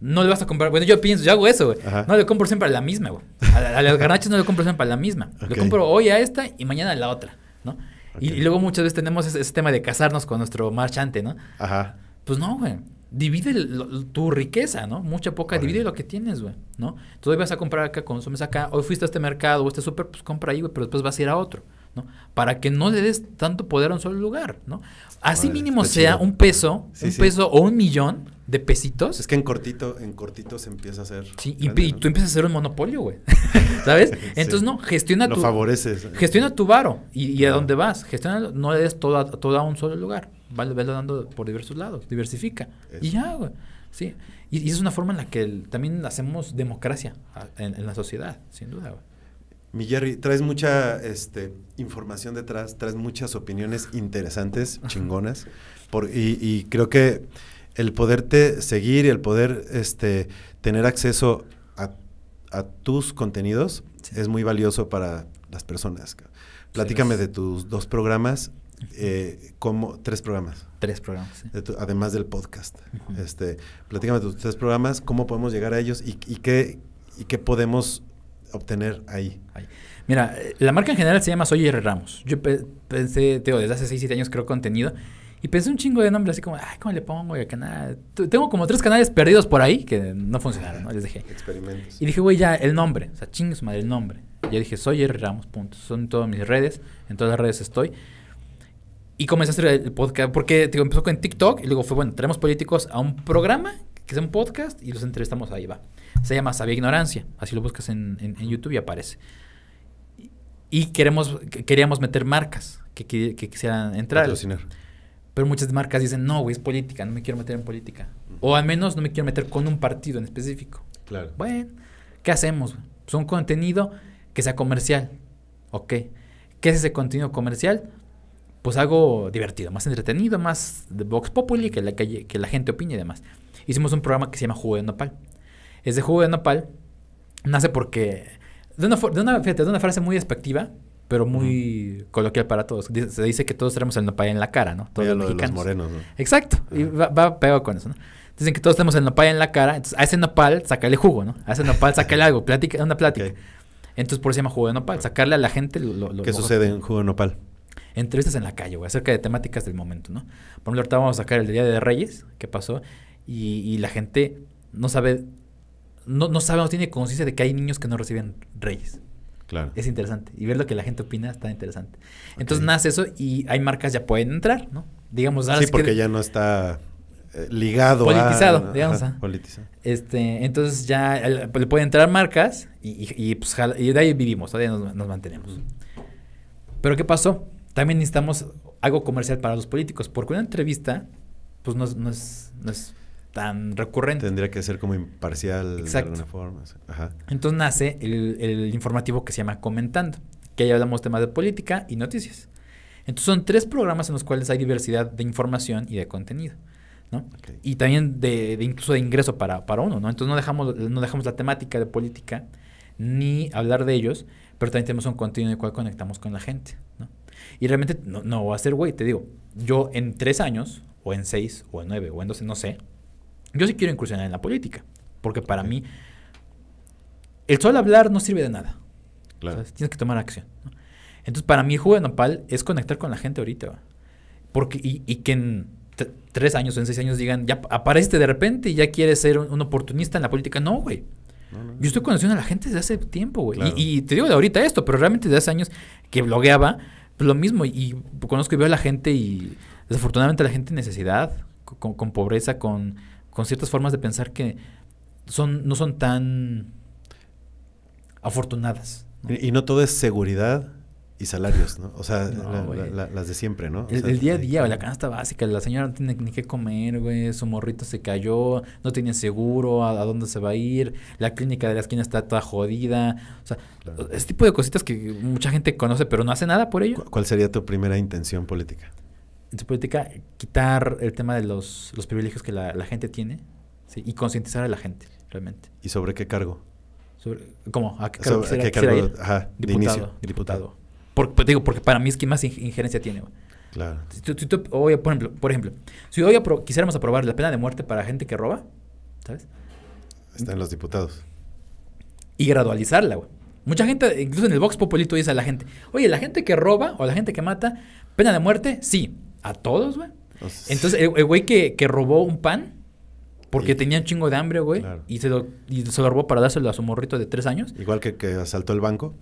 A: No le vas a comprar. Bueno, yo pienso, yo hago eso, güey. No le compro siempre a la misma, güey. A, las garnachas no le compro siempre a la misma. Le compro hoy a esta y mañana a la otra, ¿no? Y, luego muchas veces tenemos ese, tema de casarnos con nuestro marchante, ¿no? Ajá. Pues no, güey. Divide tu riqueza, ¿no? Mucha poca, divide lo que tienes, güey, ¿no? Tú hoy vas a comprar acá, consumes acá, hoy fuiste a este mercado o este súper, pues compra ahí, güey, pero después vas a ir a otro. Para que no le des tanto poder a un solo lugar, ¿no? Así mínimo pues sea un peso, un peso o un millón de pesitos. Es que en cortito, en cortito se empieza a hacer. Sí, y, tú empiezas a hacer un monopolio, güey. ¿Sabes? Entonces, no, gestiona tu. Lo favoreces. Gestiona tu varo y, a dónde vas. Gestiona, no le des todo a, a un solo lugar. Vale, velo dando por diversos lados. Diversifica. Y ya, güey. Sí. Y, es una forma en la que también hacemos democracia en, en la sociedad, sin duda, güey. Mi
B: Jerry, traes mucha este, información detrás, traes muchas opiniones interesantes, chingonas, por, y, creo que el poderte seguir y el poder este, tener acceso a, tus contenidos es muy valioso para las personas. Platícame de tus dos programas, eh, como tres programas. Tres programas. además del podcast. Este, platícame de tus tres programas, cómo podemos llegar a ellos y qué podemos obtener ahí. Mira,
A: la marca en general se llama Soy R. Ramos. Yo pensé, Teo, desde hace 6, 7 años creo contenido. Y pensé un chingo de nombres así como, ay, ¿cómo le pongo? el canal? Tengo como tres canales perdidos por ahí que no funcionaron, ¿no? Les dejé. Experimentos. Y dije, güey, ya, el nombre. O sea, chingues madre, el nombre. Y yo dije, soy R. Ramos, punto. Son todas mis redes. En todas las redes estoy. Y comencé a hacer el podcast. Porque digo, empezó con TikTok y luego fue, bueno, traemos políticos a un programa que sea un podcast y los entrevistamos ahí, va. Se llama sabía Ignorancia. Así lo buscas en, en, YouTube y aparece. Y queremos, queríamos meter marcas que, que, que quisieran entrar. Pero muchas marcas dicen, no, güey, es política, no me quiero meter en política. O al menos no me quiero meter con un partido en específico. Claro. Bueno, ¿qué hacemos? un contenido que sea comercial. Ok. ¿Qué es ese contenido comercial? Pues algo divertido, más entretenido, más de Vox Populi, que la, que, que la gente opine y demás. Hicimos un programa que se llama Juego de Nopal es de jugo de nopal. Nace porque. De una, de una, de una frase muy despectiva, pero muy coloquial para todos. se dice que todos tenemos el nopal en la cara, ¿no? Todos los, mexicanos. los morenos, Exacto. Y va, pegado con eso, ¿no? Dicen que todos tenemos el nopal en la cara. Entonces, a ese nopal, sacarle jugo, ¿no? A ese nopal, sácale algo, plática, una plática. Entonces, por eso se llama jugo de nopal. Sacarle a la gente lo. que ¿Qué sucede
B: en jugo de nopal?
A: Entrevistas en la calle, güey, acerca de temáticas del momento, ¿no? Por ejemplo, ahorita vamos a sacar el Día de Reyes, ¿Qué pasó, y la gente no sabe no, no sabe, no tiene conciencia de que hay niños que no reciben reyes. Claro. Es interesante. Y ver lo que la gente opina está interesante. Entonces nace eso y hay marcas ya pueden entrar, ¿no? Digamos, sí, porque ya
B: no está eh, ligado politizado, digamos. politizado.
A: Este, entonces ya pues, le pueden entrar marcas y, pues, de ahí vivimos, todavía nos, nos mantenemos. Pero ¿qué pasó? También necesitamos algo comercial para los políticos, porque una entrevista, pues no es, no es tan recurrente. Tendría que ser como
B: imparcial de alguna forma. Ajá.
A: Entonces nace el, informativo que se llama Comentando, que ahí hablamos temas de política y noticias. Entonces son tres programas en los cuales hay diversidad de información y de contenido. ¿no? Y también de, incluso de ingreso para, para uno, ¿no? Entonces no dejamos, no dejamos la temática de política ni hablar de ellos, pero también tenemos un contenido en el cual conectamos con la gente, Y realmente no, no va a ser güey, te digo, yo en tres años, o en seis, o en nueve, o en doce, no sé, yo sí quiero incursionar en la política, porque para mí el solo hablar no sirve de nada. Claro. tienes que tomar acción. Entonces, para mí, Jugo de Nopal es conectar con la gente ahorita. Porque, y, que en tres años o en seis años digan, ya apareciste de repente y ya quieres ser un, oportunista en la política. No, güey. Yo estoy conociendo a la gente desde hace tiempo, güey. Y, te digo de ahorita esto, pero realmente desde hace años que blogueaba, pues lo mismo. Y conozco y veo a la gente y desafortunadamente la gente en necesidad, con pobreza, con con ciertas formas de pensar que son, no son tan
B: afortunadas. Y, no todo es seguridad y salarios, ¿no? O sea, las de siempre, ¿no? el, día a día, la
A: canasta básica, la señora no tiene ni qué comer, güey, su morrito se cayó, no tiene seguro, a, dónde se va a ir, la clínica de la esquina está toda jodida, o sea, ese tipo de cositas que mucha gente conoce pero no hace nada por ello.
B: ¿Cuál sería tu primera intención política? en su
A: política quitar el tema de los, los privilegios que la, gente tiene y concientizar a la gente, realmente. ¿Y sobre qué cargo? Sobre, ¿Cómo? ¿A qué cargo? diputado, diputado. Pues, digo, porque para mí es que más injerencia tiene. Claro. Si, tú, hoy, por, ejemplo, por ejemplo, si hoy quisiéramos aprobar la pena de muerte para gente que roba,
B: ¿sabes? en los diputados.
A: Y gradualizarla, güey. Mucha gente, incluso en el Vox Populito, dice a la gente, oye, la gente que roba o la gente que mata, pena de muerte, sí. A todos, güey. Entonces, el, güey que, robó un pan, porque tenía un chingo de hambre, güey, y, se lo, robó para dárselo a su morrito de tres años. Igual que, asaltó el banco.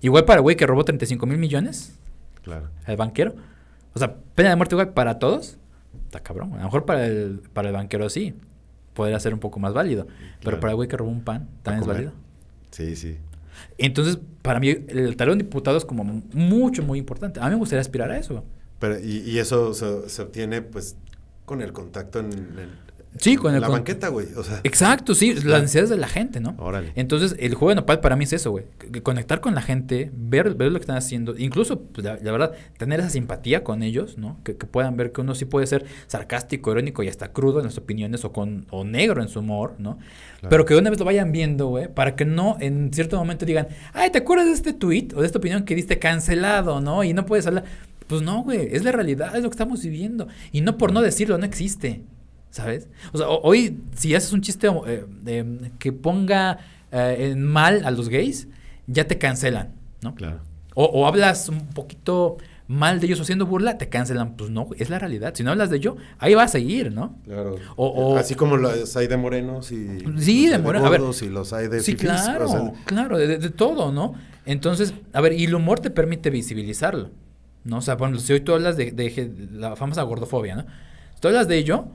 A: Igual para el güey que robó 35 mil millones. Claro. Al banquero. O sea, pena de muerte, para todos. Está cabrón. A lo mejor para el, para el banquero sí. Podría ser un poco más válido. Pero para el güey que robó un pan, también es válido. Sí, sí. Entonces, para mí, el talón de diputados es como mucho, muy importante. A mí me gustaría aspirar a eso
B: y, eso se, obtiene, pues, con el contacto en, la banqueta, güey. Exacto,
A: sí, las necesidades de la gente, ¿no? Órale. Entonces, el juego de Nopal para mí es eso, güey. Conectar con la gente, ver, ver lo que están haciendo, incluso, pues, la, verdad, tener esa simpatía con ellos, ¿no? Que, puedan ver que uno sí puede ser sarcástico, irónico y hasta crudo en las opiniones o, con, o negro en su humor, ¿no? Pero que una vez lo vayan viendo, güey, para que no en cierto momento digan, ay, ¿te acuerdas de este tweet o de esta opinión que diste cancelado, ¿no? Y no puedes hablar pues no, güey, es la realidad, es lo que estamos viviendo. Y no por no decirlo, no existe, ¿sabes? O sea, hoy, si haces un chiste eh, em, que ponga eh, en mal a los gays, ya te cancelan, ¿no? Claro. O, hablas un poquito mal de ellos haciendo burla, te cancelan. Pues no, es la realidad. Si no hablas de yo, ahí va a seguir, ¿no?
B: Claro. O, eh, Así como los hay de morenos y. Sí, de morenos. y los hay de Sí, claro,
A: claro, de, todo, ¿no? Entonces, a ver, y el humor te permite visibilizarlo. ¿no? O sea, bueno, si hoy tú hablas de, la famosa gordofobia, ¿no? Si tú hablas de ello,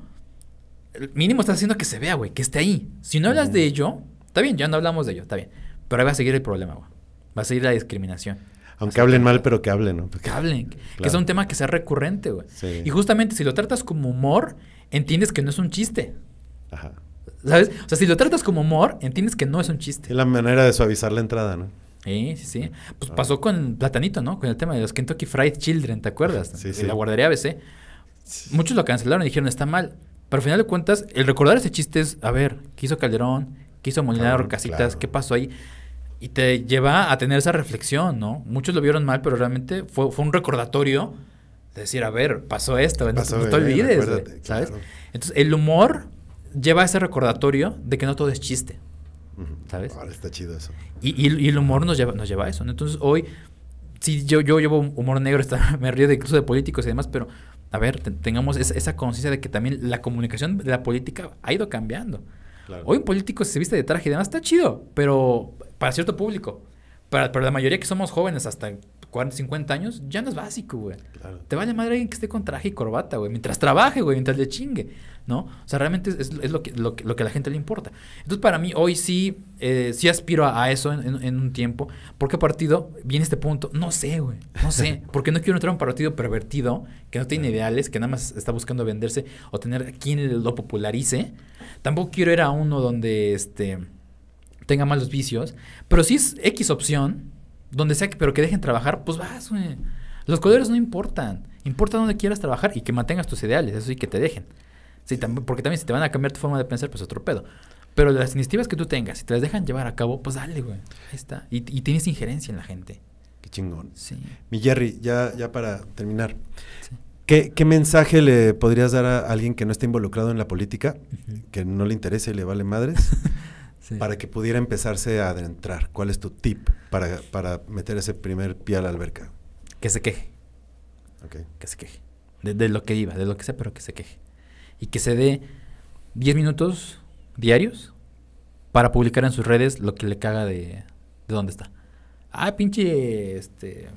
A: mínimo estás haciendo que se vea, güey, que esté ahí. Si no hablas de ello, está bien, ya no hablamos de ello, está bien. Pero ahí va a seguir el problema, güey. Va a seguir la discriminación.
B: Aunque hablen mal, pero que hablen, ¿no? que
A: hablen. Que es un tema que sea recurrente, güey. Y justamente si lo tratas como humor, entiendes que no es un chiste.
B: Ajá. ¿Sabes? O sea, si
A: lo tratas como humor, entiendes que no es un chiste.
B: Es la manera de suavizar la entrada, ¿no? Sí, sí, sí. Pues
A: pasó con Platanito, ¿no? Con el tema de los Kentucky Fried Children, ¿te acuerdas? Sí, sí. La guardería ABC. Muchos lo cancelaron y dijeron, está mal. Pero al final de cuentas, el recordar ese chiste es, a ver, ¿qué hizo Calderón? ¿Qué hizo Molinar Casitas? ¿Qué pasó ahí? Y te lleva a tener esa reflexión, ¿no? Muchos lo vieron mal, pero realmente fue, fue un recordatorio de decir, a ver, pasó esto, entonces no, te olvides, ¿sabes? Entonces, el humor lleva a ese recordatorio de que no todo es chiste. ¿Sabes? está chido eso. Y, y, el humor nos lleva, nos lleva a eso. Entonces, hoy, si yo, yo llevo humor negro, está, me río de, incluso de políticos y demás, pero a ver, tengamos esa, conciencia de que también la comunicación de la política ha ido cambiando. Hoy un político se viste de traje y demás está chido, pero para cierto público. Para, para la mayoría que somos jóvenes, hasta 40, 50 años, ya no es básico, güey. Claro. Te vale madre alguien que esté con traje y corbata, güey, mientras trabaje, güey, mientras le chingue, ¿no? O sea, realmente es, lo, que, lo, que a la gente le importa. Entonces, para mí, hoy sí, eh, sí aspiro a, eso en, un tiempo. ¿Por qué partido viene este punto? No sé, güey, no sé. porque no quiero entrar a un partido pervertido, que no tiene ideales, que nada más está buscando venderse o tener a quien lo popularice. Tampoco quiero ir a uno donde, este tenga malos vicios, pero sí es X opción, donde sea, que, pero que dejen trabajar, pues vas, güey. Los colores no importan. Importa donde quieras trabajar y que mantengas tus ideales, eso sí, que te dejen. Sí, también porque también si te van a cambiar tu forma de pensar, pues otro pedo. Pero las iniciativas que tú tengas, si te las dejan llevar a cabo, pues dale, güey. Ahí está. Y, tienes injerencia en la gente.
B: Qué chingón. Sí. Mi Jerry, ya, ya para terminar. Sí. ¿Qué, ¿Qué, mensaje le podrías dar a alguien que no está involucrado en la política, que no le interesa y le vale madres? para que pudiera empezarse a adentrar? ¿Cuál es tu tip para, meter ese primer pie a la alberca? Que se queje. Okay. Que se queje. De, lo que iba,
A: de lo que sé, pero que se queje. Y que se dé 10 minutos diarios para publicar en sus redes lo que le caga de, de dónde está. Ah, pinche este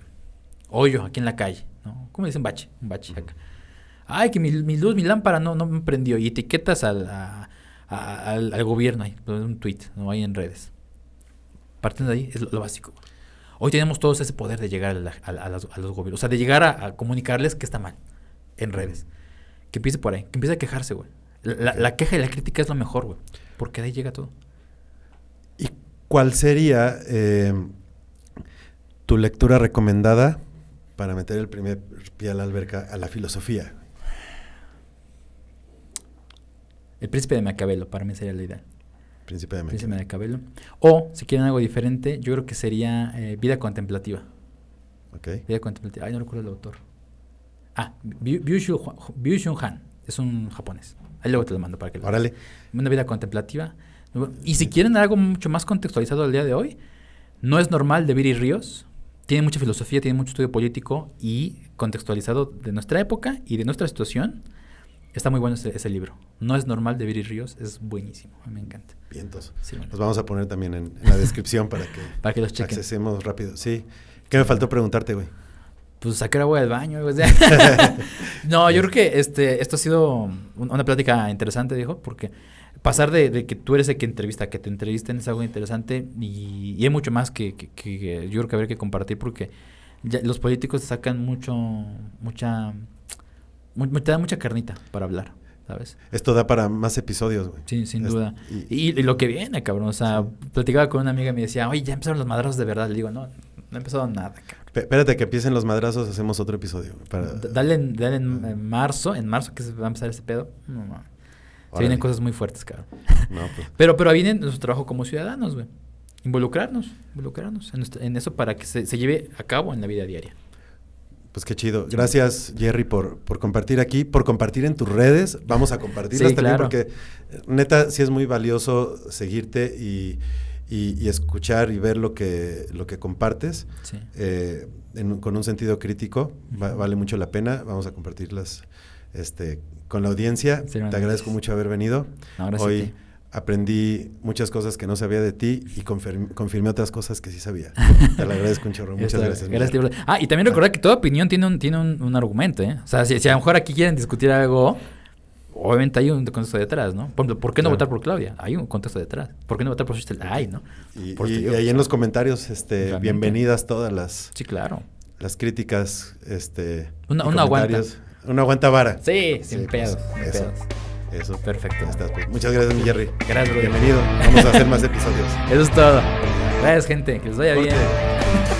A: hoyo aquí en la calle, ¿no? ¿Cómo dicen bache? Un bache Ay, que mi, luz, mi lámpara no, no me prendió. Y etiquetas a, la, al, al, gobierno ahí, un tweet, no hay en redes. Partiendo de ahí es lo, básico. Hoy tenemos todos ese poder de llegar a, los, gobiernos, o sea, de llegar a, comunicarles que está mal en redes.
B: Que empiece por ahí, que
A: empiece a quejarse, güey. La, queja y la crítica es lo mejor, güey, porque de ahí llega todo.
B: ¿Y cuál sería eh, tu lectura recomendada para meter el primer pie a la alberca a la filosofía? El príncipe de Maquiavelo, para mí sería la idea.
A: Príncipe de Maquiavelo. O, si quieren algo diferente, yo creo que sería eh, Vida Contemplativa. Ok. Vida Contemplativa. Ay, no recuerdo el autor. Ah, byung Han. Es un japonés. Ahí luego te lo mando para que lo Órale. Una vida contemplativa. Y si quieren algo mucho más contextualizado al día de hoy, no es normal de Viri Ríos. Tiene mucha filosofía, tiene mucho estudio político y contextualizado de nuestra época y de nuestra situación. Está muy bueno ese, libro. No es normal de Viri Ríos, es buenísimo, me encanta.
B: vientos Los vamos a poner también en, la descripción para que, para que los chequen. accesemos rápido. Sí. ¿Qué me faltó preguntarte, güey? Pues sacar agua del baño.
A: no, yo creo que este, esto ha sido una plática interesante, dijo, porque pasar de, que tú eres el que entrevista, que te entrevisten es algo interesante y, hay mucho más que, yo creo que habría que compartir porque los políticos sacan mucho, mucha te da mucha carnita
B: para hablar. ¿Sabes? Esto da para más episodios, güey. Sí, sin duda. Y, lo
A: que viene, cabrón. O sea, platicaba con una amiga y me decía, oye, ya empezaron los madrazos de verdad. Le digo, no, no ha empezado nada,
B: cabrón. espérate que empiecen los madrazos, hacemos otro episodio.
A: Dale, ah. en, marzo, en marzo que se va a empezar este pedo. No, no. Se vienen cosas muy fuertes, cabrón. No, pues. pero, pero viene nuestro trabajo como ciudadanos, güey. Involucrarnos, involucrarnos en, eso para que se lleve
B: a cabo en la vida diaria. Pues qué chido. Gracias, Jerry, por, por compartir aquí, por compartir en tus redes. Vamos a compartirlas también porque eh, neta sí es muy valioso seguirte y, escuchar y ver lo que, lo que compartes sí. Eh, con un sentido crítico. vale mucho la pena. Vamos a compartirlas este, con la audiencia. Te agradezco mucho haber venido. No, Hoy, aprendí muchas cosas que no sabía de ti y confirmé, otras cosas que sí sabía. Te lo agradezco un chorro. Muchas gracias.
A: ah, y también recordar que toda opinión tiene un, tiene un, argumento, ¿eh? O sea, si, a lo mejor aquí quieren discutir algo, obviamente hay un contexto detrás, ¿no? Por ejemplo, ¿por qué no votar por Claudia? Hay un contexto detrás.
B: ¿Por qué no votar por Schuster? Hay, ¿no? Y, ahí en los comentarios, este, bienvenidas todas las... Sí, claro. Las críticas, este... Una, una aguanta. Una aguanta vara. Sí, sin pues, pedos. Eso. Perfecto. Pues. muchas gracias, mi Jerry. Gracias, Bienvenido. Vamos a hacer más episodios. Eso
A: es todo. Gracias, gente. Que les vaya bien.